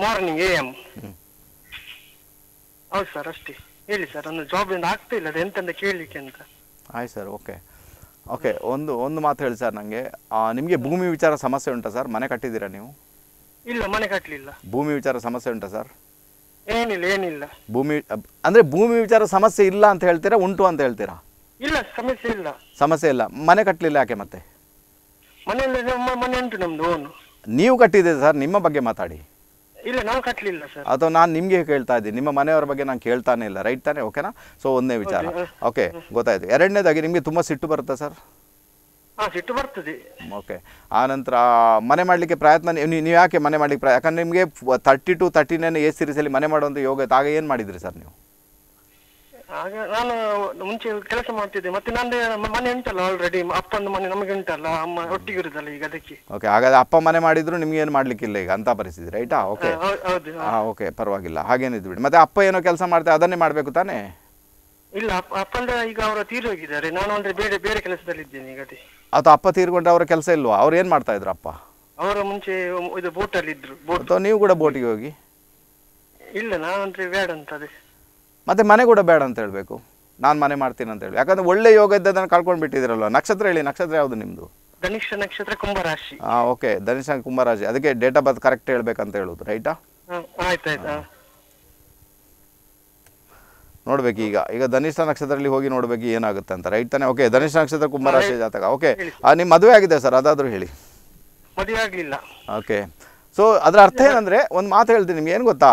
ಮಾರ್ನಿಂಗ್ ಎ ಎಂ ಹೌದು ಸರ್ ಅಷ್ಟೇ ಹೇಳಿ ಸರ್ ಒಂದು ಜಾಬ್ ಇಂದ ಆಗ್ತಾ ಇಲ್ಲ ಅದು ಎಂತಂದ ಕೇಳಲಿಕ್ಕೆ ಅಂತ ಆಯ್ತು ಸರ್ ಓಕೆ ಓಕೆ ಒಂದು ಒಂದು ಮಾತು ಹೇಳಿ ಸರ್ ನನಗೆ ನಿಮಗೆ ಭೂಮಿ ವಿಚಾರ ಸಮಸ್ಯೆ ಉಂಟಾ ಸರ್ ಮನೆ ಕಟ್ಟಿದ್ದೀರಾ ನೀವು ಇಲ್ಲ ಮನೆ ಕಟ್ಟಲಿಲ್ಲ ಭೂಮಿ ವಿಚಾರ ಸಮಸ್ಯೆ ಉಂಟಾ ಸರ್ ಏನಿಲ್ಲ ಏನಿಲ್ಲ ಭೂಮಿ ಅಂದ್ರೆ ಭೂಮಿ ವಿಚಾರ ಸಮಸ್ಯೆ ಇಲ್ಲ ಅಂತ ಹೇಳ್ತೀರಾ ಉಂಟು ಅಂತ ಹೇಳ್ತೀರಾ ಇಲ್ಲ ಸಮಸ್ಯೆ ಇಲ್ಲ ಸಮಸ್ಯೆ ಇಲ್ಲ ಮನೆ ಕಟ್ಟಲಿಲ್ಲ ಯಾಕೆ ಮತ್ತೆ ಮನೆಯಲ್ಲಿ ಮನೆ ಉಂಟು ನೀವು ಕಟ್ಟಿದ್ದೀರಿ ಸರ್ ನಿಮ್ಮ ಬಗ್ಗೆ ಮಾತಾಡಿ ಇಲ್ಲ ನಾವು ಕಟ್ಟಲಿಲ್ಲ ಸರ್ ಅಥವಾ ನಾನು ನಿಮಗೆ ಕೇಳ್ತಾ ಇದ್ದೀನಿ ನಿಮ್ಮ ಮನೆಯವರ ಬಗ್ಗೆ ನಾನು ಕೇಳ್ತಾನೆ ಇಲ್ಲ ರೈಟ್ ತಾನೆ ಓಕೆನಾ ಸೊ ಒಂದನೇ ವಿಚಾರ ಓಕೆ ಗೊತ್ತಾಯಿತು ಎರಡನೇದಾಗಿ ನಿಮಗೆ ತುಂಬ ಸಿಟ್ಟು ಬರುತ್ತಾ ಸರ್ ಸಿಟ್ಟು ಬರ್ತದೆ ಓಕೆ ಆ ನಂತರ ಮನೆ ಮಾಡಲಿಕ್ಕೆ ಪ್ರಯತ್ನ ನೀವು ಯಾಕೆ ಮನೆ ಮಾಡಲಿಕ್ಕೆ ಪ್ರಯತ್ನ ಯಾಕಂದ್ರೆ ನಿಮಗೆ thirty two thirty nine A ಸೀರೀಸಲ್ಲಿ ಮನೆ ಮಾಡುವಂಥ ಯೋಗ ಆಗ ಏನು ಮಾಡಿದ್ರಿ ಸರ್ ನೀವು ಆಗ ನಾನು ಮುಂಚೆ ಕೆಲಸ ಮಾಡ್ತಿದ್ದೆ ಮತ್ತೆ ನಂದು ಮನೆ ಉಂಟಲ್ಲ ಆಲ್ರೆಡಿ ಅಪ್ಪನ ಮನೆ ನಮಗೆ ಉಂಟಲ್ಲ ಅಮ್ಮ ಒಟ್ಟಿಗೆ ಇರುದಲ್ಲ ಈಗ ಅದಕ್ಕೆ ಓಕೆ ಹಾಗಾದ್ರೆ ಅಪ್ಪ ಮನೆ ಮಾಡಿದ್ರು ನಿಮ್ಗೆ ಏನು ಮಾಡ್ಲಿಕ್ಕಿಲ್ಲ ಈಗ ಅಂತ ಪರಿಸ್ಥಿತಿ ರೈಟಾ ಓಕೆ ಹಾ ಓಕೆ ಪರವಾಗಿಲ್ಲ ಹಾಗೇನಿದ್ ಬಿಡಿ ಮತ್ತೆ ಅಪ್ಪ ಏನೋ ಕೆಲಸ ಮಾಡ್ತಾ ಅದನ್ನೇ ಮಾಡಬೇಕು ತಾನೇ ಇಲ್ಲ ಅಪ್ಪ ಅಪ್ಪಂದ ಈಗ ಅವರ ಹೋಗಿದ್ದಾರೆ ನಾನು ಅಂದ್ರೆ ಬೇರೆ ಬೇರೆ ಕೆಲಸದಲ್ಲಿದ್ದೇನೆ ಈಗ ಅದೇ ಅಥವಾ ಅಪ್ಪ ತೀರ್ಕೊಂಡ್ರೆ ಅವರ ಕೆಲಸ ಇಲ್ವಾ ಅವ್ರು ಏನ್ ಮಾಡ್ತಾ ಇದ್ರು ಅಪ್ಪ ಅವರ ಮುಂಚೆ ಇದು ಅಲ್ಲಿ ಇದ್ರು ಅಥವಾ ನೀವು ಕೂಡ ಬೋಟಿಗೆ ಹೋಗಿ ಇಲ್ಲ ನಾನಂದ್ರೆ ಬೇಡ ಅಂತ ಮತ್ತೆ ಮನೆ ಕೂಡ ಬೇಡ ಅಂತ ಹೇಳ್ಬೇಕು ನಾನು ಮನೆ ಮಾಡ್ತೀನಿ ಅಂತ ಹೇಳಿ ಯಾಕಂದ್ರೆ ಒಳ್ಳೆ ಯೋಗ ಇದ್ದದನ್ನ ಕಳ್ಕೊಂಡು ಬಿಟ್ಟಿದ್ರಲ್ವ ನಕ್ಷತ್ರ ಹೇಳಿ ನಕ್ಷತ್ರ ಯಾವುದು ನಿಮ್ದು ಧನಿಷ್ಠ ನಕ್ಷತ್ರ ಕುಂಭರಾಶಿ ಹಾಂ ಓಕೆ ಧನುಷ ಕುಂಭರಾಶಿ ಅದಕ್ಕೆ ಡೇಟ್ ಆಫ್ ಬರ್ತ್ ಕರೆಕ್ಟ್ ಹೇಳ್ಬೇಕಂತ ಹೇಳುದು ರೈಟಾ ಆಯ್ತಾಯ್ತು ನೋಡ್ಬೇಕು ಈಗ ಈಗ ಧನಿಷ್ಠ ನಕ್ಷತ್ರದಲ್ಲಿ ಹೋಗಿ ನೋಡ್ಬೇಕು ಏನಾಗುತ್ತೆ ಅಂತ ರೈಟ್ ತಾನೆ ಓಕೆ ಧನಿಷ್ಠ ನಕ್ಷತ್ರ ಕುಂಭರಾಶಿ ಜಾತಕ ಓಕೆ ನಿಮ್ಮ ಮದುವೆ ಆಗಿದೆ ಸರ್ ಅದಾದ್ರೂ ಹೇಳಿ ಮದುವೆ ಆಗಲಿಲ್ಲ ಓಕೆ ಸೊ ಅದರ ಅರ್ಥ ಏನಂದ್ರೆ ಒಂದು ಮಾತು ಹೇಳ್ತೀನಿ ನಿಮ್ಗೆ ಏನು ಗೊತ್ತಾ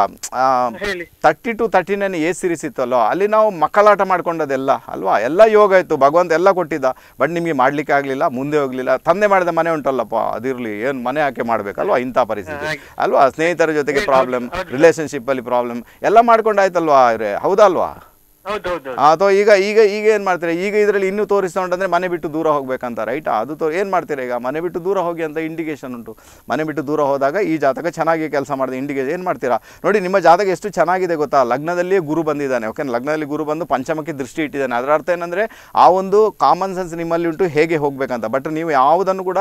thirty two thirty nine A series ಇತ್ತಲ್ಲೋ ಅಲ್ಲಿ ನಾವು ಮಕ್ಕಳಾಟ ಮಾಡ್ಕೊಂಡದೆಲ್ಲ ಅಲ್ವಾ ಎಲ್ಲ ಯೋಗ ಇತ್ತು ಭಗವಂತ ಎಲ್ಲ ಕೊಟ್ಟಿದ್ದ ಬಟ್ ನಿಮಗೆ ಮಾಡ್ಲಿಕ್ಕೆ ಆಗಲಿಲ್ಲ ಮುಂದೆ ಹೋಗಲಿಲ್ಲ ತಂದೆ ಮಾಡಿದ ಮನೆ ಉಂಟಲ್ಲಪ್ಪ ಅದಿರಲಿ ಏನು ಮನೆ ಆಕೆ ಮಾಡ್ಬೇಕಲ್ವಾ ಇಂಥ ಪರಿಸ್ಥಿತಿ ಅಲ್ವಾ ಸ್ನೇಹಿತರ ಜೊತೆಗೆ ಪ್ರಾಬ್ಲಮ್ ಅಲ್ಲಿ ಪ್ರಾಬ್ಲಮ್ ಎಲ್ಲ ಮಾಡ್ಕೊಂಡಾಯ್ತಲ್ವಾ ಅವರೇ ಹೌದಲ್ವಾ ಅಥವಾ ಈಗ ಈಗ ಈಗ ಏನು ಮಾಡ್ತೀರಾ ಈಗ ಇದರಲ್ಲಿ ಇನ್ನೂ ತೋರಿಸ್ತಾ ಉಂಟಂದ್ರೆ ಮನೆ ಬಿಟ್ಟು ದೂರ ಹೋಗ್ಬೇಕಂತ ರೈಟ್ ಅದು ಏನ್ ಏನು ಮಾಡ್ತೀರಾ ಈಗ ಮನೆ ಬಿಟ್ಟು ದೂರ ಹೋಗಿ ಅಂತ ಇಂಡಿಕೇಶನ್ ಉಂಟು ಮನೆ ಬಿಟ್ಟು ದೂರ ಹೋದಾಗ ಈ ಜಾತಕ ಚೆನ್ನಾಗಿ ಕೆಲಸ ಮಾಡಿದೆ ಇಂಡಿಕೇಶನ್ ಏನು ಮಾಡ್ತೀರಾ ನೋಡಿ ನಿಮ್ಮ ಜಾತಕ ಎಷ್ಟು ಚೆನ್ನಾಗಿದೆ ಗೊತ್ತಾ ಲಗ್ನದಲ್ಲಿಯೇ ಗುರು ಬಂದಿದ್ದಾನೆ ಓಕೆ ಲಗ್ನದಲ್ಲಿ ಗುರು ಬಂದು ಪಂಚಮಕ್ಕೆ ದೃಷ್ಟಿ ಇಟ್ಟಿದ್ದಾನೆ ಅದರ ಅರ್ಥ ಏನಂದ್ರೆ ಆ ಒಂದು ಕಾಮನ್ ಸೆನ್ಸ್ ನಿಮ್ಮಲ್ಲಿ ಉಂಟು ಹೇಗೆ ಹೋಗ್ಬೇಕಂತ ಬಟ್ ನೀವು ಯಾವುದನ್ನು ಕೂಡ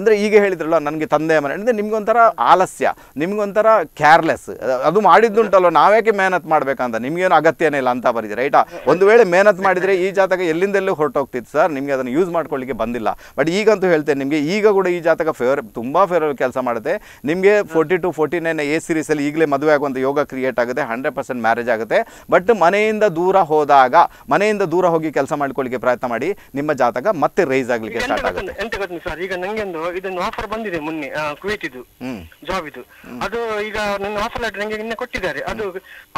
ಅಂದ್ರೆ ಈಗ ಹೇಳಿದ್ರಲ್ಲ ನನಗೆ ತಂದೆ ಮನೆ ಅಂದರೆ ನಿಮ್ಗೊಂಥರ ಆಲಸ್ಯ ನಿಮ್ಗೊಂಥರ ಕೇರ್ಲೆಸ್ ಅದು ಮಾಡಿದ್ದುಂಟಲ್ಲ ನಾವ್ಯಾಕೆ ಮೆಹನತ್ ಮಾಡ್ಬೇಕಂತ ನಿಮಗೇನು ಅಗತ್ಯನೇ ಇಲ್ಲ ಅಂತ ಬರೀತಾರೆ ರೈಟಾ ಒಂದು ವೇಳೆ ಮೇಹನತ್ ಮಾಡಿದರೆ ಈ ಜಾತಕ ಎಲ್ಲಿಂದೆಲ್ಲೂ ಹೊರಟೋಗ್ತಿತ್ತು ಸರ್ ನಿಮಗೆ ಅದನ್ನು ಯೂಸ್ ಮಾಡ್ಕೊಳ್ಳಿಕ್ಕೆ ಬಂದಿಲ್ಲ ಬಟ್ ಈಗಂತೂ ಹೇಳ್ತೇನೆ ನಿಮಗೆ ಈಗ ಕೂಡ ಈ ಜಾತಕ ಫೇವರ್ ತುಂಬ ಫೇವರ್ ಕೆಲಸ ಮಾಡುತ್ತೆ ನಿಮಗೆ forty two forty nine A ಸೀರೀಸಲ್ಲಿ ಈಗಲೇ ಮದುವೆ ಆಗುವಂಥ ಯೋಗ ಕ್ರಿಯೇಟ್ ಆಗುತ್ತೆ ಹಂಡ್ರೆಡ್ ಪರ್ಸೆಂಟ್ ಮ್ಯಾರೇಜ್ ಆಗುತ್ತೆ ಬಟ್ ಮನೆಯಿಂದ ದೂರ ಹೋದಾಗ ಮನೆಯಿಂದ ದೂರ ಹೋಗಿ ಕೆಲಸ ಮಾಡ್ಕೊಳ್ಳಿಕ್ಕೆ ಪ್ರಯತ್ನ ಮಾಡಿ ನಿಮ್ಮ ಜಾತಕ ಮತ್ತೆ ರೈಸ್ ಆಗಲಿಕ್ಕೆ ಸ್ಟಾರ್ಟ್ ಆಗುತ್ತೆ ಎಂತ ಸರ್ ಈಗ ನಂಗೆ ಒಂದು ಇದೊಂದು ಆಫರ್ ಬಂದಿದೆ ಮೊನ್ನೆ ಕ್ವೇಟ್ ಇದು ಜಾಬ್ ಇದು ಅದು ಈಗ ನನ್ನ ಆಫರ್ ಲೆಟರ್ ನಂಗೆ ನಿನ್ನೆ ಕೊಟ್ಟಿದ್ದಾರೆ ಅದು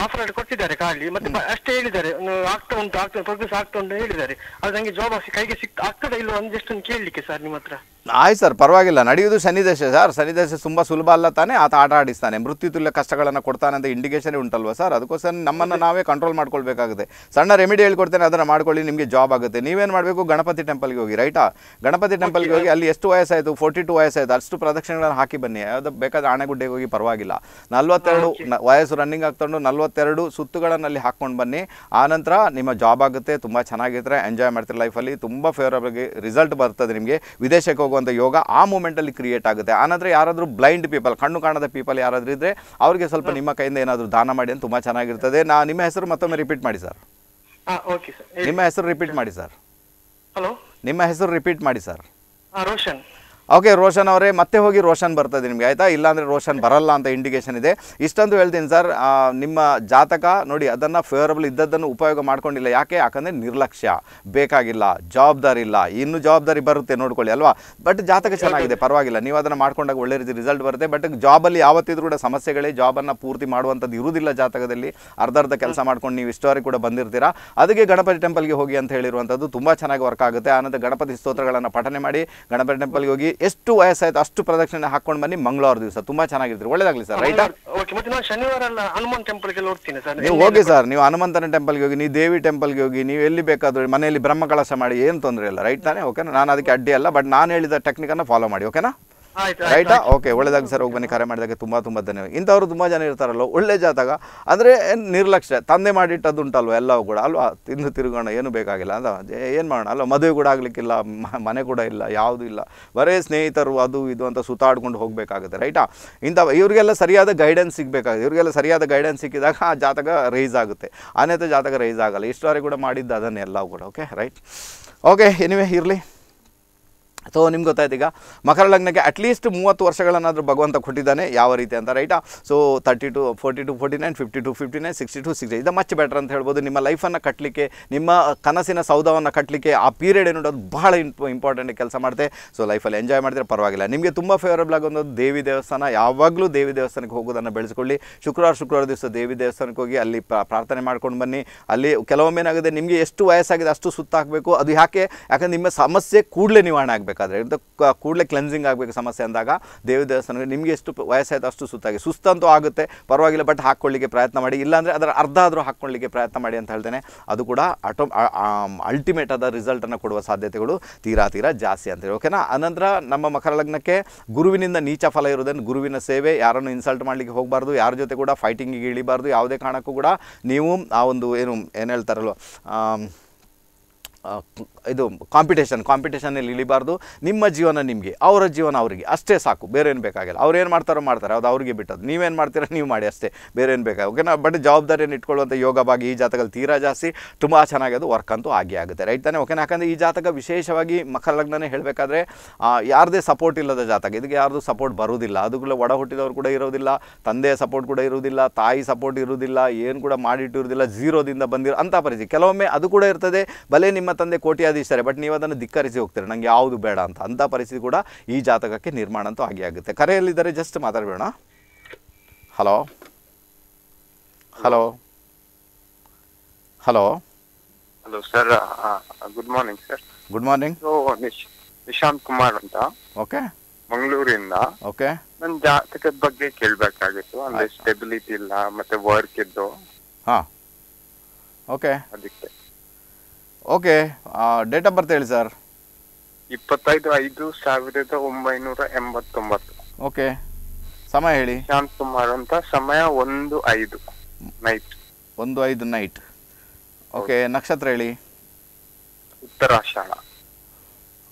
ಆಫರ್ ಲೆಟರ್ ಕೊಟ್ಟಿದ್ದಾರೆ ಖಾಲಿ ಮತ್ತೆ ಅಷ್ಟೇ ಹೇಳಿದ್ದಾರೆ ಹೇಳಿದ್ದಾರೆ ಆಗ್ತಾ ಉಂಟು ಆಗ್ತಾ ಪ್ರೋಗ್ರೆಸ್ ಆಗ್ತಾ ಉಂಟು ಹೇಳಿದ್ದಾರೆ ಅದು ನಂಗೆ ಜಾಬ್ ಕೈಗೆ ಸಿಕ್ ಆಗ್ತದಾ ಇಲ್ವಾ ಒಂದು ಜಸ್ಟ್ ಒಂದು ಕೇಳಲಿಕ್ಕೆ ಸರ್ ನಿಮ್ಮ ಹತ್ರ ಆಯ್ತು ಸರ್ ಪರವಾಗಿಲ್ಲ ನಡೆಯೋದು ಶನಿದಶ ಸರ್ ಸನ್ನಿದೇಶ ತುಂಬ ಸುಲಭ ಅಲ್ಲ ತಾನೆ ಆತ ಆಟ ಆಡಿಸ್ತಾನೆ ಮೃತ್ಯು ತುಲ್ಯ ಕಷ್ಟಗಳನ್ನು ಕೊಡ್ತಾನೆ ಅಂತ ಇಂಡಿಕೇಶನ್ ಉಂಟಲ್ವಾ ಸರ್ ಅದಕ್ಕೋಸ್ಕರ ನಮ್ಮನ್ನು ನಾವೇ ಕಂಟ್ರೋಲ್ ಮಾಡ್ಕೊಳ್ಬೇಕಾಗುತ್ತೆ ಸಣ್ಣ ರೆಮಿಡಿ ಹೇಳ್ಕೊಡ್ತೇನೆ ಅದನ್ನು ಮಾಡ್ಕೊಳ್ಳಿ ನಿಮಗೆ ಜಾಬ್ ಆಗುತ್ತೆ ನೀವೇನು ಮಾಡಬೇಕು ಗಣಪತಿ ಟೆಂಪಲ್ಗೆ ಹೋಗಿ ರೈಟಾ ಗಣಪತಿ ಟೆಂಪಲ್ಗೆ ಹೋಗಿ ಅಲ್ಲಿ ಎಷ್ಟು ವಯಸ್ಸಾಯಿತು ಫೋರ್ಟಿ ಟು ವಯಸ್ಸಾಯಿತು ಅಷ್ಟು ಪ್ರದಕ್ಷಿಣೆಗಳನ್ನು ಹಾಕಿ ಬನ್ನಿ ಅದು ಬೇಕಾದ ಆಣೆಗುಡ್ಡೆಗೆ ಹೋಗಿ ಪರವಾಗಿಲ್ಲ ನಲ್ವತ್ತೆರಡು ವಯಸ್ಸು ರನ್ನಿಂಗ್ ಆಗ್ತೊಂಡು ನಲ್ವತ್ತೆರಡು ಸುತ್ತುಗಳನ್ನು ಅಲ್ಲಿ ಹಾಕ್ಕೊಂಡು ಬನ್ನಿ ಆನಂತರ ನಿಮ್ಮ ಜಾಬ್ ಆಗುತ್ತೆ ತುಂಬ ಚೆನ್ನಾಗಿರ್ತಾರೆ ಎಂಜಾಯ್ ಮಾಡ್ತಾರೆ ಲೈಫಲ್ಲಿ ತುಂಬ ಫೇವರಬಲ್ಗೆ ರಿಸಲ್ಟ್ ಬರ್ತದೆ ನಿಮಗೆ ವಿದೇಶಕ್ಕೆ ಹೋಗಿ ಹೋಗುವಂಥ ಯೋಗ ಆ ಮೂಮೆಂಟಲ್ಲಿ ಕ್ರಿಯೇಟ್ ಆಗುತ್ತೆ ಆನಂದ್ರೆ ಯಾರಾದರೂ ಬ್ಲೈಂಡ್ ಪೀಪಲ್ ಕಣ್ಣು ಕಾಣದ ಪೀಪಲ್ ಯಾರಾದರೂ ಇದ್ದರೆ ಅವರಿಗೆ ಸ್ವಲ್ಪ ನಿಮ್ಮ ಕೈಯಿಂದ ಏನಾದರೂ ದಾನ ಮಾಡಿ ಅಂತ ತುಂಬ ಚೆನ್ನಾಗಿರ್ತದೆ ನಾ ನಿಮ್ಮ ಹೆಸರು ಮತ್ತೊಮ್ಮೆ ರಿಪೀಟ್ ಮಾಡಿ ಸರ್ ನಿಮ್ಮ ಹೆಸರು ರಿಪೀಟ್ ಮಾಡಿ ಸರ್ ಹಲೋ ನಿಮ್ಮ ಹೆಸರು ರಿಪೀಟ್ ಮಾಡಿ ಸರ್ ರೋಷನ್ ಓಕೆ ರೋಷನ್ ಅವರೇ ಮತ್ತೆ ಹೋಗಿ ರೋಷನ್ ಬರ್ತದೆ ನಿಮಗೆ ಆಯಿತಾ ಇಲ್ಲಾಂದರೆ ರೋಷನ್ ಬರಲ್ಲ ಅಂತ ಇಂಡಿಕೇಶನ್ ಇದೆ ಇಷ್ಟೊಂದು ಹೇಳ್ತೀನಿ ಸರ್ ನಿಮ್ಮ ಜಾತಕ ನೋಡಿ ಅದನ್ನು ಫೇವರಬಲ್ ಇದ್ದದ್ದನ್ನು ಉಪಯೋಗ ಮಾಡ್ಕೊಂಡಿಲ್ಲ ಯಾಕೆ ಯಾಕಂದರೆ ನಿರ್ಲಕ್ಷ್ಯ ಬೇಕಾಗಿಲ್ಲ ಜವಾಬ್ದಾರಿ ಇಲ್ಲ ಇನ್ನೂ ಜವಾಬ್ದಾರಿ ಬರುತ್ತೆ ನೋಡ್ಕೊಳ್ಳಿ ಅಲ್ವಾ ಬಟ್ ಜಾತಕ ಚೆನ್ನಾಗಿದೆ ಪರವಾಗಿಲ್ಲ ನೀವು ಅದನ್ನು ಮಾಡ್ಕೊಂಡಾಗ ಒಳ್ಳೆ ರೀತಿ ರಿಸಲ್ಟ್ ಬರುತ್ತೆ ಬಟ್ ಜಾಬಲ್ಲಿ ಯಾವತ್ತಿದ್ರೂ ಕೂಡ ಸಮಸ್ಯೆಗಳೇ ಜಾಬನ್ನು ಪೂರ್ತಿ ಮಾಡುವಂಥದ್ದು ಇರುವುದಿಲ್ಲ ಜಾತಕದಲ್ಲಿ ಅರ್ಧ ಅರ್ಧ ಕೆಲಸ ಮಾಡ್ಕೊಂಡು ನೀವು ಇಷ್ಟವರೆಗೆ ಕೂಡ ಬಂದಿರ್ತೀರಾ ಅದಕ್ಕೆ ಗಣಪತಿ ಟೆಂಪಲ್ಗೆ ಹೋಗಿ ಅಂತ ಹೇಳಿರುವಂಥದ್ದು ತುಂಬ ಚೆನ್ನಾಗಿ ವರ್ಕ್ ಆಗುತ್ತೆ ಆನಂತರ ಗಣಪತಿ ಸ್ತೋತ್ರಗಳನ್ನು ಪಠನೆ ಮಾಡಿ ಗಣಪತಿ ಟೆಂಪಲ್ಗೆ ಹೋಗಿ ಎಷ್ಟು ವಯಸ್ಸಾಯ್ತು ಅಷ್ಟು ಪ್ರದಕ್ಷಿಣೆ ಹಾಕೊಂಡು ಬನ್ನಿ ಮಂಗಳವಾರ ದಿವಸ ತುಂಬಾ ಚೆನ್ನಾಗಿರ್ತೀರಿ ಒಳ್ಳೇದಾಗ್ಲಿ ಸರ್ ರೈಟ್ ಶನಿವಾರ ನೀವು ಹೋಗಿ ಸರ್ ನೀವು ಹನುಮಂತನ ಟೆಂಪಲ್ಗೆ ಹೋಗಿ ನೀವು ದೇವಿ ಟೆಂಪಲ್ಗೆ ಹೋಗಿ ನೀವು ಎಲ್ಲಿ ಬೇಕಾದ್ರೂ ಮನೆಯಲ್ಲಿ ಬ್ರಹ್ಮಕಲಶ ಮಾಡಿ ಏನು ತೊಂದರೆ ಇಲ್ಲ ರೈಟ್ ನಾನೇ ಓಕೆನಾ ನಾನು ಅದಕ್ಕೆ ಅಡ್ಡಿ ಅಲ್ಲ ಬಟ್ ನಾನು ಹೇಳಿದ ಟೆಕ್ನಿಕನ್ನು ಫಾಲೋ ಮಾಡಿ ಓಕೆನಾ ರೈಟಾ ಓಕೆ ಒಳ್ಳೇದಾಗ ಸರ್ ಹೋಗಿ ಬನ್ನಿ ಕರೆ ಮಾಡಿದಾಗ ತುಂಬ ತುಂಬ ಧನ್ಯವಾದ ಇಂಥವ್ರು ತುಂಬ ಜನ ಇರ್ತಾರಲ್ಲ ಒಳ್ಳೆ ಜಾತಕ ಅಂದರೆ ನಿರ್ಲಕ್ಷ್ಯ ತಂದೆ ಮಾಡಿಟ್ಟದ್ದು ಉಂಟಲ್ವ ಎಲ್ಲವೂ ಕೂಡ ಅಲ್ವಾ ತಿಂದು ತಿರುಗೋಣ ಏನು ಬೇಕಾಗಿಲ್ಲ ಅಂತ ಏನು ಮಾಡೋಣ ಅಲ್ವಾ ಮದುವೆ ಕೂಡ ಆಗಲಿಕ್ಕಿಲ್ಲ ಮನೆ ಕೂಡ ಇಲ್ಲ ಯಾವುದೂ ಇಲ್ಲ ಬರೇ ಸ್ನೇಹಿತರು ಅದು ಇದು ಅಂತ ಸುತ್ತಾಡ್ಕೊಂಡು ಹೋಗಬೇಕಾಗುತ್ತೆ ರೈಟಾ ಇಂಥ ಇವರಿಗೆಲ್ಲ ಸರಿಯಾದ ಗೈಡೆನ್ಸ್ ಸಿಗಬೇಕಾಗುತ್ತೆ ಇವರಿಗೆಲ್ಲ ಸರಿಯಾದ ಗೈಡೆನ್ಸ್ ಸಿಕ್ಕಿದಾಗ ಆ ಜಾತಕ ರೈಸ್ ಆಗುತ್ತೆ ಅನೇತ ಜಾತಕ ರೈಸ್ ಆಗಲ್ಲ ಇಷ್ಟವರೆಗೆ ಕೂಡ ಮಾಡಿದ್ದು ಎಲ್ಲವೂ ಕೂಡ ಓಕೆ ರೈಟ್ ಓಕೆ ಎನಿವೆ ಇರಲಿ ಸೊ ನಿಮ್ಗೆ ಗೊತ್ತಾಯ್ತು ಈಗ ಮಕರ ಲಗ್ನಕ್ಕೆ ಅಟ್ಲೀಸ್ಟ್ ಮೂವತ್ತು ವರ್ಷಗಳನ್ನಾದರೂ ಭಗವಂತ ಕೊಟ್ಟಿದ್ದಾನೆ ಯಾವ ರೀತಿ ಅಂತ ರೈಟಾ so thirty two forty two forty nine fifty two fifty nine sixty two sixty ಇದು ಮಚ್ ಬೆಟರ್ ಅಂತ ಹೇಳ್ಬೋದು ನಿಮ್ಮ ಲೈಫನ್ನು ಕಟ್ಟಲಿಕ್ಕೆ ನಿಮ್ಮ ಕನಸಿನ ಸೌಧವನ್ನು ಕಟ್ಟಲಿಕ್ಕೆ ಆ ಪೀರಿಯಡ್ ಏನು ಬಹಳ ಇಂಪ್ ಇಂಪಾರ್ಟೆಂಟ್ ಕೆಲಸ ಮಾಡುತ್ತೆ ಸೊ ಲೈಫಲ್ಲಿ ಎಂಜಾಯ್ ಮಾಡಿದರೆ ಪರವಾಗಿಲ್ಲ ನಿಮಗೆ ತುಂಬ ಫೇವರಬಲ್ ಆಗೊಂದು ದೇವಿ ದೇವಸ್ಥಾನ ಯಾವಾಗಲೂ ದೇವಿ ದೇವಸ್ಥಾನಕ್ಕೆ ಹೋಗೋದನ್ನು ಬೆಳೆಸ್ಕೊಳ್ಳಿ ಶುಕ್ರವಾರ ಶುಕ್ರವಾರ ದಿವಸ ದೇವಿ ದೇವಸ್ಥಾನಕ್ಕೆ ಹೋಗಿ ಅಲ್ಲಿ ಪ್ರಾರ್ಥನೆ ಮಾಡ್ಕೊಂಡು ಬನ್ನಿ ಅಲ್ಲಿ ಕೆಲವೊಮ್ಮೆ ಏನಾಗುತ್ತೆ ನಿಮಗೆ ಎಷ್ಟು ವಯಸ್ಸಾಗಿದೆ ಅಷ್ಟು ಸುತ್ತಾಕಬೇಕು ಅದು ಯಾಕೆ ಯಾಕಂದರೆ ನಿಮ್ಮ ಸಮಸ್ಯೆ ಕೂಡಲೇ ನಿವಾರಣೆ ಆಗಬೇಕು ಆಗಬೇಕಾದ್ರೆ ಇದು ಕೂಡಲೇ ಕ್ಲೆನ್ಸಿಂಗ್ ಆಗಬೇಕು ಸಮಸ್ಯೆ ಅಂದಾಗ ದೇವ ದೇವಸ್ಥಾನಕ್ಕೆ ನಿಮಗೆ ಎಷ್ಟು ವಯಸ್ಸಾಯಿತು ಅಷ್ಟು ಸುತ್ತಾಗಿ ಸುಸ್ತಂತೂ ಆಗುತ್ತೆ ಪರವಾಗಿಲ್ಲ ಬಟ್ ಹಾಕ್ಕೊಳ್ಳಿಕ್ಕೆ ಪ್ರಯತ್ನ ಮಾಡಿ ಇಲ್ಲಾಂದರೆ ಅದರ ಅರ್ಧ ಆದರೂ ಹಾಕ್ಕೊಳ್ಳಿಕ್ಕೆ ಪ್ರಯತ್ನ ಮಾಡಿ ಅಂತ ಹೇಳ್ತೇನೆ ಅದು ಕೂಡ ಆಟೋ ಅಲ್ಟಿಮೇಟ್ ಆದ ರಿಸಲ್ಟನ್ನು ಕೊಡುವ ಸಾಧ್ಯತೆಗಳು ತೀರಾ ತೀರಾ ಜಾಸ್ತಿ ಅಂತೇಳಿ ಓಕೆನಾ ಅನಂತರ ನಮ್ಮ ಮಕರ ಲಗ್ನಕ್ಕೆ ಗುರುವಿನಿಂದ ನೀಚ ಫಲ ಇರುವುದನ್ನು ಗುರುವಿನ ಸೇವೆ ಯಾರನ್ನು ಇನ್ಸಲ್ಟ್ ಮಾಡಲಿಕ್ಕೆ ಹೋಗಬಾರ್ದು ಯಾರ ಜೊತೆ ಕೂಡ ಫೈಟಿಂಗಿಗೆ ಇಳಿಬಾರ್ದು ಯಾವುದೇ ಕಾರಣಕ್ಕೂ ಕೂಡ ನೀವು ಆ ಒಂದು ಏನು ಏನು ಹೇಳ್ತಾರಲ್ವ ಇದು ಕಾಂಪಿಟೇಷನ್ ಕಾಂಪಿಟೇಷನಲ್ಲಿ ಇಳಿಬಾರ್ದು ನಿಮ್ಮ ಜೀವನ ನಿಮಗೆ ಅವರ ಜೀವನ ಅವರಿಗೆ ಅಷ್ಟೇ ಸಾಕು ಬೇರೆ ಏನು ಬೇಕಾಗಿಲ್ಲ ಅವ್ರು ಏನು ಮಾಡ್ತಾರೋ ಮಾಡ್ತಾರೆ ಅದು ಅವ್ರಿಗೆ ಬಿಟ್ಟದ್ದು ನೀವೇನು ಮಾಡ್ತೀರಾ ನೀವು ಮಾಡಿ ಅಷ್ಟೇ ಬೇರೆ ಏನು ಬೇಕಾಗಿ ಓಕೆನಾ ಬಟ್ ಜವಾಬ್ದಾರಿಯನ್ನು ಇಟ್ಕೊಳ್ಳುವಂಥ ಯೋಗ ಭಾಗ ಈ ಜಾತಕದಲ್ಲಿ ತೀರಾ ಜಾಸ್ತಿ ತುಂಬ ಚೆನ್ನಾಗಿ ಅದು ವರ್ಕ್ ಅಂತೂ ಆಗಿ ಆಗುತ್ತೆ ರೈಟ್ ತಾನೆ ಓಕೆನಾ ಯಾಕಂದರೆ ಈ ಜಾತಕ ವಿಶೇಷವಾಗಿ ಮಕರ ಲಗ್ನನೇ ಹೇಳಬೇಕಾದ್ರೆ ಯಾರದೇ ಸಪೋರ್ಟ್ ಇಲ್ಲದ ಜಾತಕ ಇದಕ್ಕೆ ಯಾರ್ದು ಸಪೋರ್ಟ್ ಬರೋದಿಲ್ಲ ಅದು ಕೂಡ ಒಡ ಹುಟ್ಟಿದವರು ಕೂಡ ಇರೋದಿಲ್ಲ ತಂದೆಯ ಸಪೋರ್ಟ್ ಕೂಡ ಇರುವುದಿಲ್ಲ ತಾಯಿ ಸಪೋರ್ಟ್ ಇರುವುದಿಲ್ಲ ಏನು ಕೂಡ ಮಾಡಿಟ್ಟಿರುವುದಿಲ್ಲ ಜೀರೋದಿಂದ ಬಂದಿರೋ ಅಂಥ ಪರಿಸ್ಥಿತಿ ಕೆಲವೊಮ್ಮೆ ಅದು ಕೂಡ ಇರ್ತದೆ ಬಲೆ ನಿಮ್ಮ ನನ್ನ ತಂದೆ ಕೋಟ್ಯಾಧೀಶರೇ ಬಟ್ ನೀವು ಅದನ್ನು ಧಿಕ್ಕರಿಸಿ ಹೋಗ್ತೀರ ನಂಗೆ ಯಾವುದು ಬೇಡ ಅಂತ ಅಂಥ ಪರಿಸ್ಥಿತಿ ಕೂಡ ಈ ಜಾತಕಕ್ಕೆ ನಿರ್ಮಾಣ ಅಂತೂ ಆಗಿ ಆಗುತ್ತೆ ಕರೆಯಲ್ಲಿದ್ದರೆ ಜಸ್ಟ್ ಮಾತಾಡಬೇಡ hello hello hello hello sir good morning sir good morning Nishant Kumar ಅಂತ ಓಕೆ ಮಂಗಳೂರಿಂದ ಓಕೆ ನನ್ನ ಜಾತಕದ ಬಗ್ಗೆ ಕೇಳಬೇಕಾಗಿತ್ತು ಅಂದ್ರೆ ಸ್ಟೆಬಿಲಿಟಿ ಇಲ್ಲ ಮತ್ತೆ ವರ್ಕ್ ಇದ್ದು ಹಾ ಓಕೆ ಅದಕ್ಕೆ ಓಕೆ ಡೇಟ್ ಆಫ್ ಬರ್ತ್ ಹೇಳಿ ಸರ್ ಇಪ್ಪತ್ತೈದು ಐದು ಸಾವಿರದ ಒಂಬೈನೂರ ಎಂಬತ್ತೊಂಬತ್ತು ಓಕೆ ಸಮಯ ಹೇಳಿ ಶಾಂತ್ ಕುಮಾರ್ ಅಂತ ಸಮಯ ಒಂದು ಐದು ನೈಟ್ ಒಂದು ಐದು ನೈಟ್ ಓಕೆ ನಕ್ಷತ್ರ ಹೇಳಿ ಉತ್ತರಾಷಾಢ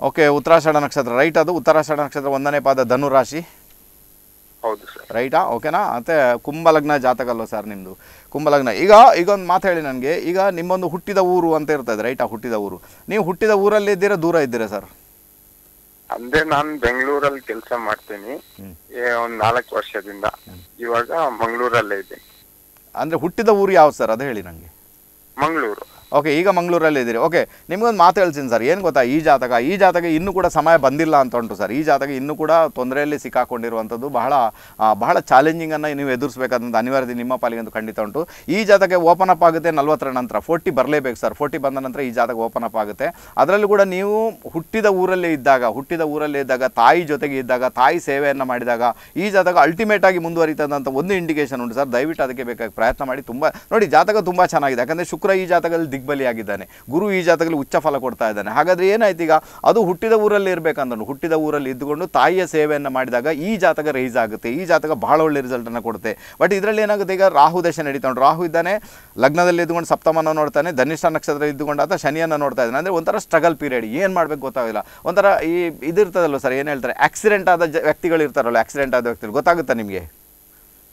ಓಕೆ ಉತ್ತರಾಷಾಢ ನಕ್ಷತ್ರ ರೈಟ್ ಅದು ಉತ್ತರಾಷಾಢ ನಕ್ಷತ್ರ ಒಂದನೇ ಪಾದ ಧನುರಾಶಿ ರಾಶಿ ಹೌದು ಸರ್ ರೈಟಾ ಓಕೆನಾ ಮತ್ತೆ ಕುಂಭಲಗ್ನ ಜಾತಕ ಅಲ್ವ ಸರ್ ನಿಮ್ಮದು ಕುಂಭಲಗ್ನ ಈಗ ಈಗ ಒಂದು ಮಾತು ಹೇಳಿ ನನಗೆ ಈಗ ನಿಮ್ಮೊಂದು ಹುಟ್ಟಿದ ಊರು ಅಂತ ಇರ್ತದೆ ರೈಟ್ ಆ ಹುಟ್ಟಿದ ಊರು ನೀವು ಹುಟ್ಟಿದ ಊರಲ್ಲಿ ಇದ್ದೀರಾ ದೂರ ಇದ್ದೀರಾ ಸರ್ ಅಂದ್ರೆ ನಾನು ಬೆಂಗಳೂರಲ್ಲಿ ಕೆಲಸ ಮಾಡ್ತೀನಿ ಒಂದು ನಾಲ್ಕು ವರ್ಷದಿಂದ ಇವಾಗ ಮಂಗಳೂರಲ್ಲೇ ಇದ್ದೀನಿ ಅಂದ್ರೆ ಹುಟ್ಟಿದ ಊರು ಯಾವ ಸರ್ ಅದೇ ಹೇಳಿ ನನಗೆ ಮಂಗಳೂರು ಓಕೆ ಈಗ ಮಂಗಳೂರಲ್ಲಿ ಇದ್ದೀರಿ ಓಕೆ ನಿಮಗೊಂದು ಮಾತು ಹೇಳ್ತೀನಿ ಸರ್ ಏನು ಗೊತ್ತಾ ಈ ಜಾತಕ ಈ ಜಾತಕ ಇನ್ನೂ ಕೂಡ ಸಮಯ ಬಂದಿಲ್ಲ ಅಂತ ಉಂಟು ಸರ್ ಈ ಜಾತಕ ಇನ್ನೂ ಕೂಡ ತೊಂದರೆಯಲ್ಲಿ ಸಿಕ್ಕಾಕೊಂಡಿರುವಂಥದ್ದು ಬಹಳ ಬಹಳ ಚಾಲೆಂಜಿಂಗನ್ನು ನೀವು ಎದುರಿಸಬೇಕಾದಂಥ ಅನಿವಾರ್ಯತೆ ನಿಮ್ಮ ಪಾಲಿಗೆ ಅಂತ ಖಂಡಿತ ಉಂಟು ಈ ಜಾತಕ ಓಪನ್ ಅಪ್ ಆಗುತ್ತೆ ನಲ್ವತ್ತರ ನಂತರ ಫೋರ್ಟಿ ಬರಲೇಬೇಕು ಸರ್ ಫೋರ್ಟಿ ಬಂದ ನಂತರ ಈ ಜಾತಕ ಓಪನ್ ಅಪ್ ಆಗುತ್ತೆ ಅದರಲ್ಲೂ ಕೂಡ ನೀವು ಹುಟ್ಟಿದ ಊರಲ್ಲೇ ಇದ್ದಾಗ ಹುಟ್ಟಿದ ಊರಲ್ಲೇ ಇದ್ದಾಗ ತಾಯಿ ಜೊತೆಗೆ ಇದ್ದಾಗ ತಾಯಿ ಸೇವೆಯನ್ನು ಮಾಡಿದಾಗ ಈ ಜಾತಕ ಅಲ್ಟಿಮೇಟ್ ಆಗಿ ಮುಂದುವರಿತದಂಥ ಒಂದು ಇಂಡಿಕೇಶನ್ ಉಂಟು ಸರ್ ದಯವಿಟ್ಟು ಅದಕ್ಕೆ ಬೇಕಾಗಿ ಪ್ರಯತ್ನ ಮಾಡಿ ತುಂಬ ನೋಡಿ ಜಾತಕ ತುಂಬ ಚೆನ್ನಾಗಿದೆ ಯಾಕಂದರೆ ಶುಕ್ರ ಈ ಜಾತಕದಲ್ಲಿ ದಿಗ್ಬಲಿಯಾಗಿದ್ದಾನೆ ಗುರು ಈ ಜಾತಕದಲ್ಲಿ ಉಚ್ಚ ಫಲ ಕೊಡ್ತಾ ಇದ್ದಾನೆ ಹಾಗಾದರೆ ಏನಾಯ್ತು ಈಗ ಅದು ಹುಟ್ಟಿದ ಊರಲ್ಲಿ ಇರಬೇಕಂದ್ರು ಹುಟ್ಟಿದ ಊರಲ್ಲಿ ಇದ್ದುಕೊಂಡು ತಾಯಿಯ ಸೇವೆಯನ್ನು ಮಾಡಿದಾಗ ಈ ಜಾತಕ ರೈಸ್ ಆಗುತ್ತೆ ಈ ಜಾತಕ ಬಹಳ ಒಳ್ಳೆ ರಿಸಲ್ಟನ್ನು ಕೊಡುತ್ತೆ ಬಟ್ ಇದರಲ್ಲಿ ಏನಾಗುತ್ತೆ ಈಗ ರಾಹು ದಶೆ ನಡೀತಾನೆ ರಾಹು ಇದ್ದಾನೆ ಲಗ್ನದಲ್ಲಿ ಇದ್ದುಕೊಂಡು ಸಪ್ತಮನ ನೋಡ್ತಾನೆ ಧನಿಷ್ಠ ನಕ್ಷತ್ರ ಇದ್ದುಕೊಂಡು ಅಥವಾ ಶನಿಯನ್ನು ನೋಡ್ತಾ ಇದ್ದಾನೆ ಅಂದರೆ ಒಂಥರ ಸ್ಟ್ರಗಲ್ ಪೀರಿಯಡ್ ಏನು ಮಾಡಬೇಕು ಗೊತ್ತಾಗಿಲ್ಲ ಒಂಥರ ಈ ಇದಿರ್ತದಲ್ಲ ಸರ್ ಏನು ಹೇಳ್ತಾರೆ ಆಕ್ಸಿಡೆಂಟ್ ಆದ ವ್ಯಕ್ತಿಗಳು ಇರ್ತಾರಲ್ಲ ಆಕ್ಸಿಡೆಂಟ್ ಆದ ವ್ಯಕ್ತಿಗಳು ಗೊತ್ತಾಗುತ್ತಾ ನಿಮಗೆ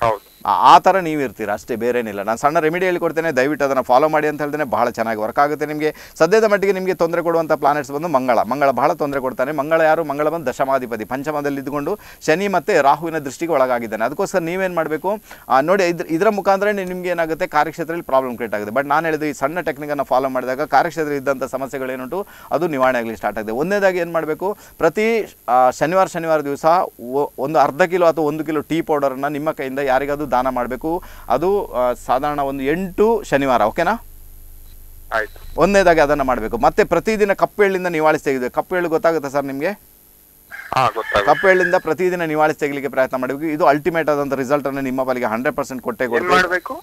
ಹೌದು ಆ ಥರ ನೀವು ಇರ್ತೀರ ಅಷ್ಟೇ ಬೇರೇನಿಲ್ಲ ನಾನು ಸಣ್ಣ ರೆಮಿಡಿ ಹೇಳ್ಕೊಡ್ತೇನೆ ದಯವಿಟ್ಟು ಅದನ್ನು ಫಾಲೋ ಮಾಡಿ ಅಂತ ಹೇಳ್ತೇನೆ ಬಹಳ ಚೆನ್ನಾಗಿ ವರ್ಕ್ ಆಗುತ್ತೆ ನಿಮಗೆ ಸದ್ಯದ ಮಟ್ಟಿಗೆ ನಿಮಗೆ ತೊಂದರೆ ಕೊಡುವಂಥ ಪ್ಲಾನೆಟ್ಸ್ ಬಂದು ಮಂಗಳ ಮಂಗಳ ಬಹಳ ತೊಂದರೆ ಕೊಡ್ತಾನೆ ಮಂಗಳ ಯಾರು ಮಂಗಳ ಬಂದು ದಶಮಾಧಿಪತಿ ಪಂಚಮದಲ್ಲಿ ಇದ್ದುಕೊಂಡು ಶನಿ ಮತ್ತು ರಾಹುವಿನ ದೃಷ್ಟಿಗೆ ಒಳಗಾಗಿದ್ದಾನೆ ಅದಕ್ಕೋಸ್ಕರ ನೀವೇನು ಮಾಡಬೇಕು ನೋಡಿ ಇದ್ರ ಇದರ ಮುಖಾಂತರ ನಿಮಗೆ ಏನಾಗುತ್ತೆ ಕಾರ್ಯಕ್ಷೇತ್ರದಲ್ಲಿ ಪ್ರಾಬ್ಲಮ್ ಕ್ರಿಯೇಟ್ ಆಗುತ್ತೆ ಬಟ್ ನಾನು ಹೇಳಿದ್ದು ಈ ಸಣ್ಣ ಟೆಕ್ನಿಕನ್ನು ಫಾಲೋ ಮಾಡಿದಾಗ ಕಾರ್ಯಕ್ಷೇತ್ರ ಇದ್ದಂಥ ಸಮಸ್ಯೆಗಳೇನುಂಟು ಅದು ನಿವಾರಣೆ ಆಗಲಿ ಸ್ಟಾರ್ಟ್ ಆಗಿದೆ ಒಂದೇದಾಗಿ ಏನು ಮಾಡಬೇಕು ಪ್ರತಿ ಶನಿವಾರ ಶನಿವಾರ ದಿವಸ ಒಂದು ಅರ್ಧ ಕಿಲೋ ಅಥವಾ ಒಂದು ಕಿಲೋ ಟೀ ಪೌಡರನ್ನು ನಿಮ್ಮ ಕೈಯಿಂದ ಯಾರಿಗಾದ್ರು ದಾನ ಮಾಡಬೇಕು ಅದು ಸಾಧಾರಣ ಒಂದು ಎಂಟು ಶನಿವಾರ ಓಕೆನಾ ಒಂದನೇದಾಗಿ ಅದನ್ನ ಮಾಡಬೇಕು ಮತ್ತೆ ಪ್ರತಿದಿನ ಕಪ್ಪು ಕಪ್ಪೆಳ್ಳಿಂದ ನಿವಾಳಿಸಿ ತೆಗೆದು ಕಪ್ಪೆಳ್ಳು ಗೊತ್ತಾಗುತ್ತಾ ಸರ್ ನಿಮಗೆ ಕಪ್ಪೆಳ್ಳಿಂದ ಪ್ರತಿದಿನ ನಿವಾಳಿಸಿ ತೆಗಲಿಕ್ಕೆ ಪ್ರಯತ್ನ ಮಾಡಬೇಕು ಇದು ಅಲ್ಟಿಮೇಟ್ ಆದಂಥ ಅನ್ನು ನಿಮ್ಮ ಬಳಿಗೆ ಹಂಡ್ರೆಡ್ ಪರ್ಸೆಂಟ್ ಕೊಟ್ಟೆ ಕೊಡಬೇಕು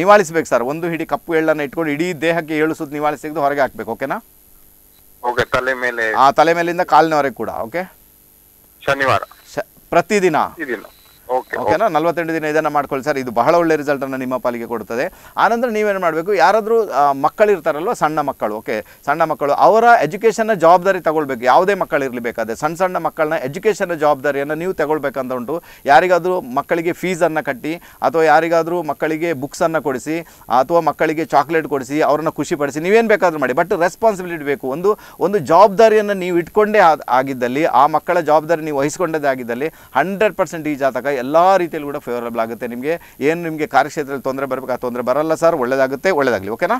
ನಿವಾಳಿಸ್ಬೇಕು ಸರ್ ಒಂದು ಹಿಡಿ ಕಪ್ಪು ಎಳ್ಳನ್ನು ಇಟ್ಕೊಂಡು ಇಡೀ ದೇಹಕ್ಕೆ ಏಳು ಸುತ್ತ ನಿವಾಳಿಸಿ ತೆಗೆದು ಹೊರಗೆ ಹಾಕ್ಬೇಕು ಓಕೆನಾ ತಲೆ ಮೇಲೆ ಆ ತಲೆ ಮೇಲಿಂದ ಕಾಲಿನವರೆಗೆ ಕೂಡ ಓಕೆ ಶನಿವಾರ ಪ್ರತಿದಿನ ಓಕೆನಾ ನಲ್ವತ್ತೆಂಟು ದಿನ ಇದನ್ನು ಮಾಡ್ಕೊಳ್ಳಿ ಸರ್ ಇದು ಬಹಳ ಒಳ್ಳೆ ರಿಸಲ್ಟನ್ನು ನಿಮ್ಮ ಪಾಲಿಗೆ ಕೊಡುತ್ತದೆ ಆನಂತರ ನೀವೇನು ಮಾಡಬೇಕು ಯಾರಾದರೂ ಮಕ್ಕಳಿರ್ತಾರಲ್ವ ಸಣ್ಣ ಮಕ್ಕಳು ಓಕೆ ಸಣ್ಣ ಮಕ್ಕಳು ಅವರ ಎಜುಕೇಷನ್ನ ಜವಾಬ್ದಾರಿ ತಗೊಳ್ಬೇಕು ಯಾವುದೇ ಮಕ್ಕಳಿರಲಿ ಬೇಕಾದರೆ ಸಣ್ಣ ಸಣ್ಣ ಮಕ್ಕಳನ್ನ ಎಜುಕೇಷನ್ನ ಜವಾಬ್ದಾರಿಯನ್ನು ನೀವು ತಗೊಳ್ಬೇಕಂತ ಉಂಟು ಯಾರಿಗಾದರೂ ಮಕ್ಕಳಿಗೆ ಫೀಸನ್ನು ಕಟ್ಟಿ ಅಥವಾ ಯಾರಿಗಾದರೂ ಮಕ್ಕಳಿಗೆ ಬುಕ್ಸನ್ನು ಕೊಡಿಸಿ ಅಥವಾ ಮಕ್ಕಳಿಗೆ ಚಾಕ್ಲೇಟ್ ಕೊಡಿಸಿ ಅವರನ್ನು ಖುಷಿಪಡಿಸಿ ನೀವೇನು ಬೇಕಾದರೂ ಮಾಡಿ ಬಟ್ ರೆಸ್ಪಾನ್ಸಿಬಿಲಿಟಿ ಬೇಕು ಒಂದು ಒಂದು ಜವಾಬ್ದಾರಿಯನ್ನು ನೀವು ಇಟ್ಕೊಂಡೇ ಆಗಿದ್ದಲ್ಲಿ ಆ ಮಕ್ಕಳ ಜವಾಬ್ದಾರಿ ನೀವು ವಹಿಸಿಕೊಂಡದೇ ಆಗಿದ್ದಲ್ಲಿ ಹಂಡ್ರೆಡ್ ಪರ್ಸೆಂಟ್ ಈ ಜಾತಕ ಎಲ್ಲ ರೀತಿಯಲ್ಲಿ ಕೂಡ ಫೇವರಬಲ್ ಆಗುತ್ತೆ ನಿಮಗೆ ಏನು ನಿಮಗೆ ಕಾರ್ಯಕ್ಷೇತ್ರದಲ್ಲಿ ತೊಂದರೆ ಬರಬೇಕು ಆ ತೊಂದರೆ ಬರಲ್ಲ ಸರ್ ಒಳ್ಳೇದಾಗುತ್ತೆ ಒಳ್ಳೇದಾಗಲಿ ಓಕೆನಾ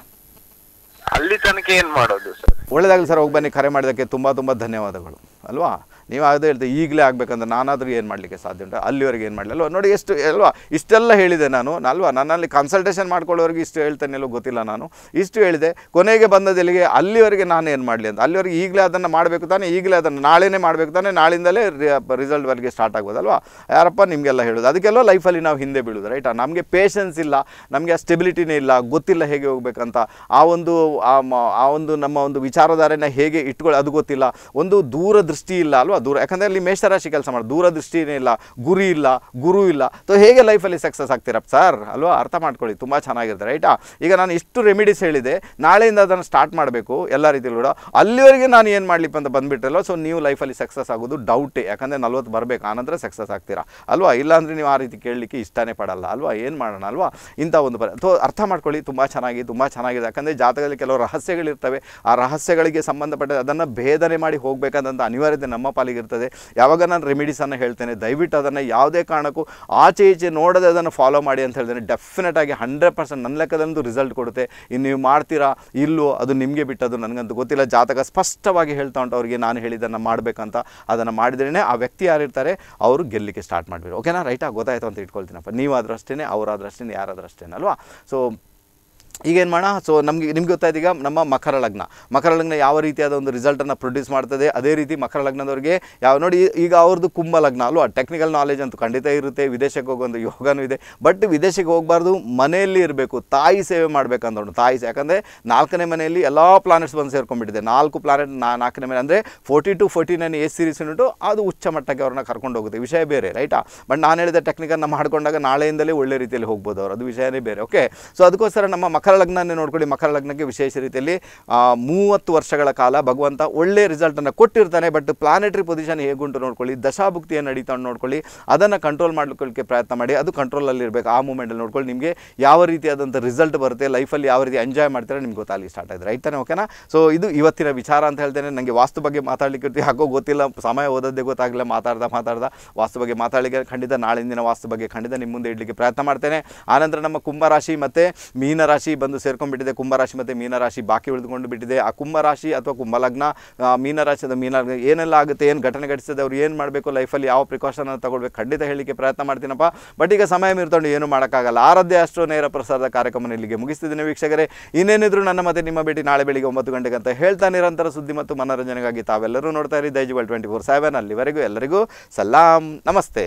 ಅಲ್ಲಿ ತನಕ ಏನು ಮಾಡೋದು ಸರ್ ಒಳ್ಳೇದಾಗಲಿ ಸರ್ ಹೋಗಿ ಬನ್ನಿ ಕರೆ ಮಾಡೋದಕ್ಕೆ ತುಂಬ ತುಂಬ ಧನ್ಯವಾದಗಳು ಅಲ್ವಾ ನೀವು ಅದೇ ಹೇಳ್ತೀವಿ ಈಗಲೇ ಆಗಬೇಕಂದ್ರೆ ನಾನಾದರೂ ಏನು ಮಾಡಲಿಕ್ಕೆ ಸಾಧ್ಯ ಉಂಟು ಅಲ್ಲಿವರೆಗೆ ಏನು ಮಾಡಲಿಲ್ಲ ಅಲ್ವಾ ನೋಡಿ ಎಷ್ಟು ಅಲ್ವಾ ಇಷ್ಟೆಲ್ಲ ಹೇಳಿದೆ ನಾನು ಅಲ್ವಾ ನನ್ನಲ್ಲಿ ಕನ್ಸಲ್ಟೇಷನ್ ಮಾಡ್ಕೊಳ್ಳೋರಿಗೆ ಇಷ್ಟು ಅಲ್ಲೋ ಗೊತ್ತಿಲ್ಲ ನಾನು ಇಷ್ಟು ಹೇಳಿದೆ ಕೊನೆಗೆ ಬಂದದಲ್ಲಿಗೆ ಅಲ್ಲಿವರೆಗೆ ನಾನು ಏನು ಮಾಡಲಿ ಅಂತ ಅಲ್ಲಿವರೆಗೆ ಈಗಲೇ ಅದನ್ನು ಮಾಡಬೇಕು ತಾನೇ ಈಗಲೇ ಅದನ್ನು ನಾಳೆನೇ ಮಾಡಬೇಕು ತಾನೇ ನಾಳಿಂದಲೇ ವರೆಗೆ ಸ್ಟಾರ್ಟ್ ಆಗೋದಲ್ವಾ ಯಾರಪ್ಪ ನಿಮಗೆಲ್ಲ ಹೇಳೋದು ಅದಕ್ಕೆಲ್ಲ ಲೈಫಲ್ಲಿ ನಾವು ಹಿಂದೆ ಬೀಳೋದು ರೈಟಾ ನಮಗೆ ಪೇಷನ್ಸ್ ಇಲ್ಲ ನಮಗೆ ಆ ಸ್ಟೆಬಿಲಿಟಿನೇ ಇಲ್ಲ ಗೊತ್ತಿಲ್ಲ ಹೇಗೆ ಹೋಗಬೇಕಂತ ಆ ಒಂದು ಆ ಒಂದು ನಮ್ಮ ಒಂದು ವಿಚಾರಧಾರೆನ ಹೇಗೆ ಇಟ್ಕೊಳ್ಳಿ ಅದು ಗೊತ್ತಿಲ್ಲ ಒಂದು ದೂರದೃಷ್ಟಿ ಇಲ್ಲ ಅಲ್ವ ಅಲ್ವಾ ದೂರ ಯಾಕಂದರೆ ಅಲ್ಲಿ ಮೇಷರಾಶಿ ಕೆಲಸ ಮಾಡಿ ದೂರದೃಷ್ಟಿನೇ ಇಲ್ಲ ಗುರಿ ಇಲ್ಲ ಗುರು ಇಲ್ಲ ತೊ ಹೇಗೆ ಲೈಫಲ್ಲಿ ಸಕ್ಸಸ್ ಆಗ್ತೀರಪ್ಪ ಸರ್ ಅಲ್ವಾ ಅರ್ಥ ಮಾಡ್ಕೊಳ್ಳಿ ತುಂಬ ಚೆನ್ನಾಗಿರುತ್ತೆ ರೈಟಾ ಈಗ ನಾನು ಇಷ್ಟು ರೆಮಿಡೀಸ್ ಹೇಳಿದೆ ನಾಳೆಯಿಂದ ಅದನ್ನು ಸ್ಟಾರ್ಟ್ ಮಾಡಬೇಕು ಎಲ್ಲ ರೀತಿಯಲ್ಲೂ ಕೂಡ ಅಲ್ಲಿವರೆಗೆ ನಾನು ಏನು ಮಾಡಲಿಪ್ಪ ಅಂತ ಬಂದುಬಿಟ್ರಲ್ಲ ಸೊ ನೀವು ಲೈಫಲ್ಲಿ ಸಕ್ಸಸ್ ಆಗೋದು ಡೌಟೇ ಯಾಕಂದರೆ ನಲ್ವತ್ತು ಬರಬೇಕು ಆನಂತರ ಸಕ್ಸಸ್ ಆಗ್ತೀರಾ ಅಲ್ವಾ ಇಲ್ಲಾಂದರೆ ನೀವು ಆ ರೀತಿ ಕೇಳಲಿಕ್ಕೆ ಇಷ್ಟನೇ ಪಡಲ್ಲ ಅಲ್ವಾ ಏನು ಮಾಡೋಣ ಅಲ್ವಾ ಇಂಥ ಒಂದು ಬರ ಸೊ ಅರ್ಥ ಮಾಡ್ಕೊಳ್ಳಿ ತುಂಬ ಚೆನ್ನಾಗಿ ತುಂಬ ಚೆನ್ನಾಗಿದೆ ಯಾಕಂದರೆ ಜಾತಕದಲ್ಲಿ ಕೆಲವು ರಹಸ್ಯಗಳಿರ್ತವೆ ಆ ರಹಸ್ಯಗಳಿಗೆ ಸಂಬಂಧಪಟ್ಟ ಅದನ್ನು ಭೇದನೆ ಮಾಡಿ ಹೋಗಬೇಕಂತ ಅನಿವಾರ್ಯತೆ ನಮ್ಮ ಕಾಲಿಗಿರ್ತದೆ ಯಾವಾಗ ನಾನು ರೆಮಿಡೀಸನ್ನು ಹೇಳ್ತೇನೆ ದಯವಿಟ್ಟು ಅದನ್ನು ಯಾವುದೇ ಕಾರಣಕ್ಕೂ ಆಚೆ ಈಚೆ ನೋಡದೆ ಅದನ್ನು ಫಾಲೋ ಮಾಡಿ ಅಂತ ಹೇಳ್ತೇನೆ ಡೆಫಿನೆಟ್ ಆಗಿ ಹಂಡ್ರೆಡ್ ಪರ್ಸೆಂಟ್ ನನ್ನ ಲೆಕ್ಕದಂದು ರಿಸಲ್ಟ್ ಕೊಡುತ್ತೆ ಇನ್ನು ನೀವು ಮಾಡ್ತೀರಾ ಇಲ್ಲೋ ಅದು ನಿಮಗೆ ಬಿಟ್ಟದು ನನಗಂತೂ ಗೊತ್ತಿಲ್ಲ ಜಾತಕ ಸ್ಪಷ್ಟವಾಗಿ ಹೇಳ್ತಾ ಉಂಟು ಅವರಿಗೆ ನಾನು ಹೇಳಿದ್ದನ್ನು ಮಾಡಬೇಕಂತ ಅದನ್ನು ಮಾಡಿದ್ರೇ ಆ ವ್ಯಕ್ತಿ ಯಾರಿರ್ತಾರೆ ಅವರು ಗೆಲ್ಲಕ್ಕೆ ಸ್ಟಾರ್ಟ್ ಮಾಡಿಬಿಡಿ ಓಕೆನಾ ರೈಟಾಗಿ ಗೊತ್ತಾಯ್ತು ಅಂತ ಇಟ್ಕೊಳ್ತೀನಪ್ಪ ನೀವು ಅದ್ರಷ್ಟೇ ಅವರಾದ್ರಷ್ಟೇ ಯಾರಾದ್ರಷ್ಟೇ ಅಲ್ವಾ ಸೊ ಈಗೇನು ಮಾಡೋಣ ಸೊ ನಮಗೆ ನಿಮ್ಗೆ ಗೊತ್ತಾಯ್ತು ಈಗ ನಮ್ಮ ಮಕರ ಲಗ್ನ ಮಕರ ಲಗ್ನ ಯಾವ ರೀತಿಯಾದ ಒಂದು ರಿಸಲ್ಟನ್ನು ಪ್ರೊಡ್ಯೂಸ್ ಮಾಡ್ತದೆ ಅದೇ ರೀತಿ ಮಕರ ಲಗ್ನದವ್ರಿಗೆ ಯಾವ ನೋಡಿ ಈಗ ಅವ್ರದ್ದು ಕುಂಭ ಲಗ್ನ ಅಲ್ವಾ ಟೆಕ್ನಿಕಲ್ ನಾಲೆಜ್ ಅಂತೂ ಖಂಡಿತ ಇರುತ್ತೆ ವಿದೇಶಕ್ಕೆ ಹೋಗೋದು ಯೋಗನೂ ಇದೆ ಬಟ್ ವಿದೇಶಕ್ಕೆ ಹೋಗಬಾರ್ದು ಮನೆಯಲ್ಲಿ ಇರಬೇಕು ತಾಯಿ ಸೇವೆ ಮಾಡ್ಬೇಕಂದ್ರು ತಾಯಿ ಯಾಕಂದರೆ ನಾಲ್ಕನೇ ಮನೆಯಲ್ಲಿ ಎಲ್ಲ ಪ್ಲಾನೆಟ್ಸ್ ಬಂದು ಸೇರ್ಕೊಂಡ್ಬಿಟ್ಟಿದೆ ನಾಲ್ಕು ಪ್ಲಾನೆಟ್ ನಾಲ್ಕನೇ ಮನೆ ಅಂದರೆ forty two forty nine A series ಉಂಟು ಅದು ಉಚ್ಚ ಮಟ್ಟಕ್ಕೆ ಅವ್ರನ್ನ ಕರ್ಕೊಂಡು ಹೋಗುತ್ತೆ ವಿಷಯ ಬೇರೆ ರೈಟಾ ಬಟ್ ನಾನು ಹೇಳಿದ ಟೆಕ್ನಿಕನ್ನು ಮಾಡಿಕೊಂಡಾಗ ನಾಳೆಯಿಂದಲೇ ಒಳ್ಳೆ ರೀತಿಯಲ್ಲಿ ಹೋಗ್ಬೋದು ಅವರು ಅದು ವಿಷಯನೇ ಬೇರೆ ಓಕೆ ಸೊ ಅದಕ್ಕೋಸ್ಕರ ನಮ್ಮ ಮಕರ ಲಗ್ನನೇ ನೋಡ್ಕೊಳ್ಳಿ ಮಕರ ಲಗ್ನಕ್ಕೆ ವಿಶೇಷ ರೀತಿಯಲ್ಲಿ ಮೂವತ್ತು ವರ್ಷಗಳ ಕಾಲ ಭಗವಂತ ಒಳ್ಳೆ ರಿಸಲ್ಟನ್ನು ಕೊಟ್ಟಿರ್ತಾನೆ ಬಟ್ ಪ್ಲಾನೆಟರಿ ಪೊಸಿಷನ್ ಹೇಗುಂಟು ನೋಡ್ಕೊಳ್ಳಿ ದಶಾಭುಕ್ತಿಯನ್ನು ನಡೀತಾ ನೋಡ್ಕೊಳ್ಳಿ ಅದನ್ನು ಕಂಟ್ರೋಲ್ ಮಾಡ್ಕೊಳ್ಳಿಕ್ಕೆ ಪ್ರಯತ್ನ ಮಾಡಿ ಅದು ಕಂಟ್ರೋಲಲ್ಲಿ ಇರಬೇಕು ಆ ಮೂಮೆಂಟಲ್ಲಿ ನೋಡ್ಕೊಳ್ಳಿ ನಿಮಗೆ ಯಾವ ರೀತಿಯಾದಂಥ ರಿಸಲ್ಟ್ ಬರುತ್ತೆ ಲೈಫಲ್ಲಿ ಯಾವ ರೀತಿ ಎಂಜಾಯ್ ಮಾಡ್ತಾರೆ ನಿಮ್ಗೆ ಗೊತ್ತಾಗಲಿ ಸ್ಟಾರ್ಟ್ ಆಯಿತು ರೈಟ್ ಓಕೆನಾ ಸೊ ಇದು ಇವತ್ತಿನ ವಿಚಾರ ಅಂತ ಹೇಳ್ತೇನೆ ನನಗೆ ವಾಸ್ತು ಬಗ್ಗೆ ಮಾತಾಡಲಿಕ್ಕೆ ಯಾಕೋ ಗೊತ್ತಿಲ್ಲ ಸಮಯ ಓದೋದೇ ಗೊತ್ತಾಗಲಿಲ್ಲ ಮಾತಾಡ್ತಾ ಮಾತಾಡ್ದೆ ವಾಸ್ತು ಬಗ್ಗೆ ಮಾತಾಡಲಿಕ್ಕೆ ಖಂಡಿತ ದಿನ ವಾಸ್ತು ಬಗ್ಗೆ ಖಂಡಿತ ನಿಮ್ಮ ಮುಂದೆ ಇಡಲಿಕ್ಕೆ ಪ್ರಯತ್ನ ಮಾಡ್ತೇನೆ ಆನಂತರ ನಮ್ಮ ಕುಂಭರಾಶಿ ಮತ್ತು ಮೀನರಾಶಿ ಬಂದು ಸೇರ್ಕೊಂಡ್ಬಿಟ್ಟಿದೆ ಕುಂಭರಾಶಿ ಮತ್ತು ಮೀನರಾಶಿ ಬಾಕಿ ಉಳಿದುಕೊಂಡು ಬಿಟ್ಟಿದೆ ಆ ಕುಂಭರಾಶಿ ಅಥವಾ ಕುಂಭಲಗ್ನ ಮೀನರಾಶಿದ ಮೀನ ಏನೆಲ್ಲ ಆಗುತ್ತೆ ಏನು ಘಟನೆ ಘಟಿಸಿದೆ ಅವ್ರು ಏನು ಮಾಡಬೇಕು ಲೈಫಲ್ಲಿ ಯಾವ ಪ್ರಿಕಾಷನ್ ತಗೊಳ್ಬೇಕು ಖಂಡಿತ ಹೇಳಲಿಕ್ಕೆ ಪ್ರಯತ್ನ ಮಾಡ್ತೀನಪ್ಪ ಬಟ್ ಈಗ ಸಮಯ ಮೀರ್ಕೊಂಡು ಏನು ಮಾಡೋಕ್ಕಾಗಲ್ಲ ಆರಾಧ್ಯ ಅಷ್ಟು ನೇರ ಪ್ರಸಾರದ ಕಾರ್ಯಕ್ರಮ ಇಲ್ಲಿಗೆ ಮುಗಿಸ್ತಿದ್ದೀನಿ ವೀಕ್ಷಕರೇ ಇನ್ನೇನಿದ್ರು ನನ್ನ ಮತ್ತೆ ನಿಮ್ಮ ಭೇಟಿ ನಾಳೆ ಬೆಳಿಗ್ಗೆ ಒಂಬತ್ತು ಗಂಟೆಗೆ ಅಂತ ಹೇಳ್ತಾ ನಿರಂತರ ಸುದ್ದಿ ಮತ್ತು ಮನೋರಂಜನೆಗಾಗಿ ತಾವೆಲ್ಲರೂ ನೋಡ್ತಾ ಇರಿ ದೈಜುವಲ್ ಟ್ವೆಂಟಿ ಫೋರ್ ಸೆವೆನ್ ಅಲ್ಲಿವರೆಗೂ ಎಲ್ಲರಿಗೂ ಸಲಾಂ ನಮಸ್ತೆ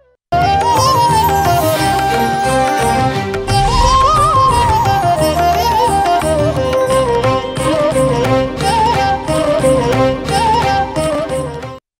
Oh!